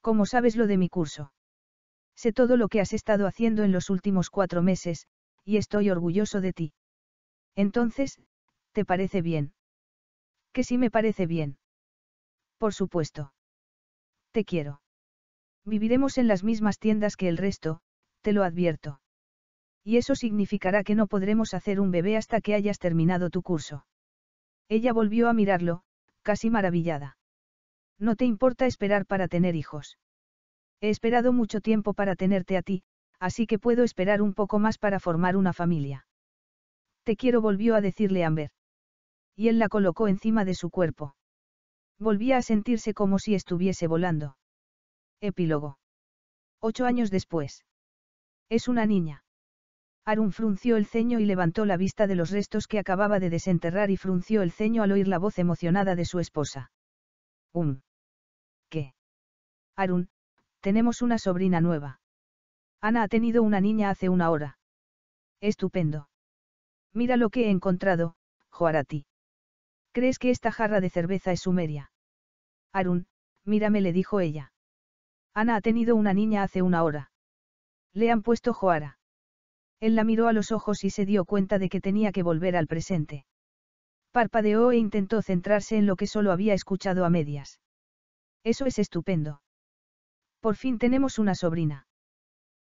¿Cómo sabes lo de mi curso? Sé todo lo que has estado haciendo en los últimos cuatro meses, y estoy orgulloso de ti. Entonces, ¿te parece bien? Que sí me parece bien. Por supuesto. Te quiero. Viviremos en las mismas tiendas que el resto, te lo advierto. Y eso significará que no podremos hacer un bebé hasta que hayas terminado tu curso. Ella volvió a mirarlo, casi maravillada. No te importa esperar para tener hijos. He esperado mucho tiempo para tenerte a ti, así que puedo esperar un poco más para formar una familia. Te quiero volvió a decirle Amber. Y él la colocó encima de su cuerpo. Volvía a sentirse como si estuviese volando. Epílogo. Ocho años después. Es una niña. Arun frunció el ceño y levantó la vista de los restos que acababa de desenterrar y frunció el ceño al oír la voz emocionada de su esposa. Um. ¿Qué? Arun, tenemos una sobrina nueva. Ana ha tenido una niña hace una hora. Estupendo. Mira lo que he encontrado, Joarati. ¿Crees que esta jarra de cerveza es sumeria? Arun, mírame, le dijo ella. Ana ha tenido una niña hace una hora. Le han puesto Joara. Él la miró a los ojos y se dio cuenta de que tenía que volver al presente. Parpadeó e intentó centrarse en lo que solo había escuchado a medias. Eso es estupendo. Por fin tenemos una sobrina.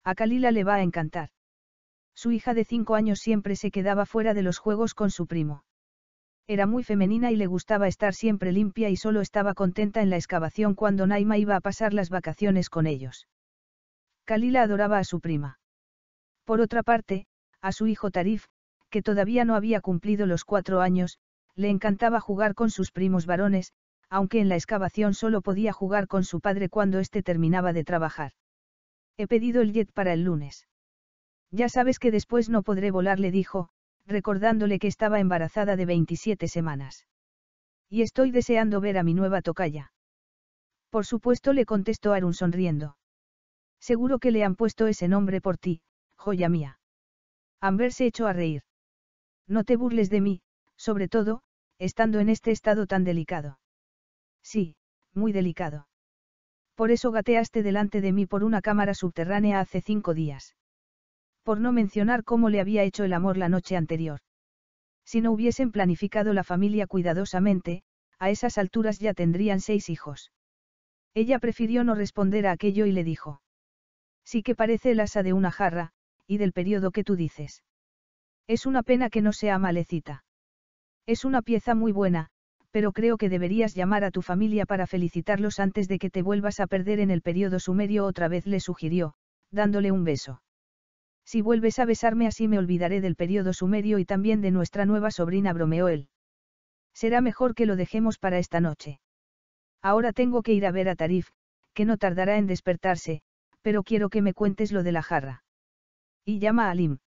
A Kalila le va a encantar. Su hija de cinco años siempre se quedaba fuera de los juegos con su primo. Era muy femenina y le gustaba estar siempre limpia y solo estaba contenta en la excavación cuando Naima iba a pasar las vacaciones con ellos. Kalila adoraba a su prima. Por otra parte, a su hijo Tarif, que todavía no había cumplido los cuatro años, le encantaba jugar con sus primos varones, aunque en la excavación solo podía jugar con su padre cuando éste terminaba de trabajar. He pedido el jet para el lunes. Ya sabes que después no podré volar, le dijo, recordándole que estaba embarazada de 27 semanas. Y estoy deseando ver a mi nueva tocaya. Por supuesto le contestó Arun sonriendo. Seguro que le han puesto ese nombre por ti, joya mía. Amber se echó a reír. No te burles de mí, sobre todo, estando en este estado tan delicado. Sí, muy delicado. Por eso gateaste delante de mí por una cámara subterránea hace cinco días por no mencionar cómo le había hecho el amor la noche anterior. Si no hubiesen planificado la familia cuidadosamente, a esas alturas ya tendrían seis hijos. Ella prefirió no responder a aquello y le dijo. Sí que parece el asa de una jarra, y del periodo que tú dices. Es una pena que no sea malecita. Es una pieza muy buena, pero creo que deberías llamar a tu familia para felicitarlos antes de que te vuelvas a perder en el periodo sumerio otra vez le sugirió, dándole un beso. Si vuelves a besarme así me olvidaré del periodo sumerio y también de nuestra nueva sobrina, bromeó él. Será mejor que lo dejemos para esta noche. Ahora tengo que ir a ver a Tarif, que no tardará en despertarse, pero quiero que me cuentes lo de la jarra. Y llama a Alim.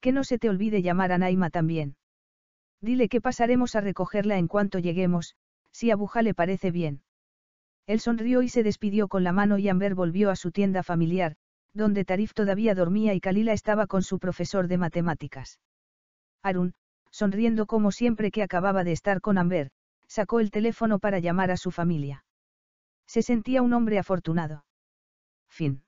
Que no se te olvide llamar a Naima también. Dile que pasaremos a recogerla en cuanto lleguemos, si a Buja le parece bien. Él sonrió y se despidió con la mano y Amber volvió a su tienda familiar, donde Tarif todavía dormía y Kalila estaba con su profesor de matemáticas. Arun, sonriendo como siempre que acababa de estar con Amber, sacó el teléfono para llamar a su familia. Se sentía un hombre afortunado. Fin.